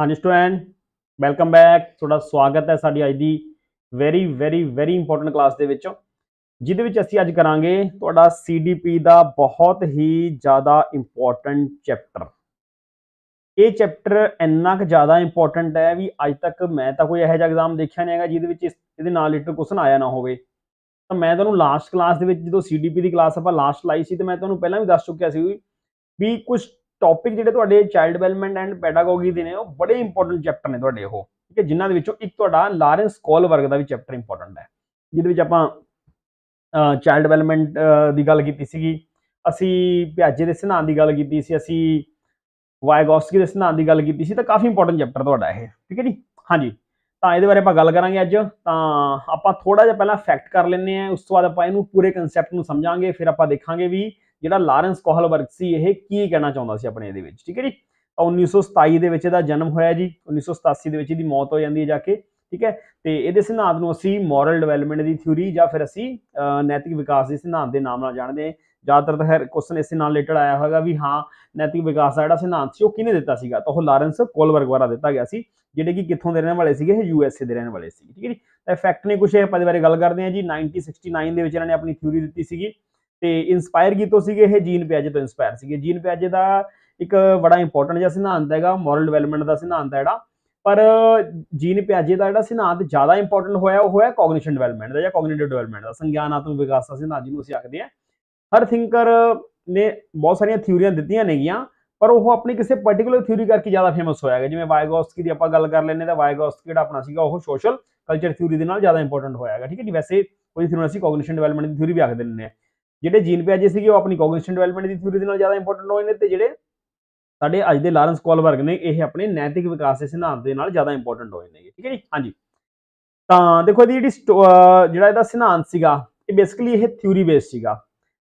ਹਾਂਜੀ student welcome back ਤੁਹਾਡਾ ਸਵਾਗਤ ਹੈ ਸਾਡੀ ਅੱਜ ਦੀ very very very important class ਦੇ ਵਿੱਚ ਜਿਹਦੇ ਵਿੱਚ ਅਸੀਂ ਅੱਜ ਕਰਾਂਗੇ ਤੁਹਾਡਾ ਸੀਡੀਪੀ ਦਾ ਬਹੁਤ ਹੀ ਜ਼ਿਆਦਾ ਇੰਪੋਰਟੈਂਟ ਚੈਪਟਰ ਇਹ ਚੈਪਟਰ ਇੰਨਾ ਕੁ ਜ਼ਿਆਦਾ ਇੰਪੋਰਟੈਂਟ ਹੈ ਵੀ ਅੱਜ ਤੱਕ ਮੈਂ ਤਾਂ ਕੋਈ ਇਹੋ ਜਿਹਾ ਐਗਜ਼ਾਮ ਦੇਖਿਆ ਨਹੀਂ ਹੈਗਾ ਜਿਹਦੇ ਵਿੱਚ ਇਹਦੇ ਨਾਲ ਰਿਲੇਟਡ ਕੁਐਸਚਨ ਆਇਆ ਨਾ ਹੋਵੇ ਤਾਂ ਮੈਂ ਤੁਹਾਨੂੰ ਲਾਸਟ ਕਲਾਸ ਦੇ ਵਿੱਚ ਜਦੋਂ ਸੀਡੀਪੀ ਦੀ ਕਲਾਸ ਆਪਾਂ ਲਾਸਟ ਲਾਈ ਸੀ ਤੇ ਮੈਂ ਤੁਹਾਨੂੰ ਪਹਿਲਾਂ ਵੀ ਦੱਸ ਚੁੱਕਿਆ ਸੀ ਵੀ ਕੁਝ ਟੌਪਿਕ ਜਿਹੜੇ ਤੁਹਾਡੇ ਚਾਈਲਡ ਡਵੈਲਪਮੈਂਟ ਐਂਡ ਪੈਡਾਗੋਜੀ ਦੇ ਨੇ ਉਹ ਬੜੇ ਇੰਪੋਰਟੈਂਟ ਚੈਪਟਰ ਨੇ ਤੁਹਾਡੇ ਉਹ ਠੀਕ ਹੈ ਜਿਨ੍ਹਾਂ ਦੇ ਵਿੱਚੋਂ ਇੱਕ ਤੁਹਾਡਾ ਲਾਰੈਂਸ ਕੋਲ ਵਰਗ ਦਾ ਵੀ ਚੈਪਟਰ ਇੰਪੋਰਟੈਂਟ ਹੈ ਜਿਹਦੇ ਵਿੱਚ ਆਪਾਂ ਚਾਈਲਡ ਡਵੈਲਪਮੈਂਟ ਦੀ ਗੱਲ ਕੀਤੀ ਸੀਗੀ ਅਸੀਂ ਪਿਆਜੇ ਦੇ ਸਿਧਾਂਤ ਦੀ ਗੱਲ ਕੀਤੀ ਸੀ ਅਸੀਂ ਵਾਇਗੋਸਕੀ ਦੇ ਸਿਧਾਂਤ ਦੀ ਗੱਲ ਕੀਤੀ ਸੀ ਤਾਂ ਕਾਫੀ ਇੰਪੋਰਟੈਂਟ ਚੈਪਟਰ ਤੁਹਾਡਾ ਇਹ ਠੀਕ ਹੈ ਜੀ ਹਾਂਜੀ ਤਾਂ ਇਹਦੇ ਬਾਰੇ ਆਪਾਂ ਗੱਲ ਕਰਾਂਗੇ ਅੱਜ ਤਾਂ ਆਪਾਂ ਥੋੜਾ ਜਿਹਾ ਪਹਿਲਾਂ ਫੈਕਟ ਕਰ ਲੈਂਦੇ ਆ ਉਸ ਤੋਂ ਬਾਅਦ ਆਪਾਂ ਇਹਨੂੰ ਪੂਰੇ ਕਨਸੈਪਟ ਨੂੰ ਸਮਝਾਂਗੇ ਫਿਰ ਆਪਾਂ ਦੇਖਾਂਗੇ ਵੀ ਜਿਹੜਾ ਲਾਰੈਂਸ ਕੋਹਲਬਰਗ ਸੀ ਇਹ ਕੀ ਕਹਿਣਾ ਚਾਹੁੰਦਾ ਸੀ ਆਪਣੇ ਇਹਦੇ ਵਿੱਚ ਠੀਕ ਹੈ ਜੀ 1927 ਦੇ ਵਿੱਚ ਇਹਦਾ ਜਨਮ ਹੋਇਆ ਜੀ 1987 ਦੇ ਵਿੱਚ ਇਹਦੀ ਮੌਤ ਹੋ ਜਾਂਦੀ ਹੈ ਜਾ ਕੇ ਠੀਕ ਹੈ ਤੇ ਇਹਦੇ ਸਿਧਾਂਤ ਨੂੰ ਅਸੀਂ ਮੋਰਲ ਡਿਵੈਲਪਮੈਂਟ ਦੀ ਥਿਊਰੀ ਜਾਂ ਫਿਰ ਅਸੀਂ ਨੈਤਿਕ ਵਿਕਾਸ ਦੇ ਸਿਧਾਂਤ ਦੇ ਨਾਮ ਨਾਲ ਜਾਣਦੇ ਹਾਂ ਜ਼ਿਆਦਾਤਰ ਤਾਂ ਖੈਰ ਕੁਐਸਚਨ ਇਸੇ ਨਾਲ ਰਿਲੇਟਡ ਆਇਆ ਹੋਗਾ ਵੀ ਹਾਂ ਨੈਤਿਕ ਵਿਕਾਸ ਦਾ ਜਿਹੜਾ ਸਿਧਾਂਤ ਸੀ ਉਹ ਕਿਹਨੇ ਦਿੱਤਾ ਸੀਗਾ ਤਾਂ ਉਹ ਲਾਰੈਂਸ ਕੋਲਬਰਗ ਵਾਰਾ ਦਿੱਤਾ ਗਿਆ ਸੀ ਜਿਹੜੇ ਕਿ ਕਿੱਥੋਂ ਦੇ ਰਹਿਣ ਵਾਲੇ ਸੀਗੇ ਇਹ ਯੂਐਸਏ ਦੇ ਰਹਿਣ ਵਾਲੇ ਸੀ ਠੀਕ ਹੈ ਜੀ ਤਾਂ ਫੈਕਟ ਨੇ ਕੁਝ ਇਹ ਆਪਾਂ ਬਾਰੇ ਗੱਲ ਕਰਦੇ ਹਾਂ ਜੀ 1969 ਦੇ ਵਿੱਚ ਇਹਨਾਂ ਨੇ ਆਪਣੀ ਥਿਊਰੀ ਦਿੱਤੀ ਸੀਗੀ ਤੇ ਇਨਸਪਾਇਰ ਕੀਤਾ ਸੀਗੇ ਇਹ ਜੀਨ ਪਿਆਜੇ ਤੋਂ ਇਨਸਪਾਇਰ ਸੀਗੇ ਜੀਨ ਪਿਆਜੇ ਦਾ ਇੱਕ ਬੜਾ ਇੰਪੋਰਟੈਂਟ ਜਿਹਾ ਸਿਧਾਂਤ ਹੈਗਾ ਮੋਰਲ ਡਿਵੈਲਪਮੈਂਟ ਦਾ ਸਿਧਾਂਤ ਹੈ ਜਿਹੜਾ ਪਰ ਜੀਨ ਪਿਆਜੇ ਦਾ ਜਿਹੜਾ ਸਿਧਾਂਤ ਜ਼ਿਆਦਾ ਇੰਪੋਰਟੈਂਟ ਹੋਇਆ ਉਹ ਹੋਇਆ ਕognition ਡਿਵੈਲਪਮੈਂਟ ਦਾ ਜਾਂ ਕੋਗਨੀਟਿਵ ਡਿਵੈਲਪਮੈਂਟ ਦਾ ਸੰਗਿਆਨਾਤਮਕ ਵਿਕਾਸ ਦਾ ਸਿਧਾਂਤ ਜਿਹਨੂੰ ਅਸੀਂ ਆਖਦੇ ਆ ਹਰ ਥਿੰਕਰ ਨੇ ਬਹੁਤ ਸਾਰੀਆਂ ਥਿਊਰੀਆਂ ਦਿੱਤੀਆਂ ਨੇਗੀਆਂ ਪਰ ਉਹ ਆਪਣੀ ਕਿਸੇ ਪਾਰਟਿਕੂਲਰ ਥਿਊਰੀ ਕਰਕੇ ਜ਼ਿਆਦਾ ਫੇਮਸ ਹੋਇਆ ਹੈ ਜਿਵੇਂ ਵਾਇਗੋਸਕੀ ਦੀ ਆਪਾਂ ਗੱਲ ਕਰ ਲੈਨੇ ਤਾਂ ਵਾਇਗੋਸਕੀ ਜਿਹੜਾ ਆਪਣਾ ਸੀਗਾ ਉਹ ਸੋਸ਼ਲ ਕਲਚਰ ਥਿਊਰੀ ਦੇ ਨਾਲ ਜ਼ਿਆਦਾ ਇੰਪੋਰਟੈਂਟ ਹੋਇਆ ਹੈਗਾ ਠੀਕ ਹੈ ਜੀ ਵੈਸੇ ਕੋਈ ਥਿਊਰੀ ਅਸੀਂ ਕੋਗਨੀਸ਼ਨ ਡਿਵੈਲਪਮੈਂਟ ਦੀ ਥਿਊਰੀ ਵੀ ਆਖਦੇ ਨੇ ਜਿਹੜੇ ਜੀਨ ਪਿਆਜੇ ਸੀਗੇ ਉਹ ਆਪਣੀ ਕੋਗਨੀਸ਼ਨ ਡਿਵੈਲਪਮੈਂਟ ਦੀ ਥਿਊਰੀ ਦੇ ਨਾਲ ਜ਼ਿਆਦਾ ਇੰਪੋਰਟੈਂਟ ਹੋਏ ਨੇ ਤੇ ਜਿਹੜੇ ਸਾਡੇ ਅੱਜ ਦੇ ਲਾਰੈਂਸ ਕੋਲਬਰਗ ਨੇ ਇਹ ਆਪਣੇ ਨੈਤਿਕ ਵਿਕਾਸ ਦੇ ਸਿਧਾਂਤ ਦੇ ਨਾਲ ਜ਼ਿਆਦਾ ਇੰਪੋਰਟੈਂਟ ਹੋਏ ਨੇ ਠੀਕ ਹੈ ਜੀ ਹਾਂਜੀ ਤਾਂ ਦੇਖੋ ਇਹਦੀ ਜਿਹੜੀ ਜਿਹੜਾ ਇਹਦਾ ਸਿਧਾਂਤ ਸੀਗਾ ਇਹ ਬੇਸਿਕਲੀ ਇਹ ਥਿਊਰੀ ਬੇਸ ਸੀਗਾ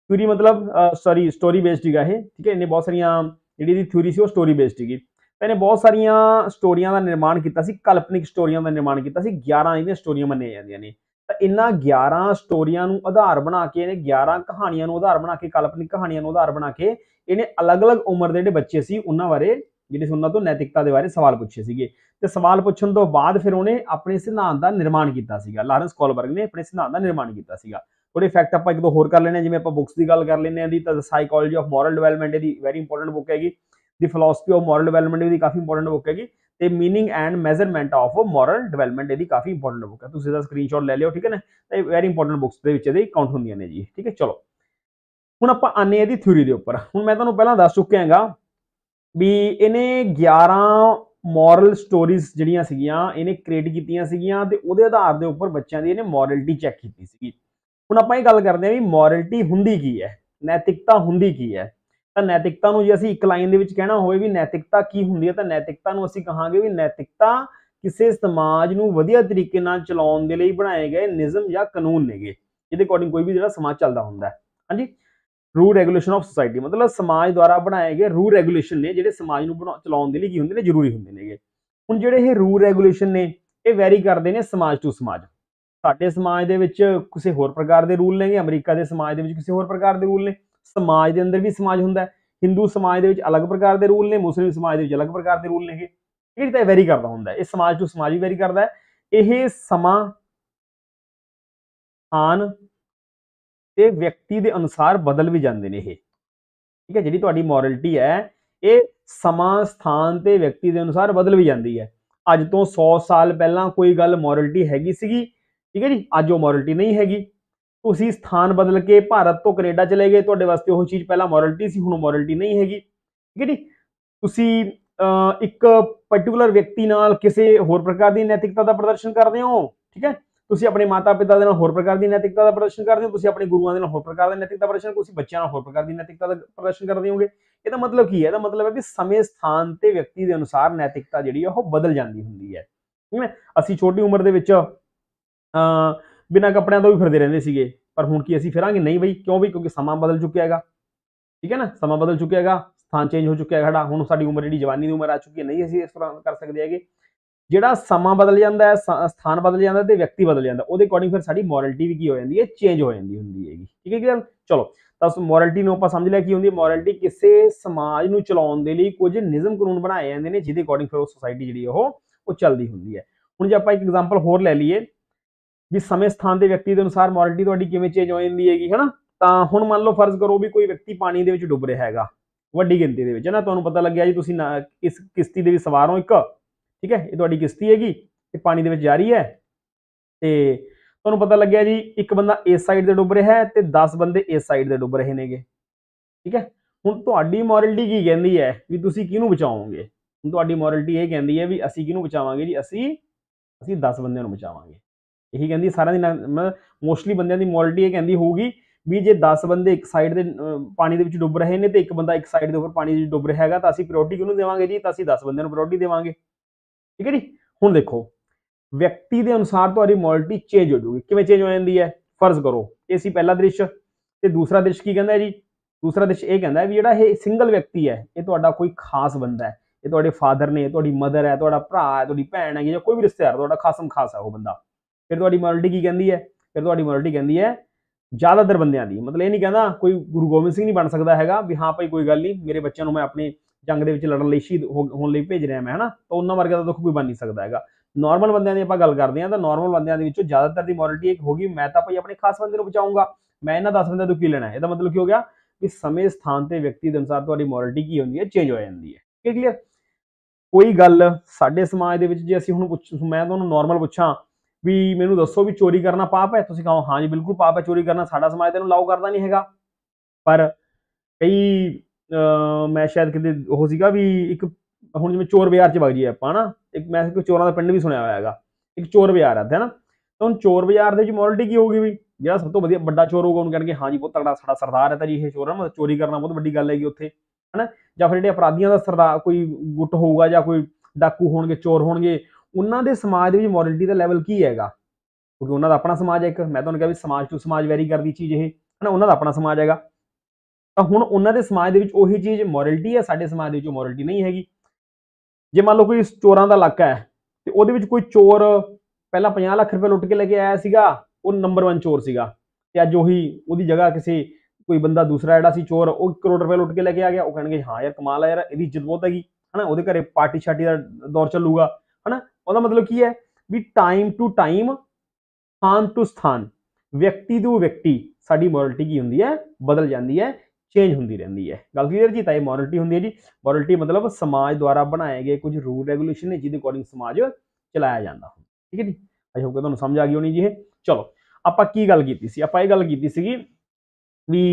ਥਿਊਰੀ ਮਤਲਬ ਸੌਰੀ ਸਟੋਰੀ ਬੇਸਡ ਸੀਗਾ ਇਹ ਠੀਕ ਹੈ ਇਹਨੇ ਬਹੁਤ ਸਾਰੀਆਂ ਜਿਹੜੀ ਇਹਦੀ ਥਿਊਰੀ ਸੀ ਉਹ ਸਟੋਰੀ ਬੇਸਡ ਸੀਗੀ ਇਹਨੇ ਬਹੁਤ ਸਾਰੀਆਂ ਸਟੋਰੀਆਂ ਦਾ ਨਿਰਮਾਣ ਕੀਤਾ ਸੀ ਕਲਪਨਿਕ ਸਟੋਰੀਆਂ ਦਾ ਨਿਰਮਾਣ ਕੀਤਾ ਸੀ 11 ਇਹਨੇ ਸਟੋਰੀਆਂ ਮੰਨੀਆਂ ਜਾਂਦੀਆਂ ਨੇ ਤਾਂ ਇਹਨਾਂ 11 ਸਟੋਰੀਆਂ ਨੂੰ ਆਧਾਰ ਬਣਾ ਕੇ ਇਹਨੇ 11 ਕਹਾਣੀਆਂ ਨੂੰ ਆਧਾਰ ਬਣਾ ਕੇ ਕਾਲਪਨਿਕ ਕਹਾਣੀਆਂ ਨੂੰ ਆਧਾਰ ਬਣਾ ਕੇ ਇਹਨੇ ਅਲੱਗ-ਅਲੱਗ ਉਮਰ ਦੇ ਜਿਹੜੇ ਬੱਚੇ ਸੀ ਉਹਨਾਂ ਬਾਰੇ ਜਿਹੜੇ ਉਹਨਾਂ ਤੋਂ ਨੈਤਿਕਤਾ ਦੇ ਬਾਰੇ ਸਵਾਲ ਪੁੱਛੇ ਸੀਗੇ ਤੇ ਸਵਾਲ ਪੁੱਛਣ ਤੋਂ ਬਾਅਦ ਫਿਰ ਉਹਨੇ ਆਪਣੇ ਸਿਧਾਂਤ ਦਾ ਨਿਰਮਾਣ ਕੀਤਾ ਸੀਗਾ ਲਾਰੈਂਸ ਕੋਲਬਰਗ ਨੇ ਆਪਣੇ ਸਿਧਾਂਤ ਦਾ ਨਿਰਮਾਣ ਕੀਤਾ ਸੀਗਾ ਥੋੜੇ ਫੈਕਟ ਆਪਾਂ ਇੱਕ ਦੋ ਹੋਰ ਕਰ ਲੈਣੇ ਆ ਜਿਵੇਂ ਆਪਾਂ ਬੁੱਕਸ ਦੀ ਗੱਲ ਕਰ ਲੈਣੇ ਆ ਦੀ ਤਾਂ ਸਾਈਕੋਲੋਜੀ ਆਫ ਮੋਰਲ ਡਿਵੈਲਪਮੈਂਟ ਦੀ ਵੈਰੀ ਇੰਪੋਰਟੈਂਟ ਬੁੱਕ ਹੈਗੀ ਦੀ ਫਿਲਾਸਫੀ ਆਫ ਮੋਰਲ ਡਿਵੈਲਪਮੈਂਟ ਦੀ ਕਾਫੀ ਇੰਪੋਰਟੈਂਟ ਬੁੱਕ ਹੈਗੀ ਤੇ meaning and measurement of moral development ਇਹਦੀ ਕਾਫੀ ਇੰਪੋਰਟੈਂਟ ਬੁੱਕ ਹੈ ਤੁਸੀਂ ਇਹਦਾ ਸਕਰੀਨਸ਼ਾਟ ਲੈ ਲਿਓ ਠੀਕ ਹੈ ਨਾ ਤੇ ਵੈਰੀ ਇੰਪੋਰਟੈਂਟ ਬੁੱਕਸ ਦੇ ਵਿੱਚ ਇਹਦੇ ਕਾਊਂਟ ਹੁੰਦੀਆਂ ਨੇ ਜੀ ਠੀਕ ਹੈ ਚਲੋ ਹੁਣ ਆਪਾਂ ਆਨੇ ਇਹਦੀ ਥਿਊਰੀ ਦੇ ਉੱਪਰ ਹੁਣ ਮੈਂ ਤੁਹਾਨੂੰ ਪਹਿਲਾਂ ਦੱਸ ਚੁੱਕਿਆ ਹਾਂਗਾ ਵੀ ਇਹਨੇ 11 ਮੋਰਲ ਸਟੋਰੀਜ਼ ਜਿਹੜੀਆਂ ਸੀਗੀਆਂ ਇਹਨੇ ਕ੍ਰੀਏਟ ਕੀਤੀਆਂ ਸੀਗੀਆਂ ਤੇ ਉਹਦੇ ਆਧਾਰ ਦੇ ਉੱਪਰ ਬੱਚਿਆਂ ਦੀ ਇਹਨੇ ਮੋਰਲਟੀ ਚੈੱਕ ਕੀਤੀ ਸੀਗੀ ਹੁਣ ਆਪਾਂ ਇਹ ਗੱਲ ਕਰਦੇ ਆਂ ਵੀ ਮੋਰਲਟੀ ਹੁੰਦੀ ਕੀ ਹੈ ਨੈਤਿਕਤਾ ਹੁੰਦੀ ਕੀ ਹੈ ਤਾਂ ਨੈਤਿਕਤਾ ਨੂੰ ਜੇ ਅਸੀਂ ਇੱਕ ਲਾਈਨ ਦੇ ਵਿੱਚ ਕਹਿਣਾ ਹੋਵੇ ਵੀ ਨੈਤਿਕਤਾ ਕੀ ਹੁੰਦੀ ਹੈ ਤਾਂ ਨੈਤਿਕਤਾ ਨੂੰ ਅਸੀਂ ਕਹਾਂਗੇ ਵੀ ਨੈਤਿਕਤਾ ਕਿਸੇ ਸਮਾਜ ਨੂੰ ਵਧੀਆ ਤਰੀਕੇ ਨਾਲ ਚਲਾਉਣ ਦੇ ਲਈ ਬਣਾਏ ਗਏ ਨਿਯਮ ਜਾਂ ਕਾਨੂੰਨ ਨੇਗੇ ਜਿਹਦੇ ਅਕੋਰਡਿੰਗ ਕੋਈ ਵੀ ਜਿਹੜਾ ਸਮਾਜ ਚੱਲਦਾ ਹੁੰਦਾ ਹੈ ਹਾਂਜੀ ਰੂਲ ਰੈਗੂਲੇਸ਼ਨ ਆਫ ਸੋਸਾਇਟੀ ਮਤਲਬ ਸਮਾਜ ਦੁਆਰਾ ਬਣਾਏ ਗਏ ਰੂਲ ਰੈਗੂਲੇਸ਼ਨ ਨੇ ਜਿਹੜੇ ਸਮਾਜ ਨੂੰ ਚਲਾਉਣ ਦੇ ਲਈ ਕੀ ਹੁੰਦੇ ਨੇ ਜ਼ਰੂਰੀ ਹੁੰਦੇ ਨੇਗੇ ਹੁਣ ਜਿਹੜੇ ਇਹ ਰੂਲ ਰੈਗੂਲੇਸ਼ਨ ਨੇ ਇਹ ਵੈਰੀ ਕਰਦੇ ਨੇ ਸਮਾਜ ਤੋਂ ਸਮਾਜ ਸਾਡੇ ਸਮਾਜ ਦੇ ਵਿੱਚ ਕਿਸੇ ਹੋਰ ਪ੍ਰਕਾਰ ਦੇ ਰੂਲ ਨੇਗੇ ਅਮਰੀਕਾ ਦੇ ਸਮਾਜ ਦੇ ਵਿੱਚ ਕਿਸੇ ਹੋਰ ਪ੍ਰਕਾਰ ਦੇ ਰੂਲ ਨੇ ਸਮਾਜ ਦੇ ਅੰਦਰ ਵੀ ਸਮਾਜ ਹੁੰਦਾ ਹਿੰਦੂ ਸਮਾਜ ਦੇ ਵਿੱਚ ਅਲੱਗ ਪ੍ਰਕਾਰ ਦੇ ਰੂਲ ਨੇ ਮੁਸਲਿਮ ਸਮਾਜ ਦੇ ਵਿੱਚ ਅਲੱਗ ਪ੍ਰਕਾਰ ਦੇ ਰੂਲ ਨੇ ਇਹ ਇਹ ਤਾਂ ਵੈਰੀ ਕਰਦਾ ਹੁੰਦਾ ਇਹ ਸਮਾਜ ਤੋਂ ਸਮਾਜ ਵੀ ਵੈਰੀ ਕਰਦਾ ਇਹ ਸਮਾਂ ਆਨ ਤੇ ਵਿਅਕਤੀ ਦੇ ਅਨੁਸਾਰ ਬਦਲ ਵੀ ਜਾਂਦੇ ਨੇ ਇਹ ਠੀਕ ਹੈ ਜਿਹੜੀ ਤੁਹਾਡੀ ਮੋਰਲਟੀ ਹੈ ਇਹ ਸਮਾਂ ਸਥਾਨ ਤੇ ਵਿਅਕਤੀ ਦੇ ਅਨੁਸਾਰ ਬਦਲ ਵੀ ਜਾਂਦੀ ਹੈ ਅੱਜ ਤੋਂ 100 ਸਾਲ ਪਹਿਲਾਂ ਕੋਈ ਗੱਲ ਮੋਰਲਟੀ ਹੈਗੀ ਸੀਗੀ ਠੀਕ ਹੈ ਜੀ ਅੱਜ ਉਹ ਮੋਰਲਟੀ ਨਹੀਂ ਹੈਗੀ ਤੁਸੀਂ ਸਥਾਨ ਬਦਲ ਕੇ ਭਾਰਤ ਤੋਂ ਕੈਨੇਡਾ ਚਲੇ ਗਏ ਤੁਹਾਡੇ ਵਾਸਤੇ ਉਹ ਚੀਜ਼ ਪਹਿਲਾਂ ਮੋਰਲਟੀ ਸੀ ਹੁਣ ਮੋਰਲਟੀ ਨਹੀਂ ਹੈਗੀ ਠੀਕ ਹੈ ਜੀ ਤੁਸੀਂ ਇੱਕ ਪਾਰਟਿਕੂਲਰ ਵਿਅਕਤੀ ਨਾਲ ਕਿਸੇ ਹੋਰ ਪ੍ਰਕਾਰ ਦੀ ਨੈਤਿਕਤਾ ਦਾ ਪ੍ਰਦਰਸ਼ਨ ਕਰਦੇ ਹੋ ਠੀਕ ਹੈ ਤੁਸੀਂ ਆਪਣੇ ਮਾਤਾ-ਪਿਤਾ ਦੇ ਨਾਲ ਹੋਰ ਪ੍ਰਕਾਰ ਦੀ ਨੈਤਿਕਤਾ ਦਾ ਪ੍ਰਦਰਸ਼ਨ ਕਰਦੇ ਹੋ ਤੁਸੀਂ ਆਪਣੇ ਗੁਰੂਆਂ ਦੇ ਨਾਲ ਹੋਰ ਪ੍ਰਕਾਰ ਦਾ ਨੈਤਿਕਤਾ ਪ੍ਰਦਰਸ਼ਨ ਤੁਸੀਂ ਬੱਚਿਆਂ ਨਾਲ ਹੋਰ ਪ੍ਰਕਾਰ ਦੀ ਨੈਤਿਕਤਾ ਦਾ ਪ੍ਰਦਰਸ਼ਨ ਕਰਦੇ ਹੋਗੇ ਇਹਦਾ ਮਤਲਬ ਕੀ ਹੈ ਇਹਦਾ ਮਤਲਬ ਹੈ ਕਿ ਸਮੇਂ ਸਥਾਨ ਤੇ ਵਿਅਕਤੀ ਦੇ ਅਨੁਸਾਰ ਨੈਤਿਕਤਾ ਜਿਹੜੀ ਹੈ ਉਹ ਬਦਲ ਜਾਂਦੀ ਹੁੰਦੀ ਹੈ ਠੀਕ ਹੈ ਅਸੀਂ ਛੋਟੀ ਉਮਰ ਦੇ ਵਿੱਚ ਅ ਬਿਨਾਂ ਕੱਪੜਿਆਂ ਤੋਂ ਵੀ ਫਿਰਦੇ ਰਹਿੰਦੇ ਸੀਗੇ ਪਰ ਹੁਣ ਕੀ ਅਸੀਂ ਫਿਰਾਂਗੇ ਨਹੀਂ ਬਈ ਕਿਉਂ ਵੀ ਕਿਉਂਕਿ ਸਮਾਂ ਬਦਲ ਚੁੱਕਿਆ ਹੈਗਾ ਠੀਕ ਹੈ ਨਾ ਸਮਾਂ ਬਦਲ ਚੁੱਕਿਆ ਹੈਗਾ ਸਥਾਨ ਚੇਂਜ ਹੋ ਚੁੱਕਿਆ ਹੈਗਾ ਹੁਣ ਸਾਡੀ ਉਮਰ ਜਿਹੜੀ ਜਵਾਨੀ ਦੀ ਉਮਰ ਆ ਚੁੱਕੀ ਹੈ ਨਹੀਂ ਅਸੀਂ ਇਸ ਤਰ੍ਹਾਂ ਕਰ ਸਕਦੇ ਹੈਗੇ ਜਿਹੜਾ ਸਮਾਂ ਬਦਲ ਜਾਂਦਾ ਹੈ ਸਥਾਨ ਬਦਲ ਜਾਂਦਾ ਤੇ ਵਿਅਕਤੀ ਬਦਲ ਜਾਂਦਾ ਉਹਦੇ ਅਕੋਰਡਿੰਗ ਫਿਰ ਸਾਡੀ ਮੋਰੈਲਿਟੀ ਵੀ ਕੀ ਹੋ ਜਾਂਦੀ ਹੈ ਚੇਂਜ ਹੋ ਜਾਂਦੀ ਹੁੰਦੀ ਹੈਗੀ ਠੀਕ ਹੈ ਗੱਲ ਚਲੋ ਤਾਂ ਉਸ ਨੂੰ ਆਪਾਂ ਸਮਝ ਲਿਆ ਕੀ ਹੁੰਦੀ ਹੈ ਮੋਰੈਲਿਟੀ ਕਿਸੇ ਸਮਾਜ ਨੂੰ ਚਲਾਉਣ ਦੇ ਲਈ ਕੁਝ ਨਿਯਮ ਕਾਨੂੰਨ ਬਣਾਏ ਜਾਂਦੇ ਨੇ ਜਿਹਦੇ ਅਕੋਰਡਿੰਗ ਫਿਰ ਉਹ ਸੋਸਾਇਟੀ ਜਿਹੜੀ ਉਹ ਉਹ ਚੱਲਦੀ ਹੁੰਦੀ ਹੈ ਹੁਣ ਜੇ ਆਪਾਂ ਇੱਕ ਐਗਜ਼ਾਮਪਲ ਹੋਰ ਲੈ ਲਈਏ ਵੀ ਸਮੇਂ ਸਥਾਨ ਦੇ ਵਿਅਕਤੀ ਦੇ ਅਨੁਸਾਰ ਮੋਰੈਲਿਟੀ ਤੁਹਾਡੀ ਕਿਵੇਂ ਚੇਂਜ ਹੋ ਜਾਂਦੀ ਹੈਗੀ ਹੈਨਾ ਤਾਂ ਹੁਣ ਮੰਨ ਲਓ ਫਰਜ਼ ਕਰੋ ਵੀ ਕੋਈ ਵਿਅਕਤੀ ਪਾਣੀ ਦੇ ਵਿੱਚ ਡੁੱਬ ਰਿਹਾ ਹੈਗਾ ਵੱਡੀ ਗਿਣਤੀ ਦੇ ਵਿੱਚ ਹਨਾ ਤੁਹਾਨੂੰ ਪਤਾ ਲੱਗਿਆ ਜੀ ਤੁਸੀਂ ਇਸ ਕਿਸ਼ਤੀ ਦੇ ਵਿੱਚ ਸਵਾਰ ਹੋ ਇੱਕ ਠੀਕ ਹੈ ਇਹ ਤੁਹਾਡੀ ਕਿਸ਼ਤੀ ਹੈਗੀ ਤੇ ਪਾਣੀ ਦੇ ਵਿੱਚ ਜਾ ਰਹੀ ਹੈ ਤੇ ਤੁਹਾਨੂੰ ਪਤਾ ਲੱਗਿਆ ਜੀ ਇੱਕ ਬੰਦਾ ਇਸ ਸਾਈਡ ਤੇ ਡੁੱਬ ਰਿਹਾ ਹੈ ਤੇ 10 ਬੰਦੇ ਇਸ ਸਾਈਡ ਤੇ ਡੁੱਬ ਰਹੇ ਨੇਗੇ ਠੀਕ ਹੈ ਹੁਣ ਤੁਹਾਡੀ ਮੋਰੈਲਿਟੀ ਕੀ ਕਹਿੰਦੀ ਹੈ ਵੀ ਤੁਸੀਂ ਕਿਹਨੂੰ ਬਚਾਓਗੇ ਹੁਣ ਤੁਹਾਡੀ ਮੋਰੈਲਿਟੀ ਇਹ ਕਹਿੰਦੀ ਹੈ ਵੀ ਅਸੀਂ ਕਿਹਨੂੰ ਬਚਾਵਾਂਗੇ ਜੀ ਅਸੀਂ ਅਸੀਂ 10 ਬੰਦਿਆਂ ਨੂੰ ਬਚਾਵਾਂਗੇ ਇਹੀ ਕਹਿੰਦੀ ਸਾਰਿਆਂ ਦੀ ਮੋਸਟਲੀ ਬੰਦਿਆਂ ਦੀ ਮੋਰਲਿਟੀ ਇਹ ਕਹਿੰਦੀ ਹੋਊਗੀ ਵੀ ਜੇ 10 ਬੰਦੇ ਇੱਕ ਸਾਈਡ ਦੇ ਪਾਣੀ ਦੇ ਵਿੱਚ ਡੁੱਬ ਰਹੇ ਨੇ ਤੇ ਇੱਕ ਬੰਦਾ ਇੱਕ ਸਾਈਡ ਦੇ ਉੱਪਰ ਪਾਣੀ ਦੇ ਵਿੱਚ ਡੁੱਬ ਰਿਹਾ ਹੈਗਾ ਤਾਂ ਅਸੀਂ ਪ੍ਰਾਇੋਰਟੀ ਕਿਹਨੂੰ ਦੇਵਾਂਗੇ ਜੀ ਤਾਂ ਅਸੀਂ 10 ਬੰਦਿਆਂ ਨੂੰ ਪ੍ਰਾਇੋਰਟੀ ਦੇਵਾਂਗੇ ਠੀਕ ਹੈ ਜੀ ਹੁਣ ਦੇਖੋ ਵਿਅਕਤੀ ਦੇ ਅਨੁਸਾਰ ਤੁਹਾਡੀ ਮੋਰਲਿਟੀ ਚੇਂਜ ਹੋ ਜੂਗੀ ਕਿਵੇਂ ਚੇਂਜ ਹੋ ਜਾਂਦੀ ਹੈ ਫਰਜ਼ ਕਰੋ ਇਹ ਸੀ ਪਹਿਲਾ ਦ੍ਰਿਸ਼ ਤੇ ਦੂਸਰਾ ਦ੍ਰਿਸ਼ ਕੀ ਕਹਿੰਦਾ ਹੈ ਜੀ ਦੂਸਰਾ ਦ੍ਰਿਸ਼ ਇਹ ਕਹਿੰਦਾ ਵੀ ਜਿਹੜਾ ਇਹ ਸਿੰਗਲ ਵਿਅਕਤੀ ਹੈ ਇਹ ਤੁਹਾਡਾ ਕੋਈ ਖਾਸ ਬੰਦਾ ਹੈ ਇਹ ਤੁਹਾਡੇ ਫਾਦਰ ਨੇ ਤੁਹਾਡੀ ਮਦਰ ਹੈ ਤੁਹਾਡਾ ਭਰਾ ਹੈ ਤੁਹਾਡੀ ਭੈਣ ਹੈ ਜਾਂ ਕੋਈ ਵੀ ਰਿਸ਼ਤੇਦਾਰ ਤੁਹਾਡਾ ਖਾਸਮ ਖਾਸ ਹੈ ਉਹ ਬੰਦਾ ਫਿਰ ਤੁਹਾਡੀ ਮੋਰੈਲਿਟੀ ਕੀ ਕਹਿੰਦੀ ਹੈ ਫਿਰ ਤੁਹਾਡੀ ਮੋਰੈਲਿਟੀ ਕਹਿੰਦੀ ਹੈ ਜ਼ਿਆਦਾਤਰ ਬੰਦਿਆਂ ਦੀ ਮਤਲਬ ਇਹ ਨਹੀਂ ਕਹਿੰਦਾ ਕੋਈ ਗੁਰੂ ਗੋਬਿੰਦ ਸਿੰਘ ਨਹੀਂ ਬਣ ਸਕਦਾ ਹੈਗਾ ਵੀ ਹਾਂ ਭਾਈ ਕੋਈ ਗੱਲ ਨਹੀਂ ਮੇਰੇ ਬੱਚਿਆਂ ਨੂੰ ਮੈਂ ਆਪਣੇ ਜੰਗ ਦੇ ਵਿੱਚ ਲੜਨ ਲਈ ਸ਼ਹੀਦ ਹੋਣ ਲਈ ਭੇਜ ਰਿਹਾ ਮੈਂ ਹਨਾ ਤਾਂ ਉਹਨਾਂ ਵਰਗਾ ਤਾਂ ਦੁੱਖ ਕੋਈ ਬਣ ਨਹੀਂ ਸਕਦਾ ਹੈਗਾ ਨਾਰਮਲ ਬੰਦਿਆਂ ਦੀ ਆਪਾਂ ਗੱਲ ਕਰਦੇ ਹਾਂ ਤਾਂ ਨਾਰਮਲ ਬੰਦਿਆਂ ਦੇ ਵਿੱਚੋਂ ਜ਼ਿਆਦਾਤਰ ਦੀ ਮੋਰਲਟੀ ਇੱਕ ਹੋਗੀ ਮੈਂ ਤਾਂ ਭਾਈ ਆਪਣੇ ਖਾਸ ਬੰਦੇ ਨੂੰ ਬਚਾਉਂਗਾ ਮੈਂ ਇਹਨਾਂ 10 ਬੰਦਿਆਂ ਤੋਂ ਕੀ ਲੈਣਾ ਇਹਦਾ ਮਤਲਬ ਕੀ ਹੋ ਗਿਆ ਕਿ ਸਮੇਂ ਸਥਾਨ ਤੇ ਵਿਅਕਤੀ ਦੇ ਅਨੁਸਾਰ ਤੁਹਾਡੀ ਮੋਰਲਟੀ ਕੀ ਹੁੰਦੀ ਹੈ ਚੇਂਜ ਹੋ ਜਾਂਦੀ ਹੈ ਹੈ ਕਲੀਅਰ ਕੋਈ ਗੱਲ ਸਾਡੇ ਸਮਾਜ ਦੇ ਵਿੱਚ ਜੇ ਅਸੀਂ ਹੁਣ ਪੁੱਛ ਮੈਂ ਤੁਹਾਨੂੰ ਨਾਰਮਲ ਪੁੱਛਾਂ ਵੀ ਮੈਨੂੰ ਦੱਸੋ ਵੀ ਚੋਰੀ ਕਰਨਾ ਪਾਪ ਹੈ ਤੁਸੀਂ ਕਹੋ ਹਾਂ ਜੀ ਬਿਲਕੁਲ ਪਾਪ ਹੈ ਚੋਰੀ ਕਰਨਾ ਸਾਡਾ ਸਮਾਜ ਤੈਨੂੰ ਲਾਉ ਕਰਦਾ ਨਹੀਂ ਹੈਗਾ ਪਰ ਕਈ ਮੈਂ ਸ਼ਾਇਦ ਕਿਤੇ ਉਹ ਸੀਗਾ ਵੀ ਇੱਕ ਹੁਣ ਜਿਵੇਂ ਚੋਰ ਬਾਜ਼ਾਰ 'ਚ ਵਗ ਜੀ ਆਪਾਂ ਨਾ ਇੱਕ ਮੈਂ ਕੋਈ ਚੋਰਾਂ ਦਾ ਪਿੰਡ ਵੀ ਸੁਣਿਆ ਹੋਇਆ ਹੈਗਾ ਇੱਕ ਚੋਰ ਬਾਜ਼ਾਰ ਹੈ ਹੈਨਾ ਤਾਂ ਹੁਣ ਚੋਰ ਬਾਜ਼ਾਰ ਦੇ ਵਿੱਚ ਮੋਰਲਟੀ ਕੀ ਹੋਊਗੀ ਵੀ ਜਿਹੜਾ ਸਭ ਤੋਂ ਵਧੀਆ ਵੱਡਾ ਚੋਰ ਹੋਊਗਾ ਉਹਨੂੰ ਕਹਿਣਗੇ ਹਾਂ ਜੀ ਬਹੁਤ ਤਕੜਾ ਸਾਡਾ ਸਰਦਾਰ ਹੈ ਤਾਂ ਜੀ ਇਹ ਚੋਰ ਹੈ ਮਤਲਬ ਚੋਰੀ ਕਰਨਾ ਬਹੁਤ ਵੱਡੀ ਗੱਲ ਹੈਗੀ ਉੱਥੇ ਹਨਾ ਜਾਂ ਫਿਰ ਜਿਹੜੇ ਅਪਰਾਧੀਆਂ ਦਾ ਸਰਦਾਰ ਕੋਈ ਗੁੱਟ ਹੋਊਗਾ ਜਾਂ ਕੋਈ ਡਾਕੂ ਹੋਣਗੇ ਚੋਰ ਹੋਣਗੇ ਉਹਨਾਂ ਦੇ ਸਮਾਜ ਦੇ ਵਿੱਚ ਮੋਰੈਲਿਟੀ ਦਾ ਲੈਵਲ ਕੀ ਹੈਗਾ ਕਿਉਂਕਿ ਉਹਨਾਂ ਦਾ ਆਪਣਾ ਸਮਾਜ ਹੈ ਇੱਕ ਮੈਂ ਤੁਹਾਨੂੰ ਕਿਹਾ ਵੀ ਸਮਾਜ ਤੋਂ ਸਮਾਜ ਵੈਰੀ ਕਰਦੀ ਚੀਜ਼ ਇਹ ਹਨਾ ਉਹਨਾਂ ਦਾ ਆਪਣਾ ਸਮਾਜ ਹੈਗਾ ਤਾਂ ਹੁਣ ਉਹਨਾਂ ਦੇ ਸਮਾਜ ਦੇ ਵਿੱਚ ਉਹੀ ਚੀਜ਼ ਮੋਰੈਲਿਟੀ ਹੈ ਸਾਡੇ ਸਮਾਜ ਦੇ ਵਿੱਚ ਮੋਰੈਲਿਟੀ ਨਹੀਂ ਹੈਗੀ ਜੇ ਮੰਨ ਲਓ ਕੋਈ ਚੋਰਾਂ ਦਾ ਇਲਾਕਾ ਹੈ ਤੇ ਉਹਦੇ ਵਿੱਚ ਕੋਈ ਚੋਰ ਪਹਿਲਾਂ 50 ਲੱਖ ਰੁਪਏ ਲੁੱਟ ਕੇ ਲੈ ਕੇ ਆਇਆ ਸੀਗਾ ਉਹ ਨੰਬਰ 1 ਚੋਰ ਸੀਗਾ ਤੇ ਅੱਜ ਉਹੀ ਉਹਦੀ ਜਗ੍ਹਾ ਕਿਸੇ ਕੋਈ ਬੰਦਾ ਦੂਸਰਾ ਜਿਹੜਾ ਸੀ ਚੋਰ ਉਹ 1 ਕਰੋੜ ਰੁਪਏ ਲੁੱਟ ਕੇ ਲੈ ਕੇ ਆ ਗਿਆ ਉਹ ਕਹਿਣਗੇ ਹਾਂ ਯਾਰ ਕਮਾਲ ਆ ਯਾਰ ਇਹਦੀ ਇੱਜ਼ਤ ਬਹੁਤ ਹੈਗੀ ਹਨਾ ਉਹਦੇ ਘਰੇ ਪਾਰਟੀ ਛਾਟੀ ਦਾ ਦੌਰ ਚੱਲੂਗਾ ਹਨਾ ਉਹਦਾ ਮਤਲਬ ਕੀ ਹੈ ਵੀ ਟਾਈਮ ਟੂ ਟਾਈਮ ਸਥਾਨ ਟੂ ਸਥਾਨ ਵਿਅਕਤੀ ਤੋਂ ਵਿਅਕਤੀ ਸਾਡੀ ਮੋਰਲਟੀ ਕੀ ਹੁੰਦੀ ਹੈ ਬਦਲ ਜਾਂਦੀ ਹੈ ਚੇਂਜ ਹੁੰਦੀ ਰਹਿੰਦੀ ਹੈ ਗੱਲ ਕਲੀਅਰ ਜੀ ਤਾਂ ਇਹ ਮੋਰਲਟੀ ਹੁੰਦੀ ਹੈ ਜੀ ਮੋਰਲਟੀ ਮਤਲਬ ਸਮਾਜ ਦੁਆਰਾ ਬਣਾਏ ਗਏ ਕੁਝ ਰੂਲ ਰੈਗੂਲੇਸ਼ਨ ਨੇ ਜਿਹਦੇ ਅਕੋਰਡਿੰਗ ਸਮਾਜ ਚਲਾਇਆ ਜਾਂਦਾ ਹੁੰਦਾ ਠੀਕ ਹੈ ਜੀ ਆਈ ਹੋਪ ਕਿ ਤੁਹਾਨੂੰ ਸਮਝ ਆ ਗਈ ਹੋਣੀ ਜੀ ਇਹ ਚਲੋ ਆਪਾਂ ਕੀ ਗੱਲ ਕੀਤੀ ਸੀ ਆਪਾਂ ਇਹ ਗੱਲ ਕੀਤੀ ਸੀਗੀ ਵੀ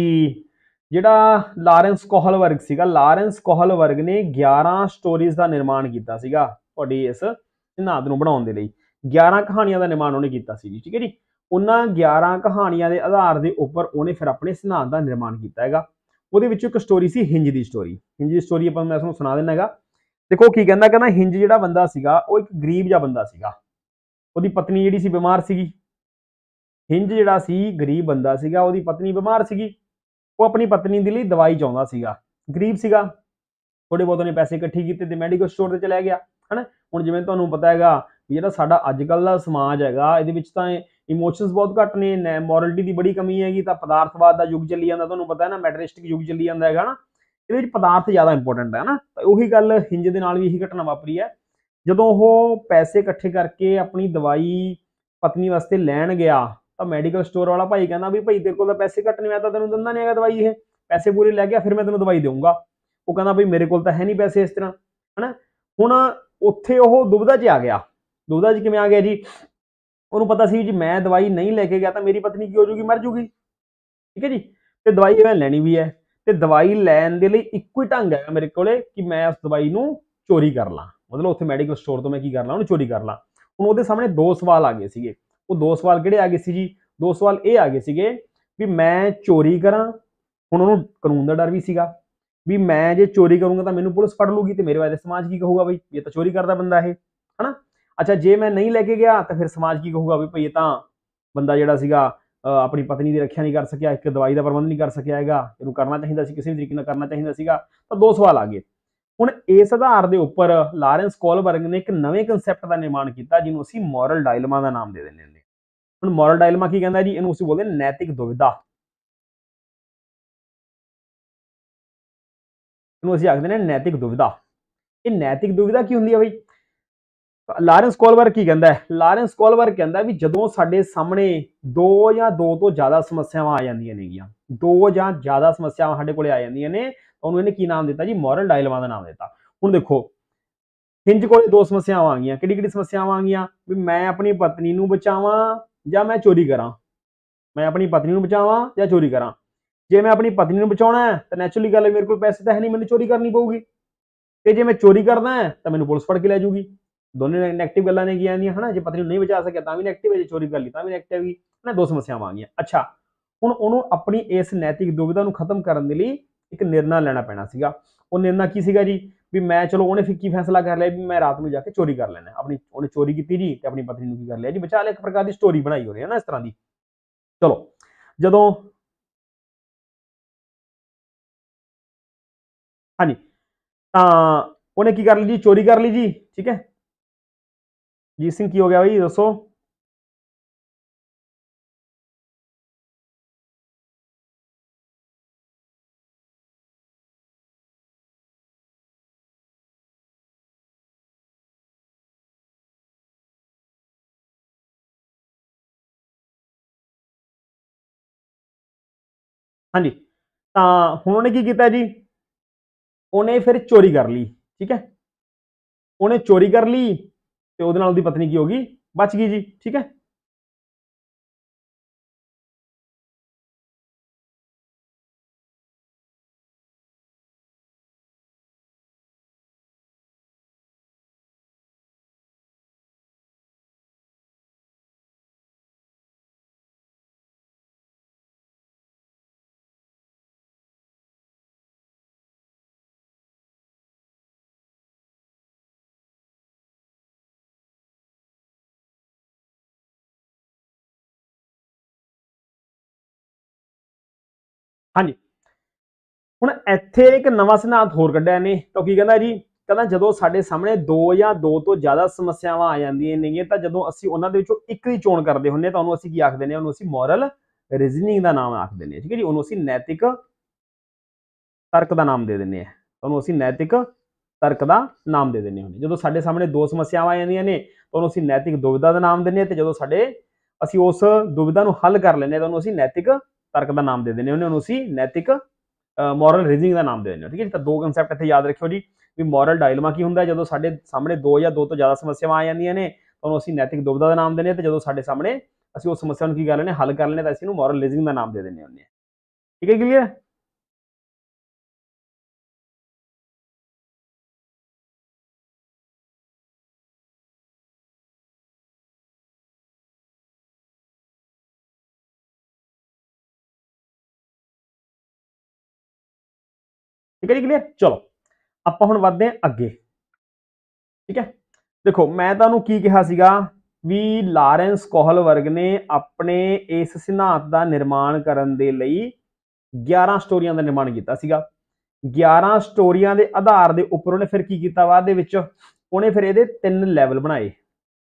ਜਿਹੜਾ ਲਾਰੈਂਸ ਕੋਹਲ ਵਰਗ ਸੀਗਾ ਲਾਰੈਂਸ ਕੋਹਲ ਵਰਗ ਨੇ 11 ਸਟੋਰੀਜ਼ ਦਾ ਨਿਰਮਾਣ ਕੀਤਾ ਸੀਗਾ ਤੁਹਾਡੀ ਇਸ ਸਿਧਾਂਤ ਨੂੰ ਬਣਾਉਣ ਦੇ ਲਈ 11 ਕਹਾਣੀਆਂ ਦਾ ਨਿਰਮਾਣ ਉਹਨੇ ਕੀਤਾ ਸੀ ਜੀ ਠੀਕ ਹੈ ਜੀ ਉਹਨਾਂ 11 ਕਹਾਣੀਆਂ ਦੇ ਆਧਾਰ ਦੇ ਉੱਪਰ ਉਹਨੇ ਫਿਰ ਆਪਣੇ ਸਿਧਾਂਤ ਦਾ ਨਿਰਮਾਣ ਕੀਤਾ ਹੈਗਾ ਉਹਦੇ ਵਿੱਚੋਂ ਇੱਕ ਸਟੋਰੀ ਸੀ ਹਿੰਜ ਦੀ ਸਟੋਰੀ ਹਿੰਜ ਦੀ ਸਟੋਰੀ ਆਪਾਂ ਮੈਂ ਤੁਹਾਨੂੰ ਸੁਣਾ ਦਿੰਦਾ ਹੈਗਾ ਦੇਖੋ ਕੀ ਕਹਿੰਦਾ ਕਹਿੰਦਾ ਹਿੰਜ ਜਿਹੜਾ ਬੰਦਾ ਸੀਗਾ ਉਹ ਇੱਕ ਗਰੀਬ ਜਿਹਾ ਬੰਦਾ ਸੀਗਾ ਉਹਦੀ ਪਤਨੀ ਜਿਹੜੀ ਸੀ ਬਿਮਾਰ ਸੀਗੀ ਹਿੰਜ ਜਿਹੜਾ ਸੀ ਗਰੀਬ ਬੰਦਾ ਸੀਗਾ ਉਹਦੀ ਪਤਨੀ ਬਿਮਾਰ ਸੀਗੀ ਉਹ ਆਪਣੀ ਪਤਨੀ ਦੇ ਲਈ ਦਵਾਈ ਚਾਹੁੰਦਾ ਸੀਗਾ ਗਰੀਬ ਸੀਗਾ ਥੋੜੇ ਬਹੁਤ ਉਹਨੇ ਪੈਸੇ ਇਕੱਠੇ ਕੀਤੇ ਤੇ ਮੈਡੀਕਲ ਸਟੋਰ ਤੇ ਚਲਾ ਗਿਆ ਹਨਾ ਹੁਣ ਜਿਵੇਂ ਤੁਹਾਨੂੰ ਪਤਾ ਹੈਗਾ ਵੀ ਜਿਹੜਾ ਸਾਡਾ ਅੱਜ ਕੱਲ ਦਾ ਸਮਾਜ ਹੈਗਾ ਇਹਦੇ ਵਿੱਚ ਤਾਂ ਇਮੋਸ਼ਨਸ ਬਹੁਤ ਘੱਟ ਨੇ ਮੋਰੈਲਿਟੀ ਦੀ ਬੜੀ ਕਮੀ ਹੈਗੀ ਤਾਂ ਪਦਾਰਥਵਾਦ ਦਾ ਯੁੱਗ ਚੱਲੀ ਜਾਂਦਾ ਤੁਹਾਨੂੰ ਪਤਾ ਹੈ ਨਾ ਮੈਟਰਿਸਟਿਕ ਯੁੱਗ ਚੱਲੀ ਜਾਂਦਾ ਹੈਗਾ ਨਾ ਇਹਦੇ ਵਿੱਚ ਪਦਾਰਥ ਜ਼ਿਆਦਾ ਇੰਪੋਰਟੈਂਟ ਹੈ ਨਾ ਤਾਂ ਉਹੀ ਗੱਲ ਹਿੰਜ ਦੇ ਨਾਲ ਵੀ ਇਹੀ ਘਟਨਾ ਵਾਪਰੀ ਹੈ ਜਦੋਂ ਉਹ ਪੈਸੇ ਇਕੱਠੇ ਕਰਕੇ ਆਪਣੀ ਦਵਾਈ ਪਤਨੀ ਵਾਸਤੇ ਲੈਣ ਗਿਆ ਤਾਂ ਮੈਡੀਕਲ ਸਟੋਰ ਵਾਲਾ ਭਾਈ ਕਹਿੰਦਾ ਵੀ ਭਾਈ ਤੇਰੇ ਕੋਲ ਤਾਂ ਪੈਸੇ ਘੱਟ ਨੇ ਮੈਂ ਤਾਂ ਤੈਨੂੰ ਦਿੰਦਾ ਨਹੀਂ ਹੈਗਾ ਦਵਾਈ ਇਹ ਪੈਸੇ ਪੂਰੇ ਲੈ ਗਿਆ ਫਿਰ ਮੈਂ ਤੈਨੂੰ ਦਵਾਈ ਦੇਵਾਂਗਾ ਉਹ ਕਹਿੰਦਾ ਭਾਈ ਮੇਰੇ ਕੋਲ ਤਾਂ ਹੈ ਨਹੀਂ ਪੈਸੇ ਇਸ ਤਰ੍ਹਾਂ ਹਨਾ ਹੁਣ ਉੱਥੇ ਉਹ ਦੁਬਦਾ 'ਚ ਆ ਗਿਆ ਦੁਬਦਾ 'ਚ ਕਿਵੇਂ ਆ ਗਿਆ ਜੀ ਉਹਨੂੰ ਪਤਾ ਸੀ ਜੀ ਮੈਂ ਦਵਾਈ ਨਹੀਂ ਲੈ ਕੇ ਗਿਆ ਤਾਂ ਮੇਰੀ ਪਤਨੀ ਕੀ ਹੋ ਜੂਗੀ ਮਰ ਜੂਗੀ ਠੀਕ ਹੈ ਜੀ ਤੇ ਦਵਾਈ ਮੈਂ ਲੈਣੀ ਵੀ ਹੈ ਤੇ ਦਵਾਈ ਲੈਣ ਦੇ ਲਈ ਇੱਕੋ ਹੀ ਢੰਗ ਹੈ ਮੇਰੇ ਕੋਲੇ ਕਿ ਮੈਂ ਉਸ ਦਵਾਈ ਨੂੰ ਚੋਰੀ ਕਰ ਲਾਂ ਮਤਲਬ ਉੱਥੇ ਮੈਡੀਕਲ ਸਟੋਰ ਤੋਂ ਮੈਂ ਕੀ ਕਰ ਲਾਂ ਉਹਨੂੰ ਚੋਰੀ ਕਰ ਲਾਂ ਹੁਣ ਉਹਦੇ ਸਾਹਮਣੇ ਦੋ ਸਵਾਲ ਆ ਗਏ ਸੀਗੇ ਉਹ ਦੋ ਸਵਾਲ ਕਿਹੜੇ ਆ ਗਏ ਸੀ ਜੀ ਦੋ ਸਵਾਲ ਇਹ ਆ ਗਏ ਸੀਗੇ ਵੀ ਮੈਂ ਚੋਰੀ ਕਰਾਂ ਹੁਣ ਉਹਨੂੰ ਕਾਨੂੰਨ ਦਾ ਡਰ ਵੀ ਸੀਗਾ ਵੀ ਮੈਂ ਜੇ ਚੋਰੀ ਕਰੂੰਗਾ ਤਾਂ ਮੈਨੂੰ ਪੁਲਿਸ ਫੜ ਲੂਗੀ ਤੇ ਮੇਰੇ ਬਾਰੇ ਸਮਾਜ ਕੀ ਕਹੂਗਾ ਬਈ ਇਹ ਤਾਂ ਚੋਰੀ ਕਰਦਾ ਬੰਦਾ ਇਹ ਹਨਾ ਅੱਛਾ ਜੇ ਮੈਂ ਨਹੀਂ ਲੈ ਕੇ ਗਿਆ ਤਾਂ ਫਿਰ ਸਮਾਜ ਕੀ ਕਹੂਗਾ ਵੀ ਭਈ ਇਹ ਤਾਂ ਬੰਦਾ ਜਿਹੜਾ ਸੀਗਾ ਆਪਣੀ ਪਤਨੀ ਦੀ ਰੱਖਿਆ ਨਹੀਂ ਕਰ ਸਕਿਆ ਇੱਕ ਦਵਾਈ ਦਾ ਪ੍ਰਬੰਧ ਨਹੀਂ ਕਰ ਸਕਿਆ ਹੈਗਾ ਇਹਨੂੰ ਕਰਨਾ ਚਾਹੀਦਾ ਸੀ ਕਿਸੇ ਵੀ ਤਰੀਕੇ ਨਾਲ ਕਰਨਾ ਚਾਹੀਦਾ ਸੀਗਾ ਤਾਂ ਦੋ ਸਵਾਲ ਆ ਗਏ ਹੁਣ ਇਸ ਆਧਾਰ ਦੇ ਉੱਪਰ ਲਾਰੈਂਸ ਕੋਲਬਰਗ ਨੇ ਇੱਕ ਨਵੇਂ ਕਨਸੈਪਟ ਦਾ ਨਿਰਮਾਣ ਕੀਤਾ ਜਿਹਨੂੰ ਅਸੀਂ ਮੋਰਲ ਡਾਇਲਮਾ ਦਾ ਨਾਮ ਦੇ ਦਿੰਦੇ ਹਾਂ ਹੁਣ ਮੋਰਲ ਡਾਇਲਮਾ ਕੀ ਕਹਿੰਦਾ ਜੀ ਇਹਨੂੰ ਅਸੀਂ ਬੋਲਦੇ ਨੈਤਿਕ ਦੁਵਿਧਾ ਨੂੰ ਅਸੀਂ ਆਖਦੇ ਨੇ ਨੈਤਿਕ ਦੁਵਿਧਾ ਇਹ ਨੈਤਿਕ ਦੁਵਿਧਾ ਕੀ ਹੁੰਦੀ ਹੈ ਬਈ ਲਾਰੈਂਸ ਕੋਲਵਰ ਕੀ ਕਹਿੰਦਾ ਹੈ ਲਾਰੈਂਸ ਕੋਲਵਰ ਕਹਿੰਦਾ ਵੀ ਜਦੋਂ ਸਾਡੇ ਸਾਹਮਣੇ ਦੋ ਜਾਂ ਦੋ ਤੋਂ ਜ਼ਿਆਦਾ ਸਮੱਸਿਆਵਾਂ ਆ ਜਾਂਦੀਆਂ ਨੇਗੀਆਂ ਦੋ ਜਾਂ ਜ਼ਿਆਦਾ ਸਮੱਸਿਆਵਾਂ ਸਾਡੇ ਕੋਲੇ ਆ ਜਾਂਦੀਆਂ ਨੇ ਉਹਨੂੰ ਇਹਨੇ ਕੀ ਨਾਮ ਦਿੱਤਾ ਜੀ ਮੋਰਲ ਡਾਇਲਮਾ ਦਾ ਨਾਮ ਦਿੱਤਾ ਹੁਣ ਦੇਖੋ ਹਿੰਜ ਕੋਲੇ ਦੋ ਸਮੱਸਿਆਵਾਂ ਆ ਗਈਆਂ ਕਿਹੜੀ ਕਿਹੜੀ ਸਮੱਸਿਆਵਾਂ ਆ ਗਈਆਂ ਵੀ ਮੈਂ ਆਪਣੀ ਪਤਨੀ ਨੂੰ ਬਚਾਵਾਂ ਜਾਂ ਮੈਂ ਚੋਰੀ ਕਰਾਂ ਮੈਂ ਆਪਣੀ ਪਤਨੀ ਨੂੰ ਬਚਾਵਾਂ ਜਾਂ ਚੋਰੀ ਕਰਾਂ ਜੇ ਮੈਂ ਆਪਣੀ ਪਤਨੀ ਨੂੰ ਬਚਾਉਣਾ ਹੈ ਤਾਂ ਨੈਚੁਰਲੀ ਗੱਲ ਹੈ ਮੇਰੇ ਕੋਲ ਪੈਸੇ ਤਾਂ ਹੈ ਨਹੀਂ ਮੈਨੂੰ ਚੋਰੀ ਕਰਨੀ ਪਊਗੀ ਤੇ ਜੇ ਮੈਂ ਚੋਰੀ ਕਰਦਾ ਹੈ ਤਾਂ ਮੈਨੂੰ ਪੁਲਿਸ ਫੜ ਕੇ ਲੈ ਜਾਊਗੀ ਦੋਨੇ ਨੈਗੇਟਿਵ ਗੱਲਾਂ ਨੇ ਗਿਆ ਨਹੀਂ ਹਨਾ ਜੇ ਪਤਨੀ ਨੂੰ ਨਹੀਂ ਬਚਾ ਸਕਿਆ ਤਾਂ ਵੀ ਨੈਗੇਟਿਵ ਹੈ ਜੇ ਚੋਰੀ ਕਰ ਲਈ ਤਾਂ ਵੀ ਨੈਗੇਟਿਵ ਹੀ ਹਨਾ ਦੋ ਸਮੱਸਿਆਵਾਂ ਆ ਗਈਆਂ ਅੱਛਾ ਹੁਣ ਉਹਨੂੰ ਆਪਣੀ ਇਸ ਨੈਤਿਕ ਦੁਬਿਧਾ ਨੂੰ ਖਤਮ ਕਰਨ ਦੇ ਲਈ ਇੱਕ ਨਿਰਣਾ ਲੈਣਾ ਪੈਣਾ ਸੀਗਾ ਉਹ ਨਿਰਣਾ ਕੀ ਸੀਗਾ ਜੀ ਵੀ ਮੈਂ ਚਲੋ ਉਹਨੇ ਫਿੱਕੀ ਫੈਸਲਾ ਕਰ ਲਿਆ ਵੀ ਮੈਂ ਰਾਤ ਨੂੰ ਜਾ ਕੇ ਚੋਰੀ ਕਰ ਲੈਣਾ ਆਪਣੀ ਉਹਨੇ ਚੋਰੀ ਕੀਤੀ ਜੀ ਤੇ ਆਪਣੀ ਪਤਨੀ ਨੂੰ ਕੀ ਕਰ ਲਿਆ ਜੀ ਬਚਾ ਲਿਆ ਇੱਕ ਪ੍ਰਕਾਰ ਦੀ ਸਟੋਰੀ ਬਣਾਈ ਹੋ ਰਹੀ ਹੈ ਨਾ ਇਸ ਤਰ੍ਹਾਂ ਦੀ ਚਲੋ ਜਦੋਂ हाँ जी उन्हें की कर ली जी चोरी कर ली जी ठीक है जीत सिंह की हो गया भाई दसो हाँ जी ਤਾਂ ਹੁਣ उन्हें की किया जी ਉਹਨੇ ਫਿਰ ਚੋਰੀ ਕਰ ਲਈ ਠੀਕ ਹੈ ਉਹਨੇ ਚੋਰੀ ਕਰ ਲਈ ਤੇ ਉਹਦੇ ਨਾਲ ਉਹਦੀ ਪਤਨੀ ਕੀ ਹੋ ਗਈ ਬਚ ਗਈ ਜੀ ਠੀਕ ਹੈ ਹਾਂਜੀ ਹੁਣ ਇੱਥੇ ਇੱਕ ਨਵਾਂ ਸਿਧਾਂਤ ਹੋਰ ਕੱਢਿਆ ਨੇ ਤਾਂ ਕੀ ਕਹਿੰਦਾ ਜੀ ਕਹਿੰਦਾ ਜਦੋਂ ਸਾਡੇ ਸਾਹਮਣੇ ਦੋ ਜਾਂ ਦੋ ਤੋਂ ਜ਼ਿਆਦਾ ਸਮੱਸਿਆਵਾਂ ਆ ਜਾਂਦੀਆਂ ਨੇਗੀਆਂ ਤਾਂ ਜਦੋਂ ਅਸੀਂ ਉਹਨਾਂ ਦੇ ਵਿੱਚੋਂ ਇੱਕ ਦੀ ਚੋਣ ਕਰਦੇ ਹੁੰਨੇ ਤਾਂ ਉਹਨੂੰ ਅਸੀਂ ਕੀ ਆਖਦੇ ਨੇ ਉਹਨੂੰ ਅਸੀਂ ਮੋਰਲ ਰੀਜ਼ਨਿੰਗ ਦਾ ਨਾਮ ਆਖਦੇ ਨੇ ਠੀਕ ਹੈ ਜੀ ਉਹਨੂੰ ਅਸੀਂ ਨੈਤਿਕ ਤਰਕ ਦਾ ਨਾਮ ਦੇ ਦਿੰਨੇ ਆ ਉਹਨੂੰ ਅਸੀਂ ਨੈਤਿਕ ਤਰਕ ਦਾ ਨਾਮ ਦੇ ਦਿੰਨੇ ਹੁੰਨੇ ਜਦੋਂ ਸਾਡੇ ਸਾਹਮਣੇ ਦੋ ਸਮੱਸਿਆਵਾਂ ਆ ਜਾਂਦੀਆਂ ਨੇ ਤੁਹਾਨੂੰ ਉਹਨੂੰ ਅਸੀਂ ਨੈਤਿਕ ਦੁਵਿਧਾ ਦਾ ਨਾਮ ਦਿੰਨੇ ਤੇ ਜਦੋਂ ਸਾਡੇ ਅਸੀਂ ਉਸ ਦੁਵਿਧਾ ਨੂੰ ਹੱਲ ਕਰ ਲੈਨੇ ਤਾਂ ਉਹਨੂੰ ਅਸੀਂ ਨੈਤਿਕ ਤਰਕ ਦਾ ਨਾਮ ਦੇ ਦਿੰਦੇ ਨੇ ਉਹਨੂੰ ਅਸੀਂ ਨੈਤਿਕ ਮੋਰਲ ਰੀਜ਼ਨਿੰਗ ਦਾ ਨਾਮ ਦੇ ਦਿੰਦੇ ਠੀਕ ਹੈ ਤਾਂ ਦੋ ਕਨਸੈਪਟ ਇੱਥੇ ਯਾਦ ਰੱਖਿਓ ਜੀ ਵੀ ਮੋਰਲ ਡਾਇਲਮਾ ਕੀ ਹੁੰਦਾ ਜਦੋਂ ਸਾਡੇ ਸਾਹਮਣੇ ਦੋ ਜਾਂ ਦੋ ਤੋਂ ਜ਼ਿਆਦਾ ਸਮੱਸਿਆਵਾਂ ਆ ਜਾਂਦੀਆਂ ਨੇ ਤਾਂ ਉਹਨੂੰ ਅਸੀਂ ਨੈਤਿਕ ਦੁਬਿਧਾ ਦਾ ਨਾਮ ਦਿੰਦੇ ਨੇ ਤੇ ਜਦੋਂ ਸਾਡੇ ਸਾਹਮਣੇ ਅਸੀਂ ਉਸ ਸਮੱਸਿਆ ਨੂੰ ਕੀ ਕਰ ਲੈਣੇ ਹੱਲ ਕਰ ਲੈਣੇ ਤਾਂ ਅਸੀਂ ਇਹਨੂੰ ਮੋਰਲ ਰੀਜ਼ਨਿੰਗ ਦਾ ਨਾਮ ਦੇ ਦਿੰਦੇ ਹੁੰਦੇ ਆ ਠੀਕ ਹੈ ਕਲੀਅਰ ਠੀਕ ਹੈ ਜੀ ਕਲੀਅਰ ਚਲੋ ਆਪਾਂ ਹੁਣ ਵਧਦੇ ਹਾਂ ਅੱਗੇ ਠੀਕ ਹੈ ਦੇਖੋ ਮੈਂ ਤੁਹਾਨੂੰ ਕੀ ਕਿਹਾ ਸੀਗਾ ਵੀ ਲਾਰੈਂਸ ਕੋਹਲ ਵਰਗ ਨੇ ਆਪਣੇ ਇਸ ਸਿਧਾਂਤ ਦਾ ਨਿਰਮਾਣ ਕਰਨ ਦੇ ਲਈ 11 ਸਟੋਰੀਆਂ ਦਾ ਨਿਰਮਾਣ ਕੀਤਾ ਸੀਗਾ 11 ਸਟੋਰੀਆਂ ਦੇ ਆਧਾਰ ਦੇ ਉੱਪਰ ਉਹਨੇ ਫਿਰ ਕੀ ਕੀਤਾ ਬਾਅਦ ਦੇ ਵਿੱਚ ਉਹਨੇ ਫਿਰ ਇਹਦੇ ਤਿੰਨ ਲੈਵਲ ਬਣਾਏ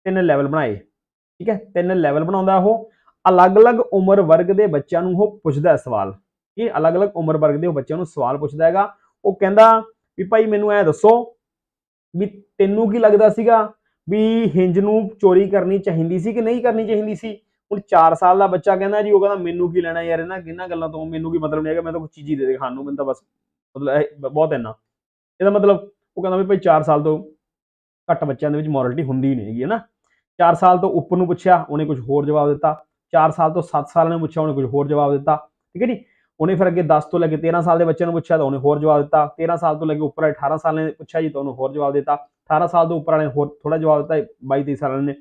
ਤਿੰਨ ਲੈਵਲ ਬਣਾਏ ਠੀਕ ਹੈ ਤਿੰਨ ਲੈਵਲ ਬਣਾਉਂਦਾ ਉਹ ਅਲੱਗ-ਅਲੱਗ ਉਮਰ ਵਰਗ ਦੇ ਬੱਚਿਆਂ ਨੂੰ ਉਹ ਪੁੱਛਦਾ ਸਵਾਲ ਇਹ ਅਲੱਗ-ਅਲੱਗ ਉਮਰ ਵਰਗ ਦੇ ਬੱਚਿਆਂ ਨੂੰ ਸਵਾਲ ਪੁੱਛਦਾ ਹੈਗਾ ਉਹ ਕਹਿੰਦਾ ਵੀ ਭਾਈ ਮੈਨੂੰ ਐ ਦੱਸੋ ਵੀ ਤੈਨੂੰ ਕੀ ਲੱਗਦਾ ਸੀਗਾ ਵੀ ਹਿੰਜ ਨੂੰ ਚੋਰੀ ਕਰਨੀ ਚਾਹੀਦੀ ਸੀ ਕਿ ਨਹੀਂ ਕਰਨੀ ਚਾਹੀਦੀ ਸੀ ਹੁਣ 4 ਸਾਲ ਦਾ ਬੱਚਾ ਕਹਿੰਦਾ ਜੀ ਉਹ ਕਹਿੰਦਾ ਮੈਨੂੰ ਕੀ ਲੈਣਾ ਯਾਰ ਇਹਨਾਂ ਕਿੰਨਾ ਗੱਲਾਂ ਤੋਂ ਮੈਨੂੰ ਕੀ ਮਤਲਬ ਨਹੀਂ ਹੈਗਾ ਮੈਂ ਤਾਂ ਕੋਈ ਚੀਜ਼ ਹੀ ਦੇ ਦੇ ਖਾਣ ਨੂੰ ਮੈਨੂੰ ਤਾਂ ਬਸ ਮਤਲਬ ਬਹੁਤ ਇੰਨਾ ਇਹਦਾ ਮਤਲਬ ਉਹ ਕਹਿੰਦਾ ਵੀ ਭਾਈ 4 ਸਾਲ ਤੋਂ ਘੱਟ ਬੱਚਿਆਂ ਦੇ ਵਿੱਚ ਮੋਰਲਟੀ ਹੁੰਦੀ ਨਹੀਂ ਹੈਗੀ ਹੈਨਾ 4 ਸਾਲ ਤੋਂ ਉੱਪਰ ਨੂੰ ਪੁੱਛਿਆ ਉਹਨੇ ਕੁਝ ਹੋਰ ਜਵਾਬ ਦਿੱਤਾ 4 ਸਾਲ ਤੋਂ 7 ਸਾਲ ਨੂੰ ਪੁੱਛਿਆ ਉਹਨੇ ਕੁਝ ਹੋਰ ਜਵਾਬ ਦਿੱਤਾ ਠੀਕ ਹੈ ਜੀ ਉਹਨੇ ਫਿਰ ਅੱਗੇ 10 ਤੋਂ ਲੈ ਕੇ 13 ਸਾਲ ਦੇ ਬੱਚਿਆਂ ਨੂੰ ਪੁੱਛਿਆ ਤਾਂ ਉਹਨੇ ਹੋਰ ਜਵਾਬ ਦਿੱਤਾ 13 ਸਾਲ ਤੋਂ ਲੈ ਕੇ ਉੱਪਰ 18 ਸਾਲ ਨੇ ਪੁੱਛਿਆ ਜੀ ਤਾਂ ਉਹਨੂੰ ਹੋਰ ਜਵਾਬ ਦਿੱਤਾ 18 ਸਾਲ ਤੋਂ ਉੱਪਰ ਵਾਲੇ ਹੋਰ ਥੋੜਾ ਜਵਾਬ ਦਿੱਤਾ 22 23 ਸਾਲਾਂ ਨੇ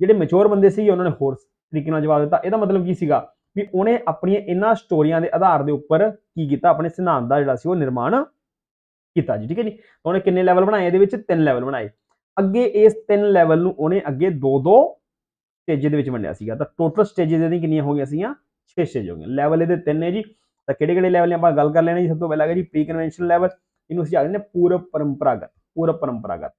ਜਿਹੜੇ ਮੈਚੁਰ ਬੰਦੇ ਸੀ ਉਹਨਾਂ ਨੇ ਹੋਰ ਤਰੀਕੇ ਨਾਲ ਜਵਾਬ ਦਿੱਤਾ ਇਹਦਾ ਮਤਲਬ ਕੀ ਸੀਗਾ ਵੀ ਉਹਨੇ ਆਪਣੀਆਂ ਇਹਨਾਂ ਸਟੋਰੀਆਂ ਦੇ ਆਧਾਰ ਦੇ ਉੱਪਰ ਕੀ ਕੀਤਾ ਆਪਣੇ ਸਿਧਾਂਤ ਦਾ ਜਿਹੜਾ ਸੀ ਉਹ ਨਿਰਮਾਣ ਕੀਤਾ ਜੀ ਠੀਕ ਹੈ ਜੀ ਉਹਨੇ ਕਿੰਨੇ ਲੈਵਲ ਬਣਾਏ ਇਹਦੇ ਵਿੱਚ ਤਿੰਨ ਲੈਵਲ ਬਣਾਏ ਅੱਗੇ ਇਸ ਤਿੰਨ ਲੈਵਲ ਨੂੰ ਉਹਨੇ ਅੱਗੇ ਦੋ ਦੋ ਸਟੇਜ ਦੇ ਵਿੱਚ ਵੰਡਿਆ ਸੀਗਾ ਤਾਂ ਟੋਟਲ ਸਟੇਜੇ ਇਹਦੀ ਕਿੰਨੀਆਂ ਹੋ ਗਈਆਂ ਸੀਗੀਆਂ 6 ਸਟੇਜ ਹੋ ਗਈਆਂ ਲੈਵਲ ਇਹਦੇ ਤਿੰਨ ਹੈ ਜੀ ਤਾਂ ਕਿਹੜੇ ਕਿਹੜੇ ਲੈਵਲ ਨੇ ਆਪਾਂ ਗੱਲ ਕਰ ਲੈਣੀ ਜੀ ਸਭ ਤੋਂ ਪਹਿਲਾਂ ਹੈ ਜੀ ਪ੍ਰੀ ਕਨਵੈਨਸ਼ਨਲ ਲੈਵਲ ਜਿਹਨੂੰ ਅਸੀਂ ਆਖਦੇ ਨੇ ਪੂਰਵ ਪਰੰਪਰਾਗਤ ਪੂਰਵ ਪਰੰਪਰਾਗਤ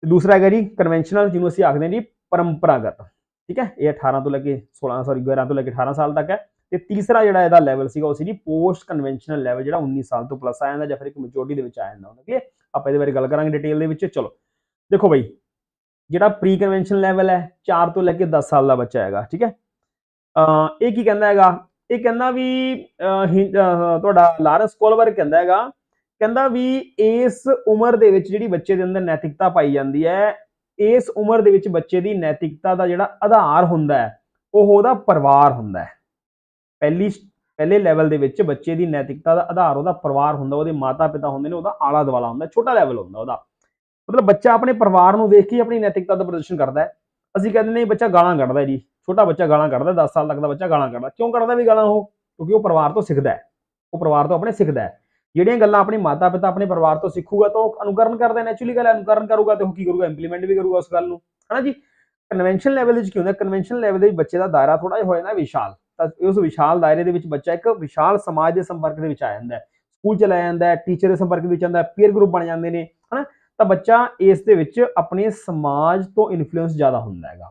ਤੇ ਦੂਸਰਾ ਹੈਗਾ ਜੀ ਕਨਵੈਨਸ਼ਨਲ ਜਿਹਨੂੰ ਅਸੀਂ ਆਖਦੇ ਹਾਂ ਜੀ ਪਰੰਪਰਾਗਤ ਠੀਕ ਹੈ ਇਹ 18 ਤੋਂ ਲੈ ਕੇ 16 ਸੌਰੀ 11 ਤੋਂ ਲੈ ਕੇ 18 ਸਾਲ ਤੱਕ ਹੈ ਤੇ ਤੀਸਰਾ ਜਿਹੜਾ ਇਹਦਾ ਲੈਵਲ ਸੀਗਾ ਉਹ ਸੀ ਜੀ ਪੋਸਟ ਕਨਵੈਨਸ਼ਨਲ ਲੈਵਲ ਜਿਹੜਾ 19 ਸਾਲ ਤੋਂ ਪਲੱਸ ਆ ਜਾਂਦਾ ਜਾਂ ਫਿਰ ਇੱਕ ਮੈਚੋਰਟੀ ਦੇ ਵਿੱਚ ਆ ਜਾਂਦਾ ਉਹਨਾਂ ਕੇ ਆਪਾਂ ਇਹਦੇ ਬਾਰੇ ਗੱਲ ਕਰਾਂਗੇ ਡਿਟੇਲ ਦੇ ਵਿੱਚ ਚਲੋ ਦੇਖੋ ਬਈ ਜਿਹੜਾ ਪ੍ਰੀ ਕਨਵੈਨਸ਼ਨਲ ਲੈਵਲ ਹੈ 4 ਤੋਂ ਲੈ ਕੇ 10 ਸਾਲ ਦਾ ਬੱਚਾ ਹੈਗਾ ਠੀਕ ਹੈ ਇਹ ਕੀ ਕਹਿੰਦਾ ਹੈਗਾ ਇਹ ਕਹਿੰਦਾ ਵੀ ਤੁਹਾਡਾ ਲਾਰੈਂਸ ਕੋਲਵਰ ਕਹਿੰਦਾ ਹੈਗਾ ਕਹਿੰਦਾ ਵੀ ਇਸ ਉਮਰ ਦੇ ਵਿੱਚ ਜਿਹੜੀ ਬੱਚੇ ਦੇ ਅੰਦਰ ਨੈਤਿਕਤਾ ਪਾਈ ਜਾਂਦੀ ਹੈ ਇਸ ਉਮਰ ਦੇ ਵਿੱਚ ਬੱਚੇ ਦੀ ਨੈਤਿਕਤਾ ਦਾ ਜਿਹੜਾ ਆਧਾਰ ਹੁੰਦਾ ਹੈ ਉਹ ਉਹਦਾ ਪਰਿਵਾਰ ਹੁੰਦਾ ਹੈ ਪਹਿਲੀ ਪਹਿਲੇ ਲੈਵਲ ਦੇ ਵਿੱਚ ਬੱਚੇ ਦੀ ਨੈਤਿਕਤਾ ਦਾ ਆਧਾਰ ਉਹਦਾ ਪਰਿਵਾਰ ਹੁੰਦਾ ਉਹਦੇ ਮਾਤਾ-ਪਿਤਾ ਹੁੰਦੇ ਨੇ ਉਹਦਾ ਆਲਾ ਦਵਾਲਾ ਹੁੰਦਾ ਛੋਟਾ ਲੈਵਲ ਹੁੰਦਾ ਉਹਦਾ ਮਤਲਬ ਬੱਚਾ ਆਪਣੇ ਪਰਿਵਾਰ ਨੂੰ ਦੇਖ ਕੇ ਆਪਣੀ ਨੈਤਿਕਤਾ ਦਾ ਪ੍ਰਦਰਸ਼ਨ ਕਰਦਾ ਹੈ ਅਸੀਂ ਕਹਿੰਦੇ ਨਹੀਂ ਬੱਚਾ ਗਾਲਾਂ ਕੱਢਦਾ ਜੀ ਛੋਟਾ ਬੱਚਾ ਗਾਲਾਂ ਕੱਢਦਾ 10 ਸਾਲ ਤੱਕ ਦਾ ਬੱਚਾ ਗਾਲਾਂ ਕੱਢਦਾ ਕਿਉਂ ਕੱਢਦਾ ਵੀ ਗਾਲਾਂ ਉਹ ਕਿਉਂਕਿ ਉਹ ਪਰਿਵਾਰ ਤੋਂ ਸਿੱਖਦਾ ਹੈ ਉਹ ਪਰਿਵਾਰ ਤੋਂ ਆਪਣੇ ਸਿੱਖਦਾ ਹੈ ਜਿਹੜੀਆਂ ਗੱਲਾਂ ਆਪਣੇ ਮਾਤਾ ਪਿਤਾ ਆਪਣੇ ਪਰਿਵਾਰ ਤੋਂ ਸਿੱਖੂਗਾ ਤਾਂ ਉਹ ਅਨੁਕਰਨ ਕਰਦਾ ਐਕਚੁਅਲੀ ਗੱਲ ਅਨੁਕਰਨ ਕਰੂਗਾ ਤੇ ਉਹ ਕੀ ਕਰੂਗਾ ਇੰਪਲੀਮੈਂਟ ਵੀ ਕਰੂਗਾ ਉਸ ਗੱਲ ਨੂੰ ਹਨਾ ਜੀ ਕਨਵੈਨਸ਼ਨ ਲੈਵਲ ਵਿੱਚ ਕੀ ਹੁੰਦਾ ਕਨਵੈਨਸ਼ਨ ਲੈਵਲ ਦੇ ਵਿੱਚ ਬੱਚੇ ਦਾ ਦਾਇਰਾ ਥੋੜਾ ਜਿਹਾ ਹੋ ਜਾਂਦਾ ਵਿਸ਼ਾਲ ਤਾਂ ਉਸ ਵਿਸ਼ਾਲ ਦਾਇਰੇ ਦੇ ਵਿੱਚ ਬੱਚਾ ਇੱਕ ਵਿਸ਼ਾਲ ਸਮਾਜ ਦੇ ਸੰਪਰਕ ਦੇ ਵਿੱਚ ਆ ਜਾਂਦਾ ਹੈ ਸਕੂਲ ਚ ਲੈ ਜਾਂਦਾ ਹੈ ਟੀਚਰ ਦੇ ਸੰਪਰਕ ਵਿੱਚ ਆਉਂਦਾ ਹੈ ਪੀਅਰ ਗਰੁੱਪ ਬਣ ਜਾਂਦੇ ਨੇ ਹਨਾ ਤਾਂ ਬੱਚਾ ਇਸ ਦੇ ਵਿੱਚ ਆਪਣੇ ਸਮਾਜ ਤੋਂ ਇਨਫਲੂਐਂਸ ਜ਼ਿਆਦਾ ਹੁੰਦਾ ਹੈਗਾ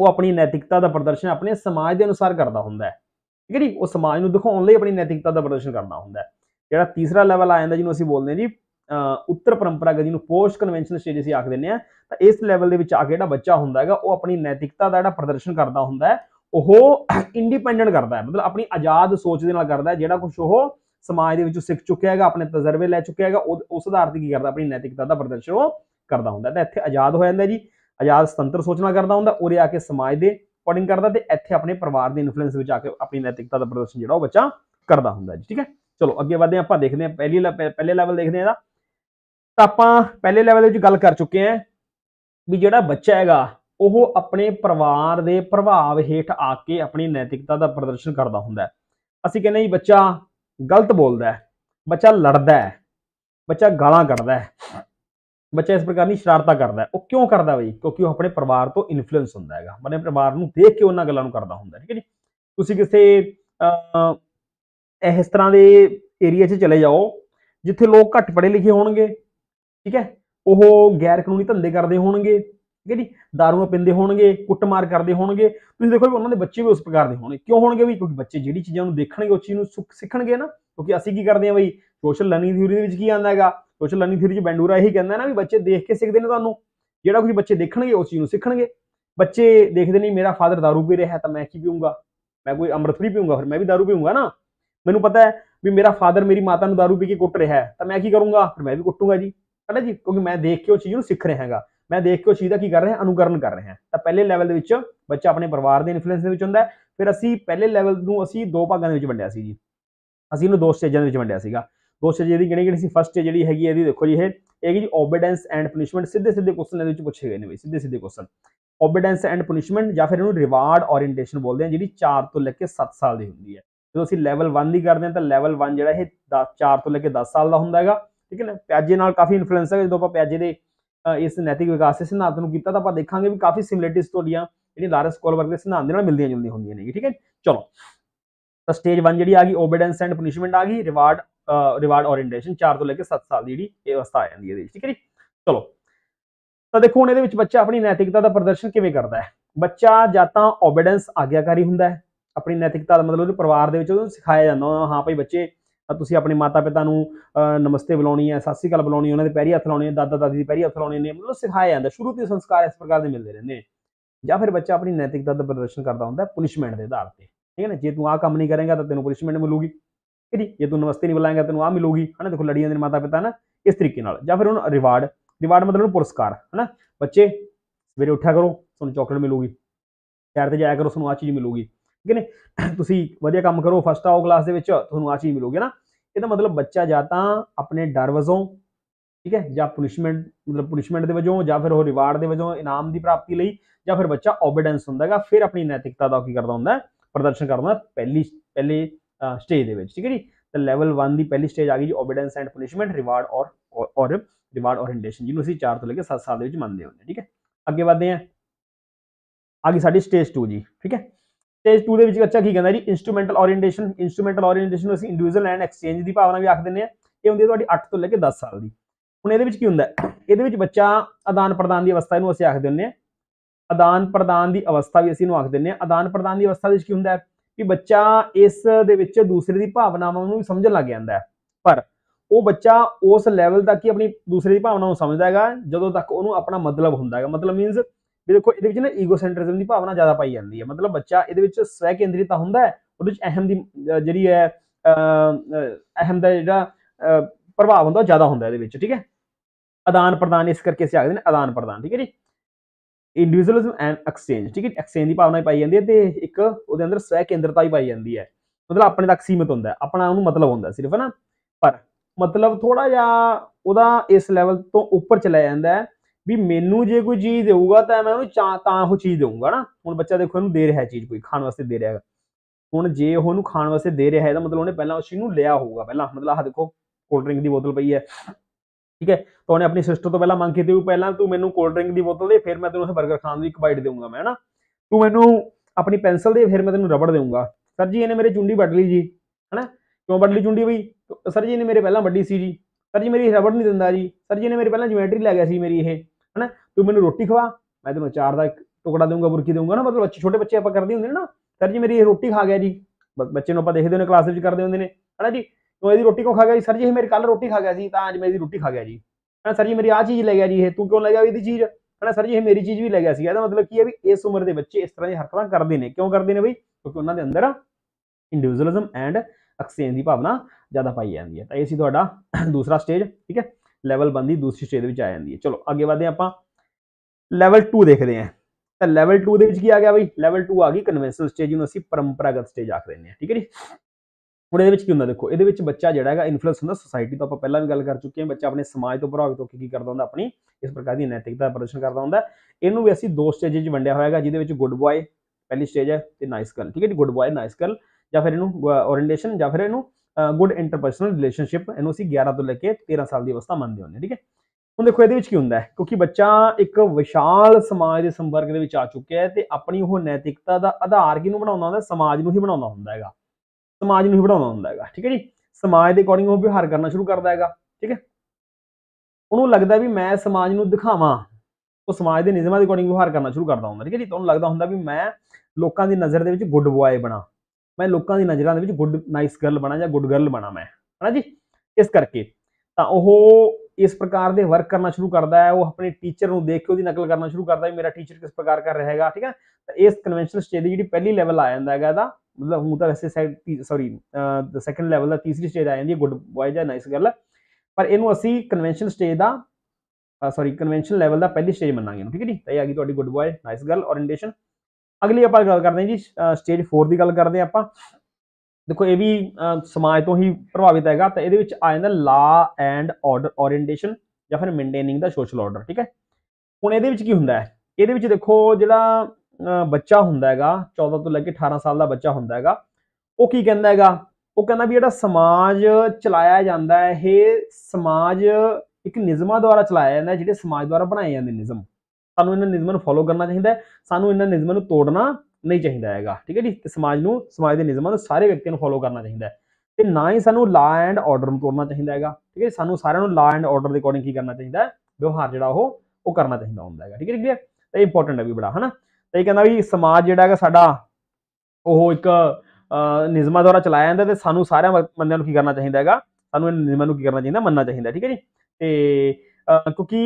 ਉਹ ਆਪਣੀ ਨੈਤਿਕਤਾ ਦਾ ਪ੍ਰਦਰਸ਼ਨ ਆਪਣੇ ਸਮਾਜ ਦੇ ਅਨੁਸਾਰ ਕਰਦਾ ਹੁੰਦਾ ਹੈ ਠੀਕ ਹੈ ਜੀ ਉਹ ਸਮਾਜ ਨੂੰ ਦਿਖਾਉਣ ਲਈ ਆਪਣੀ ਨੈਤਿਕਤਾ ਦਾ ਪ੍ਰਦਰਸ਼ਨ ਕਰਦਾ ਹੁੰਦਾ ਹੈ ਜਿਹੜਾ ਤੀਸਰਾ ਲੈਵਲ ਆ ਜਾਂਦਾ ਜਿਹਨੂੰ ਅਸੀਂ ਬੋਲਦੇ ਹਾਂ ਜੀ ਉੱਤਰ ਪਰੰਪਰਾਗਤ ਜਿਹਨੂੰ ਪੋਸਟ ਕਨਵੈਨਸ਼ਨ ਸਟੇਜ ਅਸੀਂ ਆਖ ਦਿੰਦੇ ਆ ਤਾਂ ਇਸ ਲੈਵਲ ਦੇ ਵਿੱਚ ਆ ਕੇ ਜਿਹੜਾ ਬੱਚਾ ਹੁੰਦਾ ਹੈਗਾ ਉਹ ਆਪਣੀ ਨੈਤਿਕਤਾ ਦਾ ਜਿਹੜਾ ਪ੍ਰਦਰਸ਼ਨ ਕਰਦਾ ਹੁੰਦਾ ਹੈ ਉਹ ਇੰਡੀਪੈਂਡੈਂਟ ਕਰਦਾ ਹੈ ਮਤਲਬ ਆਪਣੀ ਆਜ਼ਾਦ ਸੋਚ ਦੇ ਨਾਲ ਕਰਦਾ ਹੈ ਜਿਹੜਾ ਕੁਝ ਉਹ ਸਮਾਜ ਦੇ ਵਿੱਚੋਂ ਸਿੱਖ ਚੁੱਕਿਆ ਹੈਗਾ ਆਪਣੇ ਤਜਰਬੇ ਲੈ ਚੁੱਕਿਆ ਹੈਗਾ ਉਸ ਆਧਾਰ ਤੇ ਕੀ ਕਰਦਾ ਆਪਣੀ ਨੈਤਿਕਤਾ ਦਾ ਪ੍ਰਦਰਸ਼ਨ ਉਹ ਕਰਦਾ ਹੁੰਦਾ ਤਾਂ ਇੱਥੇ ਆਜ਼ਾਦ ਹੋ ਜਾਂਦਾ ਜੀ ਆਜ਼ਾਦ ਸੁਤੰਤਰ ਸੋਚਣਾ ਕਰਦਾ ਹੁੰਦਾ ਉਰੇ ਆ ਕੇ ਸਮਾਜ ਦੇ ਅਕੋਰਡਿੰਗ ਕਰਦਾ ਤੇ ਇੱਥੇ ਆਪਣੇ ਪਰਿਵਾਰ ਦੇ ਇਨਫਲੂਐਂਸ ਵਿੱਚ ਆ ਕੇ ਆਪਣੀ ਨੈਤਿਕਤਾ ਦਾ ਪ੍ਰਦਰਸ਼ਨ ਜਿਹੜਾ ਉਹ ਬੱਚਾ ਕਰਦਾ ਹੁੰਦਾ ਜੀ ਠੀਕ ਹੈ ਚਲੋ ਅੱਗੇ ਵਧਦੇ ਆਪਾਂ ਦੇਖਦੇ ਆ ਪਹਿਲੀ ਪਹਿਲੇ ਲੈਵਲ ਦੇਖਦੇ ਆ ਤਾਂ ਆਪਾਂ ਪਹਿਲੇ ਲੈਵਲ ਵਿੱਚ ਗੱਲ ਕਰ ਚੁੱਕੇ ਆ ਵੀ ਜਿਹੜਾ ਬੱਚਾ ਹੈਗਾ ਉਹ ਆਪਣੇ ਪਰਿਵਾਰ ਦੇ ਪ੍ਰਭਾਵ ਹੇਠ ਆ ਕੇ ਆਪਣੀ ਨੈਤਿਕਤਾ ਦਾ ਪ੍ਰਦਰਸ਼ਨ ਕਰਦਾ ਹੁੰਦਾ ਅਸੀਂ ਕਹਿੰਦੇ ਜੀ ਬੱਚਾ ਗਲਤ ਬੋਲਦਾ ਹੈ ਬੱਚਾ ਲੜਦਾ ਹੈ ਬੱਚਾ ਗਾਲਾਂ ਕੱਢਦਾ ਹੈ ਬੱਚਾ ਇਸ ਪ੍ਰਕਾਰ ਦੀ ਸ਼ਰਾਰਤਾਂ ਕਰਦਾ ਉਹ ਕਿਉਂ ਕਰਦਾ ਬਈ ਕਿਉਂਕਿ ਉਹ ਆਪਣੇ ਪਰਿਵਾਰ ਤੋਂ ਇਨਫਲੂਐਂਸ ਹੁੰਦਾ ਹੈਗਾ ਮਨੇ ਪਰਿਵਾਰ ਨੂੰ ਦੇਖ ਕੇ ਉਹਨਾਂ ਗੱਲਾਂ ਨੂੰ ਕਰਦਾ ਹੁੰਦਾ ਠੀਕ ਹੈ ਜੀ ਤੁਸੀਂ ਕਿਸੇ ਇਸ ਤਰ੍ਹਾਂ ਦੇ ਏਰੀਆ 'ਚ ਚਲੇ ਜਾਓ ਜਿੱਥੇ ਲੋਕ ਘੱਟ ਪੜੇ ਲਿਖੇ ਹੋਣਗੇ ਠੀਕ ਹੈ ਉਹ ਗੈਰ ਕਾਨੂੰਨੀ ਧੰਦੇ ਕਰਦੇ ਹੋਣਗੇ ਠੀਕ ਹੈ ਜੀ ਦਾਰੂਆਂ ਪੀਂਦੇ ਹੋਣਗੇ ਕੁੱਟਮਾਰ ਕਰਦੇ ਹੋਣਗੇ ਤੁਸੀਂ ਦੇਖੋ ਵੀ ਉਹਨਾਂ ਦੇ ਬੱਚੇ ਵੀ ਉਸ ਪ੍ਰਕਾਰ ਦੇ ਹੋਣਗੇ ਕਿਉਂ ਹੋਣਗੇ ਵੀ ਕਿਉਂਕਿ ਬੱਚੇ ਜਿਹੜੀ ਚੀਜ਼ਾਂ ਨੂੰ ਦੇਖਣਗੇ ਉਹ ਚੀਜ਼ ਨੂੰ ਸਿੱਖਣਗੇ ਨਾ ਕਿਉਂਕਿ ਅਸੀਂ ਕੀ ਕਰਦੇ ਆ ਬਈ ਸੋਸ਼ਲ ਲਰਨਿੰਗ ਥਿਊਰੀ ਦੇ ਵਿੱਚ ਕੀ ਆਂਦਾ ਹੈਗਾ ਸੋਸ਼ਲ ਲਰਨਿੰਗ ਥਿਊਰੀ ਚ ਬੈਂਡੂਰਾ ਇਹੀ ਕਹਿੰਦਾ ਨਾ ਵੀ ਬੱਚੇ ਦੇਖ ਕੇ ਸਿੱਖਦੇ ਨੇ ਤੁਹਾਨੂੰ ਜਿਹੜਾ ਕੁਝ ਬੱਚੇ ਦੇਖਣਗੇ ਉਸ ਚੀਜ਼ ਨੂੰ ਸਿੱਖਣਗੇ ਬੱਚੇ ਦੇਖਦੇ ਨਹੀਂ ਮੇਰਾ ਫਾਦਰ दारू ਪੀ ਰਿਹਾ ਤਾਂ ਮੈਂ ਕੀ ਪੀਊਂਗਾ ਮੈਂ ਕੋਈ ਅੰਮ੍ਰਿਤ ਨਹੀਂ ਪੀਊਂਗਾ ਫਿਰ ਮੈਂ ਵੀ दारू ਪੀਊਂਗਾ ਨਾ ਮੈਨੂੰ ਪਤਾ ਹੈ ਵੀ ਮੇਰਾ ਫਾਦਰ ਮੇਰੀ ਮਾਤਾ ਨੂੰ दारू ਪੀ ਕੇ ਕੁੱਟ ਰਿਹਾ ਹੈ ਤਾਂ ਮੈਂ ਕੀ ਕਰੂੰਗਾ ਫਿਰ ਮੈਂ ਵੀ ਕੁੱਟੂੰਗਾ ਜੀ ਹਨਾ ਜੀ ਕਿਉਂਕਿ ਮੈਂ ਦੇਖ ਕੇ ਉਹ ਚੀਜ਼ ਨੂੰ ਸਿੱਖ ਰਿਹਾ ਹਾਂਗਾ ਮੈਂ ਦੇਖ ਕੇ ਉਹ ਚੀਜ਼ ਦਾ ਕੀ ਕਰ ਰਿਹਾ ਅਨੁਕਰਨ ਕਰ ਰਿਹਾ ਤਾਂ ਪਹਿਲੇ ਲੈਵਲ ਦੇ ਵਿੱਚ ਬੱਚਾ ਆਪਣੇ ਪਰਿਵਾਰ ਦੇ ਇਨਫਲੂਐਂਸ ਦੇ ਵਿੱਚ ਹੁੰਦਾ ਫਿਰ ਅਸੀਂ ਪਹਿਲੇ ਲੈਵਲ ਨੂੰ ਅਸੀਂ ਦੋ ਭਾਗਾਂ ਦੇ ਵਿੱਚ ਵੰਡਿਆ ਸੀ ਜੀ ਅਸੀਂ ਇਹਨੂੰ ਦੋ ਸਟੇਜਾਂ ਦੇ ਵਿੱਚ ਵੰਡਿਆ ਸੀਗਾ ਦੋ ਸਟੇਜ ਇਹਦੀ ਕਿਹੜੀ ਕਿਹੜੀ ਸੀ ਫਸਟ ਸਟੇਜ ਜਿਹੜੀ ਹੈਗੀ ਇਹਦੀ ਦੇਖੋ ਜੀ ਇਹ ਇਹ ਜੀ ਓਬੀਡੈਂਸ ਐਂਡ ਪਨਿਸ਼ਮੈਂਟ ਸਿੱਧੇ ਸਿੱਧੇ ਕੁਐਸਚਨ ਇਹਦੇ ਵਿੱਚ ਪੁੱਛੇ ਗਏ ਨੇ ਬਈ ਸਿੱਧੇ ਸਿੱਧੇ ਕੁਐਸਚਨ ਓਬੀਡੈਂਸ ਐਂਡ ਪਨਿਸ਼ਮੈਂਟ ਜਾਂ ਫਿਰ ਇਹਨੂੰ ਰਿਵਾਰਡ ਓਰੀਐਂਟੇਸ਼ਨ ਬੋਲਦੇ ਆ ਜਿਹੜੀ 4 ਤੋਂ ਲੈ ਕੇ 7 ਸਾਲ ਦੀ ਹੁੰਦੀ ਹੈ ਜਦੋਂ ਅਸੀਂ ਲੈਵਲ 1 ਦੀ ਕਰਦੇ ਆ ਤਾਂ ਲੈਵਲ 1 ਜਿਹੜਾ ਇਹ 4 ਤੋਂ ਲੈ ਕੇ 10 ਸਾਲ ਦਾ ਹੁੰਦਾ ਹੈਗਾ ਠੀਕ ਹੈ ਨਾ ਪਿਆਜੇ ਨਾਲ ਕਾਫੀ ਇਨਫਲੂਐਂਸ ਹੈ ਜਦੋਂ ਆਪਾਂ ਪਿਆਜੇ ਦੇ ਇਸ ਨੈਤਿਕ ਵਿਕਾਸ ਦੇ ਸਿਧਾਂਤ ਨੂੰ ਕੀਤਾ ਤਾਂ ਆਪਾਂ ਦੇਖਾਂਗੇ ਵੀ ਕਾਫੀ ਸਿਮਿਲੈਰਿਟੀਜ਼ ਤੁਹਾਡੀਆਂ ਜਿਹੜੀ ਲਾਰੈਂਸ ਕੋਲਵਰ ਦੇ ਸਿਧਾਂਤ ਦੇ ਨਾਲ ਮਿਲਦੀਆਂ ਜੁਲਦੀਆਂ ਹੁੰਦੀਆਂ ਨੇ ਠੀਕ ਹੈ ਚਲੋ ਤਾਂ ਸਟੇਜ 1 ਜਿਹੜੀ ਆ ਗਈ ਓਬੀਡੈਂਸ ਐਂਡ ਪਨਿਸ਼ਮੈਂਟ ਆ ਗਈ ਰਿਵਾਰਡ ਰਿਵਾਰਡ ਓਰੀਐਂਟੇਸ਼ਨ 4 ਤੋਂ ਲੈ ਕੇ 7 ਸਾਲ ਦੀ ਜਿਹੜੀ ਇਹ ਅਵਸਥਾ ਆ ਜਾਂਦੀ ਹੈ ਇਹਦੇ ਵਿੱਚ ਠੀਕ ਹੈ ਜੀ ਚਲੋ ਤਾਂ ਦੇਖੋ ਹੁਣ ਇਹਦੇ ਵਿੱਚ ਬੱਚਾ ਆਪਣੀ ਨੈਤਿਕਤਾ ਦਾ ਪ੍ਰਦਰਸ਼ਨ ਕਿਵੇਂ ਕਰਦਾ ਹੈ ਬੱਚਾ ਜਾਂ ਤਾਂ ਓਬੀਡੈਂਸ ਆਗਿਆਕਾਰੀ ਹੁੰਦਾ ਹੈ ਆਪਣੀ ਨੈਤਿਕਤਾ ਦਾ ਮਤਲਬ ਉਹਦੇ ਪਰਿਵਾਰ ਦੇ ਵਿੱਚ ਉਹਨੂੰ ਸਿਖਾਇਆ ਜਾਂਦਾ ਹਾਂ ਭਾਈ ਬੱਚੇ ਤੁਸੀਂ ਆਪਣੇ ਮਾਤਾ ਪਿਤਾ ਨੂੰ ਨਮਸਤੇ ਬੁਲਾਉਣੀ ਹੈ ਸਤਿ ਸ੍ਰੀ ਅਕਾਲ ਬੁਲਾਉਣੀ ਹੈ ਉਹਨਾਂ ਦੇ ਪੈਰੀ ਹੱਥ ਲਾਉਣੇ ਨੇ ਦਾਦਾ ਦਾਦੀ ਦੇ ਪੈਰੀ ਹੱਥ ਲਾਉਣੇ ਨੇ ਮਤਲਬ ਸਿਖਾਇਆ ਜਾਂਦਾ ਸ਼ੁਰੂ ਤੋਂ ਸੰਸਕਾਰ ਇਸ ਪ੍ਰਕਾਰ ਦੇ ਮਿਲਦੇ ਰਹਿੰਦੇ ਜਾਂ ਫਿਰ ਬੱਚਾ ਆਪਣੀ ਨੈਤਿਕਤਾ ਦਾ ਪ੍ਰਦਰਸ਼ਨ ਕਰਦਾ ਹੁੰਦਾ ਪੁਨਿਸ਼ਮੈਂਟ ਦੇ ਆਧਾਰ ਤੇ ਠੀਕ ਹੈ ਨਾ ਜੇ ਤੂੰ ਆਹ ਕੰਮ ਨਹੀਂ ਕਰੇਗਾ ਤਾਂ ਤੈਨੂੰ ਪੁਨਿਸ਼ਮੈਂਟ ਮਿਲੂਗੀ ਠੀਕ ਜੀ ਜੇ ਤੂੰ ਨਮਸਤੇ ਨਹੀਂ ਬੁਲਾਏਗਾ ਤੈਨੂੰ ਆ ਮਿਲੂਗੀ ਹਨਾ ਦੇਖੋ ਲੜੀਆਂ ਦੇ ਮਾਤਾ ਪਿਤਾ ਨਾ ਇਸ ਤਰੀਕੇ ਨਾਲ ਜਾਂ ਫਿਰ ਉਹਨਾਂ ਰਿਵਾਰਡ ਰਿਵਾਰਡ ਮਤਲਬ ਪੁਰਸਕਾਰ ਹਨਾ ਬੱਚੇ ਸਵੇਰੇ ਉੱਠਿਆ ਕਰੋ ਤੁਹਾਨੂੰ ਚਾਕਲੇਟ ਮਿਲੂਗੀ ਸ਼ਹਿਰ ਤੇ ਜਾਇਆ ਕਰੋ ਤੁਹਾਨੂੰ ਆ ਚੀਜ਼ ਮਿਲੂਗੀ ਠੀਕ ਨੇ ਤੁਸੀਂ ਵਧੀਆ ਕੰਮ ਕਰੋ ਫਸਟ ਆਓ ਕਲਾਸ ਦੇ ਵਿੱਚ ਤੁਹਾਨੂੰ ਆ ਚੀਜ਼ ਮਿਲੂਗੀ ਨਾ ਇਹਦਾ ਮਤਲਬ ਬੱਚਾ ਜਾਂ ਤਾਂ ਆਪਣੇ ਡਰ ਵਜੋਂ ਠੀਕ ਹੈ ਜਾਂ ਪੁਨਿਸ਼ਮੈਂਟ ਮਤਲਬ ਪੁਨਿਸ਼ਮੈਂਟ ਦੇ ਵਜੋਂ ਜਾਂ ਫਿਰ ਉਹ ਰਿਵਾਰਡ ਦੇ ਵਜੋਂ ਇਨਾਮ ਦੀ ਪ੍ਰਾਪਤੀ ਲਈ ਜਾਂ ਫਿਰ ਬੱਚਾ ਓਬੀਡੈਂਸ ਹੁੰਦਾਗਾ ਫਿਰ ਆਪਣੀ ਨੈਤਿਕਤਾ ਦਾ ਕੀ ਕਰਦਾ ਹੁੰਦਾ ਪ੍ਰਦਰਸ਼ਨ ਕਰਦਾ ਪਹਿਲੀ ਪਹਿਲੇ ਸਟੇਜ ਦੇ ਵਿੱਚ ਠੀਕ ਹੈ ਜੀ ਤਾਂ ਲੈਵਲ 1 ਦੀ ਪਹਿਲੀ ਸਟੇਜ ਆ ਗਈ ਜੀ ਓਬੀਡੈਂਸ ਐਂਡ ਪਨਿਸ਼ਮੈਂਟ ਰਿਵਾਰਡ ਔਰ ਔਰ ਰਿਵਾਰਡ ਓਰੀਐਂਟੇਸ਼ਨ ਜਿਹਨੂੰ ਅਸੀਂ 4 ਤੋਂ ਲੈ ਕੇ 7 ਸਾਲ ਦੇ ਵਿੱਚ ਮੰਨਦੇ ਹੁੰਦੇ ਠੀਕ ਹੈ ਅੱਗੇ ਵਧਦੇ ਹਾਂ ਆ ਗਈ ਸਾਡੀ ਸਟੇਜ 2 ਜੀ ਠੀਕ ਹੈ ਸਟੇਜ 2 ਦੇ ਵਿੱਚ ਅੱਛਾ ਕੀ ਕਹਿੰਦਾ ਜੀ ਇਨਸਟਰੂਮੈਂਟਲ ਓਰੀਐਂਟੇਸ਼ਨ ਇਨਸਟਰੂਮੈਂਟਲ ਓਰੀਐਂਟੇਸ਼ਨ ਨੂੰ ਅਸੀਂ ਇੰਡੀਵਿਜੂਅਲ ਐਂਡ ਐਕਸਚੇਂਜ ਦੀ ਭਾਵਨਾ ਵੀ ਆਖ ਦਿੰਦੇ ਆ ਇਹ ਹੁੰਦੀ ਹੈ ਤੁਹਾਡੀ 8 ਤੋਂ ਲੈ ਕੇ 10 ਸਾਲ ਦੀ ਹੁਣ ਇਹਦੇ ਵਿੱਚ ਕੀ ਹੁੰਦਾ ਇਹਦੇ ਵਿੱਚ ਬੱਚਾ ਆਦਾਨ ਪ੍ਰਦਾਨ ਦੀ ਅਵਸਥਾ ਇਹਨੂੰ ਅਸੀਂ ਆਖ ਦਿੰਦੇ ਆ ਆਦਾਨ ਪ੍ਰਦਾਨ ਦੀ ਅਵਸਥਾ ਵੀ ਅਸੀਂ ਇਹਨੂੰ ਆਖ ਦਿੰਦੇ ਆ ਆਦਾਨ ਪ੍ਰਦਾਨ ਦੀ ਅਵਸਥਾ ਵਿੱਚ ਕੀ ਹੁੰਦਾ ਹੈ ਕਿ ਬੱਚਾ ਇਸ ਦੇ ਵਿੱਚ ਦੂਸਰੇ ਦੀ ਭਾਵਨਾਵਾਂ ਨੂੰ ਵੀ ਸਮਝਣ ਲੱਗ ਜਾਂਦਾ ਹੈ ਪਰ ਉਹ ਬੱਚਾ ਉਸ ਲੈਵਲ ਤੱਕ ਹੀ ਆਪਣੀ ਦੂਸਰੇ ਦੀ ਭਾਵਨਾ ਨੂੰ ਸਮਝਦਾ ਹੈਗਾ ਜਦੋਂ ਤੱਕ ਉਹਨੂੰ ਆਪਣਾ ਮਤਲਬ ਹੁੰਦਾ ਹੈਗਾ ਮਤਲਬ ਮੀਨਸ ਵੀ ਦੇਖੋ ਇਹਦੇ ਵਿੱਚ ਨਾ ਈਗੋਸੈਂਟ੍ਰਿਜ਼ਮ ਦੀ ਭਾਵਨਾ ਜ਼ਿਆਦਾ ਪਾਈ ਜਾਂਦੀ ਹੈ ਮਤਲਬ ਬੱਚਾ ਇਹਦੇ ਵਿੱਚ ਸਵੈ ਕੇਂਦਰੀਤਾ ਹੁੰਦਾ ਹੈ ਉਹਦੇ ਵਿੱਚ ਅਹਿਮ ਦੀ ਜਿਹੜੀ ਹੈ ਅਹਿਮ ਦਾ ਜਿਹੜਾ ਪ੍ਰਭਾਵ ਹੁੰਦਾ ਜ਼ਿਆਦਾ ਹੁੰਦਾ ਇਹਦੇ ਵਿੱਚ ਠੀਕ ਹੈ ਆਦਾਨ ਪ੍ਰਦਾਨ ਇਸ ਕਰਕੇ ਸਿਆਗਦੇ ਆਖਦੇ ਨੇ ਆਦਾਨ ਪ੍ਰਦਾਨ ਠੀਕ ਹੈ ਜੀ ਇੰਡੀਵਿਜੂਅਲਿਜ਼ਮ ਐਂਡ ਐਕਸਚੇਂਜ ਠੀਕ ਹੈ ਐਕਸਚੇਂਜ ਦੀ ਭਾਵਨਾ ਪਾਈ ਜਾਂਦੀ ਹੈ ਤੇ ਇੱਕ ਉਹਦੇ ਅੰਦਰ ਸਵੈ ਕੇਂਦਰਤਾ ਵੀ ਪਾਈ ਜਾਂਦੀ ਹੈ ਮਤਲਬ ਆਪਣੇ ਤੱਕ ਸੀਮਿਤ ਹੁੰਦਾ ਆਪਣਾ ਉਹਨੂੰ ਮਤਲਬ ਹੁੰਦਾ ਸਿਰਫ ਨਾ ਪਰ ਮਤਲਬ ਥੋੜਾ ਜਿਹਾ ਉਹਦਾ ਇਸ ਲੈਵਲ ਤੋਂ ਉੱਪਰ ਚਲਾ ਜਾਂਦਾ ਹੈ ਵੀ ਮੈਨੂੰ ਜੇ ਕੋਈ ਚੀਜ਼ ਦੇਊਗਾ ਤਾਂ ਮੈਂ ਉਹਨੂੰ ਤਾਂ ਉਹ ਚੀਜ਼ ਦੇਊਗਾ ਨਾ ਹੁਣ ਬੱਚਾ ਦੇਖੋ ਇਹਨੂੰ ਦੇ ਰਿਹਾ ਚੀਜ਼ ਕੋਈ ਖਾਣ ਵਾਸਤੇ ਦੇ ਰਿਹਾ ਹੈ ਹੁਣ ਜੇ ਉਹ ਉਹਨੂੰ ਖਾਣ ਵਾਸਤੇ ਦੇ ਰਿਹਾ ਹੈ ਤਾਂ ਮਤਲਬ ਉਹਨੇ ਪਹਿਲਾਂ ਉਸ ਨੂੰ ਲਿਆ ਹੋਊਗਾ ਪਹਿਲਾਂ ਮਤਲਬ ਆਹ ਦੇਖੋ ਕੋਲਡ ਡਰਿੰਕ ਦੀ ਬੋਤਲ ਪਈ ਹੈ ਠੀਕ ਹੈ ਤਾਂ ਉਹਨੇ ਆਪਣੀ ਸਿਸਟਰ ਤੋਂ ਪਹਿਲਾਂ ਮੰਗ ਕੀਤੀ ਉਹ ਪਹਿਲਾਂ ਤੂੰ ਮੈਨੂੰ ਕੋਲਡ ਡਰਿੰਕ ਦੀ ਬੋਤਲ ਦੇ ਫਿਰ ਮੈਂ ਤੈਨੂੰ ਉਸ 버ਗਰ ਖਾਣ ਦੀ ਇੱਕ ਬਾਈਟ ਦੇਵਾਂਗਾ ਮੈਂ ਹਨਾ ਤੂੰ ਮੈਨੂੰ ਆਪਣੀ ਪੈਨਸਲ ਦੇ ਫਿਰ ਮੈਂ ਤੈਨੂੰ ਰਬੜ ਦੇਵਾਂਗਾ ਸਰ ਜੀ ਇਹਨੇ ਮੇਰੇ ਚੁੰਡੀ ਵੱਢ ਲਈ ਜੀ ਹਨਾ ਕਿਉਂ ਵੱਢ ਲਈ ਚੁੰਡੀ ਬਈ ਸਰ ਜੀ ਇਹਨੇ ਮੇਰੇ ਪਹਿਲਾਂ ਵੱਢੀ ਸੀ ਜੀ ਸਰ ਜੀ ਮੇਰੀ ਰਬੜ ਨਹੀਂ ਦਿੰਦਾ ਜੀ ਸਰ ਜੀ ਇਹਨੇ ਮੇਰੇ ਪਹਿਲਾਂ ਜਿਓਮੈਟਰੀ ਲੈ ਗਿਆ ਸੀ ਮੇਰੀ ਇਹ ਹਨਾ ਤੂੰ ਮੈਨੂੰ ਰੋਟੀ ਖਵਾ ਮੈਂ ਤੈਨੂੰ ਚਾਰ ਦਾ ਇੱਕ ਟੁਕੜਾ ਦੇਵਾਂਗਾ ਬੁਰਕੀ ਦੇਵਾਂਗਾ ਨਾ ਮਤਲਬ ਛੋਟੇ ਬੱਚੇ ਆਪਾਂ ਕਰਦੇ ਹੁੰਦੇ ਨੇ ਨਾ ਸਰ ਜੀ ਮੇਰੀ ਇਹ ਰੋਟੀ ਖਾ ਗਿਆ ਜੀ ਬੱਚੇ ਨੂੰ ਆਪਾਂ ਦੇਖਦੇ ਹੁੰਦੇ ਕਲਾਸ ਵਿੱਚ ਕਰਦੇ ਹੁੰਦੇ ਨੇ ਹਨਾ ਜੀ ਤੂੰ ਇਹਦੀ ਰੋਟੀ ਕਿਉਂ ਖਾ ਗਿਆ ਜੀ ਸਰ ਜੀ ਇਹ ਮੇਰੀ ਕੱਲ ਰੋਟੀ ਖਾ ਗਿਆ ਸੀ ਤਾਂ ਅੱਜ ਮੈਂ ਇਹਦੀ ਰੋਟੀ ਖਾ ਗਿਆ ਜੀ ਹਨਾ ਸਰ ਜੀ ਮੇਰੀ ਆ ਚੀਜ਼ ਲੈ ਗਿਆ ਜੀ ਇਹ ਤੂੰ ਕਿਉਂ ਲੈ ਗਿਆ ਇਹਦੀ ਚੀਜ਼ ਹਨਾ ਸਰ ਜੀ ਇਹ ਮੇਰੀ ਚੀਜ਼ ਵੀ ਲੈ ਗਿਆ ਸੀ ਇਹਦਾ ਮਤਲਬ ਕੀ ਹੈ ਵੀ ਇਸ ਉਮਰ ਦੇ ਬੱਚੇ ਇਸ ਤਰ੍ਹਾਂ ਦੀ ਹਰਕਤਾਂ ਕਰਦੇ ਨੇ ਕਿਉਂ ਕਰਦੇ ਨੇ ਬਈ ਕਿਉਂਕਿ ਉਹਨਾਂ ਦੇ ਅੰਦਰ ਇੰਡੀਵਿਜੂਅਲਿਜ਼ਮ ਐਂਡ ਐਕਸਚੇਂਜ ਦੀ ਭਾਵਨਾ ਜ਼ਿਆਦਾ ਪਾਈ ਜਾਂਦੀ ਹੈ ਤਾਂ ਇਹ ਸੀ ਤੁਹਾਡਾ ਦੂਸਰਾ ਸਟੇਜ ਠੀਕ ਹੈ ਲੈਵਲ 1 ਦੀ ਦੂਸਰੀ ਸਟੇਜ ਦੇ ਵਿੱਚ ਆ ਜਾਂਦੀ ਹੈ ਚਲੋ ਅੱਗੇ ਵਧਦੇ ਆਪਾਂ ਲੈਵਲ 2 ਦੇਖਦੇ ਹਾਂ ਤਾਂ ਲੈਵਲ 2 ਦੇ ਵਿੱਚ ਕੀ ਆ ਗਿਆ ਬਈ ਲੈਵਲ 2 ਆ ਗਈ ਕਨਵੈਂਸ਼ਨਲ ਸਟੇਜ ਨੂੰ ਅਸੀਂ ਪਰੰਪਰਾਗਤ ਸਟੇਜ ਆਖ ਰਹੇ ਨੇ ਠੀਕ ਹੈ ਜੀ ਹੁਣ ਇਹਦੇ ਵਿੱਚ ਕੀ ਹੁੰਦਾ ਦੇਖੋ ਇਹਦੇ ਵਿੱਚ ਬੱਚਾ ਜਿਹੜਾ ਹੈਗਾ ਇਨਫਲੂਐਂਸ ਹੁੰਦਾ ਸੋਸਾਇਟੀ ਤੋਂ ਆਪਾਂ ਪਹਿਲਾਂ ਵੀ ਗੱਲ ਕਰ ਚੁੱਕੇ ਹਾਂ ਬੱਚਾ ਆਪਣੇ ਸਮਾਜ ਤੋਂ ਪ੍ਰਭਾਵਿਤ ਹੋ ਕੇ ਕੀ ਕਰਦਾ ਹੁੰਦਾ ਆਪਣੀ ਇਸ ਪ੍ਰਕਾਰ ਦੀ ਨੈਤਿਕਤਾ ਦਾ ਪ੍ਰਦਰਸ਼ਨ ਕਰਦਾ ਹੁੰਦਾ ਇਹਨੂੰ ਵੀ ਅਸੀਂ ਦੋ ਸਟੇਜੇ ਵਿੱਚ ਵੰਡਿਆ ਹੋਇਆ ਹੈਗਾ ਜਿਹਦੇ ਵਿੱਚ ਗੁੱਡ ਬॉय ਪਹਿਲੀ ਸਟੇਜ ਹੈ ਤੇ ਨਾਈਸ ਗਰਲ ਠੀਕ ਹੈ ਜੀ ਗੁੱਡ ਬॉय ਨਾਈਸ ਗਰਲ ਜਾਂ ਫਿਰ ਇਹਨੂੰ ਓਰੀਐਂਟੇਸ਼ਨ ਜਾਂ ਫਿਰ ਇਹਨੂੰ ਗੁੱਡ ਇੰਟਰਪਰਸਨਲ ਰਿਲੇਸ਼ਨਸ਼ਿਪ ਇਹਨੂੰ ਅਸੀਂ 11 ਤੋਂ ਲੈ ਕੇ 13 ਸਾਲ ਦੀ ਅਵਸਥਾ ਮੰਨਦੇ ਹੁੰਦੇ ਠੀਕ ਹੈ ਹੁਣ ਦੇਖੋ ਇਹਦੇ ਵਿੱਚ ਕੀ ਹੁੰਦਾ ਹੈ ਕਿਉਂਕਿ ਬੱਚਾ ਇੱਕ ਵਿਸ਼ਾਲ ਸਮਾਜ ਦੇ ਸੰਪਰਕ ਦੇ ਵਿੱਚ ਆ ਚੁੱਕਿਆ ਹੈ ਤੇ ਆਪਣੀ ਉਹ ਨੈਤਿਕਤਾ ਦਾ ਆਧਾਰ ਕਿਹਨੂੰ ਬਣਾਉਂਦਾ ਹੁੰਦਾ ਸਮਾਜ ਨੂੰ ਹੀ ਬਣਾਉਂਦਾ ਹੁੰਦਾ ਹੈਗਾ ਸਮਾਜ ਨੂੰ ਹੀ ਵਧਾਉਣਾ ਹੁੰਦਾ ਹੈਗਾ ਠੀਕ ਹੈ ਜੀ ਸਮਾਜ ਦੇ ਅਕੋਰਡਿੰਗ ਉਹ ਵਿਵਹਾਰ ਕਰਨਾ ਸ਼ੁਰੂ ਕਰਦਾ ਹੈਗਾ ਠੀਕ ਹੈ ਉਹਨੂੰ ਲੱਗਦਾ ਵੀ ਮੈਂ ਸਮਾਜ ਨੂੰ ਦਿਖਾਵਾਂ ਉਹ ਸਮਾਜ ਦੇ ਨਿਯਮਾਂ ਦੇ ਅਕੋਰਡਿੰਗ ਵਿਵਹਾਰ ਕਰਨਾ ਸ਼ੁਰੂ ਕਰਦਾ ਹੁੰਦਾ ਠੀਕ ਹੈ ਜੀ ਤੁਹਾਨੂੰ ਲੱਗਦਾ ਹੁੰਦਾ ਵੀ ਮੈਂ ਲੋਕਾਂ ਦੀ ਨਜ਼ਰ ਦੇ ਵਿੱਚ ਗੁੱਡ ਬੁਆਏ ਬਣਾ ਮੈਂ ਲੋਕਾਂ ਦੀ ਨਜ਼ਰਾਂ ਦੇ ਵਿੱਚ ਗੁੱਡ ਨਾਈਸ ਗਰਲ ਬਣਾ ਜਾਂ ਗੁੱਡ ਗਰਲ ਬਣਾ ਮੈਂ ਹਨਾ ਜੀ ਇਸ ਕਰਕੇ ਤਾਂ ਉਹ ਇਸ ਪ੍ਰਕਾਰ ਦੇ ਵਰਕ ਕਰਨਾ ਸ਼ੁਰੂ ਕਰਦਾ ਹੈ ਉਹ ਆਪਣੇ ਟੀਚਰ ਨੂੰ ਦੇਖ ਕੇ ਉਹਦੀ ਨਕਲ ਕਰਨਾ ਸ਼ੁਰੂ ਕਰਦਾ ਵੀ ਮੇਰਾ ਟੀਚਰ ਕਿਸ ਪ੍ਰਕਾਰ ਕਰ ਰਿਹਾ ਹੈਗਾ ਠੀਕ ਹੈ ਤਾਂ ਇਸ ਕਨਵੈਨਸ਼ਨਲ ਸਟੇਜ ਦੀ ਜਿਹੜੀ ਪਹਿਲੀ ਲੈਵਲ ਆ ਜਾਂਦਾ ਹੈਗਾ ਇਹਦਾ ਮਤਲਬ ਹੁਣ ਤਾਂ ਵੈਸੇ side sorry the second level ਦਾ ਤੀਸਰੀ ਸਟੇਜ ਆ ਜਾਂਦੀ ਹੈ ਗੁੱਡ ਬॉय ਜਾਂ ਨਾਈਸ ਗਰਲ ਪਰ ਇਹਨੂੰ ਅਸੀਂ ਕਨਵੈਨਸ਼ਨਲ ਸਟੇਜ ਦਾ ਸੌਰੀ ਕਨਵੈਨਸ਼ਨਲ ਲੈਵਲ ਦਾ ਪਹਿਲੀ ਸਟੇਜ ਮੰਨਾਂਗੇ ਠੀਕ ਹੈ ਜੀ ਤਾਂ ਇਹ ਆ ਗਈ ਤੁਹਾਡੀ good boy nice girl orientation ਅਗਲੀ ਆਪਾਂ ਗੱਲ ਕਰਦੇ ਹਾਂ ਜੀ ਸਟੇਜ 4 ਦੀ ਗੱਲ ਕਰਦੇ ਹਾਂ ਆਪਾਂ ਦੇਖੋ ਇਹ ਵੀ ਸਮਾਜ ਤੋਂ ਹੀ ਪ੍ਰਭਾਵਿਤ ਹੈਗਾ ਤਾਂ ਇਹਦੇ ਵਿੱਚ ਆ ਜਾਂਦਾ ਲਾ ਐਂਡ ਆਰਡਰ ਓਰੀਐਂਟੇਸ਼ਨ ਜਾਂ ਫਿਰ ਮੇਨਟੇਨਿੰਗ ਦਾ ਸੋਸ਼ਲ ਆਰਡਰ ਠੀਕ ਹੈ ਹੁਣ ਇਹਦੇ ਵਿੱਚ ਕੀ ਹੁੰਦਾ ਹੈ ਇਹਦੇ ਵਿੱਚ ਦੇਖੋ ਜਿਹੜਾ ਬੱਚਾ ਹੁੰਦਾ ਹੈਗਾ 14 ਤੋਂ ਲੈ ਕੇ 18 ਸਾਲ ਦਾ ਬੱਚਾ ਹੁੰਦਾ ਹੈਗਾ ਉਹ ਕੀ ਕਹਿੰਦਾ ਹੈਗਾ ਉਹ ਕਹਿੰਦਾ ਵੀ ਜਿਹੜਾ ਸਮਾਜ ਚਲਾਇਆ ਜਾਂਦਾ ਹੈ ਇਹ ਸਮਾਜ ਇੱਕ ਨਿਯਮਾਂ ਦੁਆਰਾ ਚਲਾਇਆ ਜਾਂਦਾ ਜਿਹੜੇ ਸਮਾਜ ਦੁਆਰਾ ਬਣਾਏ ਜਾਂਦੇ ਨਿਯਮ ਸਾਨੂੰ ਇਹਨਾਂ ਨਿਯਮਾਂ ਨੂੰ ਫੋਲੋ ਕਰਨਾ ਚਾਹੀਦਾ ਸਾਨੂੰ ਇਹਨਾਂ ਨਿਯਮਾਂ ਨੂੰ ਤੋੜਨਾ ਨਹੀਂ ਚਾਹੀਦਾ ਹੈਗਾ ਠੀਕ ਹੈ ਜੀ ਤੇ ਸਮਾਜ ਨੂੰ ਸਮਾਜ ਦੇ ਨਿਯਮਾਂ ਨੂੰ ਸਾਰੇ ਵਿਅਕਤੀਆਂ ਨੂੰ ਫੋਲੋ ਕਰਨਾ ਚਾਹੀਦਾ ਹੈ ਤੇ ਨਾ ਹੀ ਸਾਨੂੰ ਲਾ ਐਂਡ ਆਰਡਰ ਨੂੰ ਤੋੜਨਾ ਚਾਹੀਦਾ ਹੈਗਾ ਠੀਕ ਹੈ ਸਾਨੂੰ ਸਾਰਿਆਂ ਨੂੰ ਲਾ ਐਂਡ ਆਰਡਰ ਦੇ ਅਕੋਰਡਿੰਗ ਕੀ ਕਰਨਾ ਚਾਹੀਦਾ ਹੈ ਵਿਵਹਾਰ ਜਿਹੜਾ ਉਹ ਉਹ ਕਰਨਾ ਚਾਹੀਦਾ ਹੁੰਦਾ ਹੈਗਾ ਠੀਕ ਹੈ ਜੀ ਇਹ ਇੰਪੋਰਟੈਂਟ ਹੈ ਵੀ ਬੜਾ ਹਨਾ ਤੇ ਕਹਿੰਦਾ ਵੀ ਸਮਾਜ ਜਿਹੜਾ ਹੈਗਾ ਸਾਡਾ ਉਹ ਇੱਕ ਨਿਜ਼ਮਾ ਦੁਆਰਾ ਚਲਾਇਆ ਜਾਂਦਾ ਤੇ ਸਾਨੂੰ ਸਾਰਿਆਂ ਬੰਦਿਆਂ ਨੂੰ ਕੀ ਕਰਨਾ ਚਾਹੀਦਾ ਹੈਗਾ ਸਾਨੂੰ ਇਹ ਨਿਯਮਾਂ ਨੂੰ ਕੀ ਕਰਨਾ ਚਾਹੀਦਾ ਮੰਨਣਾ ਚਾਹੀਦਾ ਠੀਕ ਹੈ ਜੀ ਤੇ ਕਿਉਂਕਿ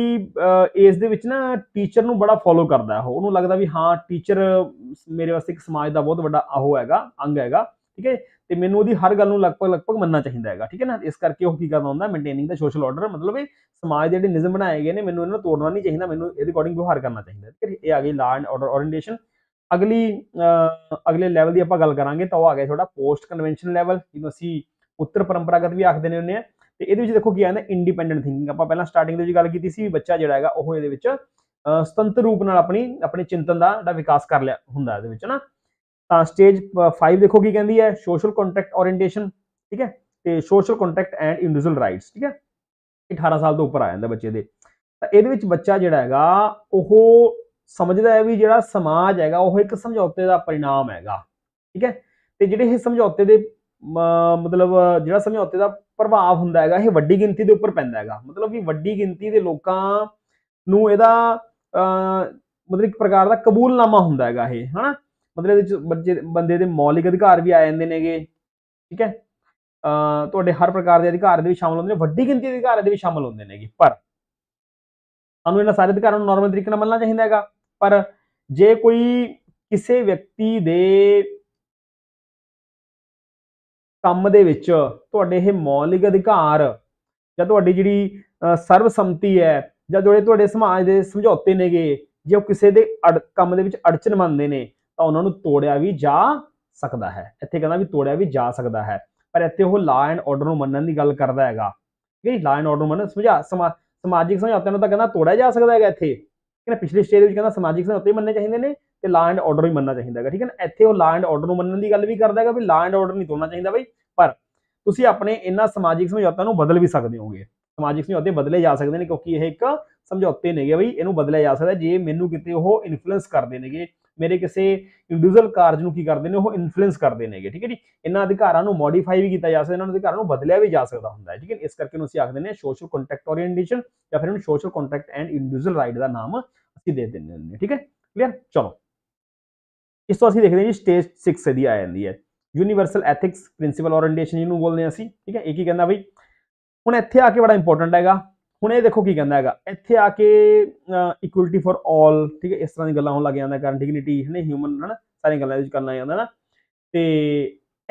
ਇਸ ਦੇ ਵਿੱਚ ਨਾ ਟੀਚਰ ਨੂੰ ਬੜਾ ਫੋਲੋ ਕਰਦਾ ਉਹ ਉਹਨੂੰ ਲੱਗਦਾ ਵੀ ਹਾਂ ਟੀਚਰ ਮੇਰੇ ਵਾਸਤੇ ਇੱਕ ਸਮਾਜ ਦਾ ਬਹੁਤ ਵੱਡਾ ਆਹੋ ਹੈਗਾ ਅੰਗ ਹੈਗਾ ਠੀਕ ਹੈ ਤੇ ਮੈਨੂੰ ਉਹਦੀ ਹਰ ਗੱਲ ਨੂੰ ਲਗਭਗ ਲਗਭਗ ਮੰਨਣਾ ਚਾਹੀਦਾ ਹੈਗਾ ਠੀਕ ਹੈ ਨਾ ਇਸ ਕਰਕੇ ਉਹ ਕੀ ਕਰਦਾ ਹੁੰਦਾ ਮੇਨਟੇਨਿੰਗ ਦਾ ਸੋਸ਼ਲ ਆਰਡਰ ਮਤਲਬ ਇਹ ਸਮਾਜ ਦੇ ਜਿਹੜੇ ਨਿਯਮ ਬਣਾਏ ਗਏ ਨੇ ਮੈਨੂੰ ਇਹਨਾਂ ਨੂੰ ਤੋੜਨਾ ਨਹੀਂ ਚਾਹੀਦਾ ਮੈਨੂੰ ਇਹਦੇ ਅਕੋਰਡਿੰਗ ਵਿਵਹਾਰ ਕਰਨਾ ਚਾਹੀਦਾ ਠੀਕ ਹੈ ਇਹ ਆ ਗਈ ਲਾ ਐਂਡ ਆਰਡਰ ਓਰੀਐਂਟੇਸ਼ਨ ਅਗਲੀ ਅਗਲੇ ਲੈਵਲ ਦੀ ਆਪਾਂ ਗੱਲ ਕਰਾਂਗੇ ਤਾਂ ਉਹ ਆ ਗਿਆ ਥੋੜਾ ਪੋਸਟ ਕਨਵੈਨਸ਼ਨ ਲੈਵਲ ਜਿਹਨੂੰ ਅਸੀਂ ਉੱਤਰ ਪਰੰਪਰਾਗਤ ਵੀ ਆਖਦੇ ਨੇ ਉਹਨੇ ਤੇ ਇਹਦੇ ਵਿੱਚ ਦੇਖੋ ਕੀ ਆਉਂਦਾ ਇੰਡੀਪੈਂਡੈਂਟ ਥਿੰਕਿੰਗ ਆਪਾਂ ਪਹਿਲਾਂ ਸਟਾਰਟਿੰਗ ਦੇ ਵਿੱਚ ਗੱਲ ਕੀਤੀ ਸੀ ਵੀ ਬੱਚਾ ਜਿਹੜਾ ਹੈਗਾ ਉਹ ਇਹਦੇ ਵਿੱਚ ਸੁਤੰਤਰ ਰੂਪ ਨਾਲ ਆਪਣੀ ਆਪਣੇ ਚਿੰਤਨ ਦਾ ਜਿਹੜਾ ਵਿਕਾਸ ਕਰ ਲਿਆ ਹੁੰਦਾ ਇਹਦੇ ਵਿੱਚ ਨਾ ਤਾਂ ਸਟੇਜ 5 ਦੇਖੋ ਕੀ ਕਹਿੰਦੀ ਹੈ ਸੋਸ਼ਲ ਕੰਟੈਕਟ ਓਰੀਐਂਟੇਸ਼ਨ ਠੀਕ ਹੈ ਤੇ social contact and individual rights ਠੀਕ ਹੈ 18 ਸਾਲ ਤੋਂ ਉੱਪਰ ਆ ਜਾਂਦਾ ਬੱਚੇ ਦੇ ਤਾਂ ਇਹਦੇ ਵਿੱਚ ਬੱਚਾ ਜਿਹੜਾ ਹੈਗਾ ਉਹ ਸਮਝਦਾ ਹੈ ਵੀ ਜਿਹੜਾ ਸਮਾਜ ਹੈਗਾ ਉਹ ਇੱਕ ਸਮਝੌਤੇ ਦਾ ਪਰਿਣਾਮ ਹੈਗਾ ਠੀਕ ਹੈ ਤੇ ਜਿਹੜੇ ਇਹ ਸਮਝੌਤੇ ਦੇ ਮਤਲਬ ਜਿਹੜਾ ਸਮਝੌਤੇ ਦਾ ਪ੍ਰਭਾਵ ਹੁੰਦਾ ਹੈਗਾ ਇਹ ਵੱਡੀ ਗਿਣਤੀ ਦੇ ਉੱਪਰ ਪੈਂਦਾ ਹੈਗਾ ਮਤਲਬ ਵੀ ਵੱਡੀ ਗਿਣਤੀ ਦੇ ਲੋਕਾਂ ਨੂੰ ਇਹਦਾ ਮਤਲਬ ਇੱਕ ਪ੍ਰਕਾਰ ਦਾ ਕਬੂਲਨਾਮਾ ਹੁੰਦਾ ਹੈਗਾ ਇਹ ਹਨਾ ਮਤਲਬ ਇਹਦੇ ਵਿੱਚ ਬੱਚੇ ਬੰਦੇ ਦੇ ਮੌਲਿਕ ਅਧਿਕਾਰ ਵੀ ਆ ਜਾਂਦੇ ਨੇਗੇ ਠੀਕ ਹੈ ਤੁਹਾਡੇ ਹਰ ਪ੍ਰਕਾਰ ਦੇ ਅਧਿਕਾਰ ਦੇ ਵੀ ਸ਼ਾਮਲ ਹੁੰਦੇ ਨੇ ਵੱਡੀ ਗਿਣਤੀ ਦੇ ਅਧਿਕਾਰ ਦੇ ਵੀ ਸ਼ਾਮਲ ਹੁੰਦੇ ਨੇਗੇ ਪਰ ਸਾਨੂੰ ਇਹਨਾਂ ਸਾਰੇ ਅਧਿਕਾਰਾਂ ਨੂੰ ਨਾਰਮਲ ਤਰੀਕੇ ਨਾਲ ਮੰਨਣਾ ਚਾਹੀਦਾ ਹੈਗਾ ਪਰ ਜੇ ਕੋਈ ਕਿਸੇ ਵਿਅਕਤੀ ਦੇ ਕੰਮ ਦੇ ਵਿੱਚ ਤੁਹਾਡੇ ਇਹ ਮੌਲਿਕ ਅਧਿਕਾਰ ਜਾਂ ਤੁਹਾਡੀ ਜਿਹੜੀ ਸਰਵਸੰਮਤੀ ਹੈ ਜਾਂ ਜਿਹੜੇ ਤੁਹਾਡੇ ਸਮਾਜ ਦੇ ਸਮਝੌਤੇ ਨੇਗੇ ਜੇ ਉਹ ਕਿਸੇ ਦੇ ਕੰਮ ਦੇ ਵਿੱਚ ਅੜਚਨ ਮੰਨਦੇ ਨੇ ਤਾਂ ਉਹਨਾਂ ਨੂੰ ਤੋੜਿਆ ਵੀ ਜਾ ਸਕਦਾ ਹੈ ਇੱਥੇ ਕਹਿੰਦਾ ਵੀ ਤੋੜਿਆ ਵੀ ਜਾ ਸਕਦਾ ਹੈ ਪਰ ਇੱਥੇ ਉਹ ਲਾ ਐਂਡ ਆਰਡਰ ਨੂੰ ਮੰਨਣ ਦੀ ਗੱਲ ਕਰਦਾ ਹੈਗਾ ਕਿ ਲਾ ਐਂਡ ਆਰਡਰ ਨੂੰ ਮੰਨਣ ਸਮਝਾ ਸਮਾਜਿਕ ਸਮਝੌਤੇ ਨੂੰ ਤਾਂ ਕਹਿੰਦਾ ਤੋੜਿਆ ਜਾ ਸਕਦਾ ਹੈਗਾ ਇੱਥੇ ਕਹਿੰਦਾ ਪਿਛਲੇ ਸਟੇਜ ਵਿੱਚ ਕਹਿੰਦਾ ਸਮਾਜਿਕ ਸਮਝੌਤੇ ਹੀ ਮੰਨਣੇ ਚਾਹੀਦੇ ਨੇ ਤੇ ਲਾ ਐਂਡ ਆਰਡਰ ਹੀ ਮੰਨਣਾ ਚਾਹੀਦਾ ਹੈਗਾ ਠੀਕ ਹੈ ਨਾ ਇੱਥੇ ਉਹ ਲਾ ਐਂਡ ਆਰਡਰ ਨੂੰ ਮੰਨਣ ਦੀ ਗੱਲ ਵੀ ਕਰਦਾ ਹੈਗਾ ਵੀ ਲਾ ਐਂਡ ਆਰਡਰ ਨਹੀਂ ਤੋੜਨਾ ਚਾਹੀਦਾ ਬਈ ਪਰ ਤੁਸੀਂ ਆਪਣੇ ਇਹਨਾਂ ਸਮਾਜਿਕ ਸਮਝੌਤਿਆਂ ਨੂੰ ਬਦਲ ਵੀ ਸਕਦੇ ਹੋਗੇ ਸਮਾਜਿਕ ਸਮਝੌਤੇ ਬਦਲੇ ਜਾ ਸਕਦੇ ਨੇ ਕਿਉਂਕਿ ਇਹ ਇੱਕ ਸਮਝੌਤੇ ਨੇਗੇ ਬਈ ਇਹਨੂੰ ਬਦਲਿਆ ਜਾ ਸਕਦਾ ਜੇ ਮੈਨੂੰ ਕਿਤੇ ਉਹ ਇਨਫਲੂਐਂਸ ਕਰਦੇ ਨੇਗੇ ਮੇਰੇ ਕਿਸੇ ਇੰਡੀਵਿਜੂਅਲ ਕਾਰਜ ਨੂੰ ਕੀ ਕਰਦੇ ਨੇ ਉਹ ਇਨਫਲੂਐਂਸ ਕਰਦੇ ਨੇਗੇ ਠੀਕ ਹੈ ਜੀ ਇਹਨਾਂ ਅਧਿਕਾਰਾਂ ਨੂੰ ਮੋਡੀਫਾਈ ਵੀ ਕੀਤਾ ਜਾ ਸਕਦਾ ਇਹਨਾਂ ਅਧਿਕਾਰਾਂ ਨੂੰ ਬਦਲਿਆ ਵੀ ਜਾ ਸਕਦਾ ਹੁੰਦਾ ਹੈ ਠੀਕ ਹੈ ਇਸ ਕਰਕੇ ਨੂੰ ਅਸੀਂ ਆਖਦੇ ਨੇ ਸੋਸ਼ਲ ਕੰਟੈਕਟ ਓਰੀਐਂਟੇਸ਼ਨ ਜਾਂ ਫਿਰ ਇਹਨੂੰ social contact and individual right ਦਾ ਨਾਮ ਅਸੀਂ ਦੇ ਦਿੰਦੇ ਨੇ ਠੀਕ ਹੈ ਕਲੀਅਰ ਚਲੋ ਇਸ ਤੋਂ ਅਸੀਂ ਦੇਖਦੇ ਹਾਂ ਜੀ ਸਟੇਜ 6 ਦੀ ਆ ਜਾਂਦੀ ਹੈ ਯੂਨੀਵਰਸਲ ਐਥਿਕਸ ਪ੍ਰਿੰਸੀਪਲ ਓਰੀਐਂਟੇਸ਼ਨ ਇਹਨੂੰ ਬੋਲਦੇ ਆ ਅਸੀਂ ਠੀਕ ਹੈ ਇਹ ਕੀ ਕਹਿੰਦਾ ਬਈ ਹੁਣ ਇੱਥੇ ਆ ਕੇ ਬੜਾ ਇੰਪੋਰਟੈਂਟ ਹੈਗਾ ਹੁਣ ਇਹ ਦੇਖੋ ਕੀ ਕਹਿੰਦਾ ਹੈਗਾ ਇੱਥੇ ਆ ਕੇ ਇਕੁਇਲਿਟੀ ਫॉर ਆਲ ਠੀਕ ਹੈ ਇਸ ਤਰ੍ਹਾਂ ਦੀ ਗੱਲਾਂ ਹੋਣ ਲੱਗ ਜਾਂਦਾ ਕਰਨ ਡਿਗਨਿਟੀ ਹੈ ਨਾ ਹਿਊਮਨ ਹੈ ਨਾ ਸਾਰੀਆਂ ਗੱਲਾਂ ਵਿੱਚ ਕਰਨਾ ਜਾਂਦਾ ਨਾ ਤੇ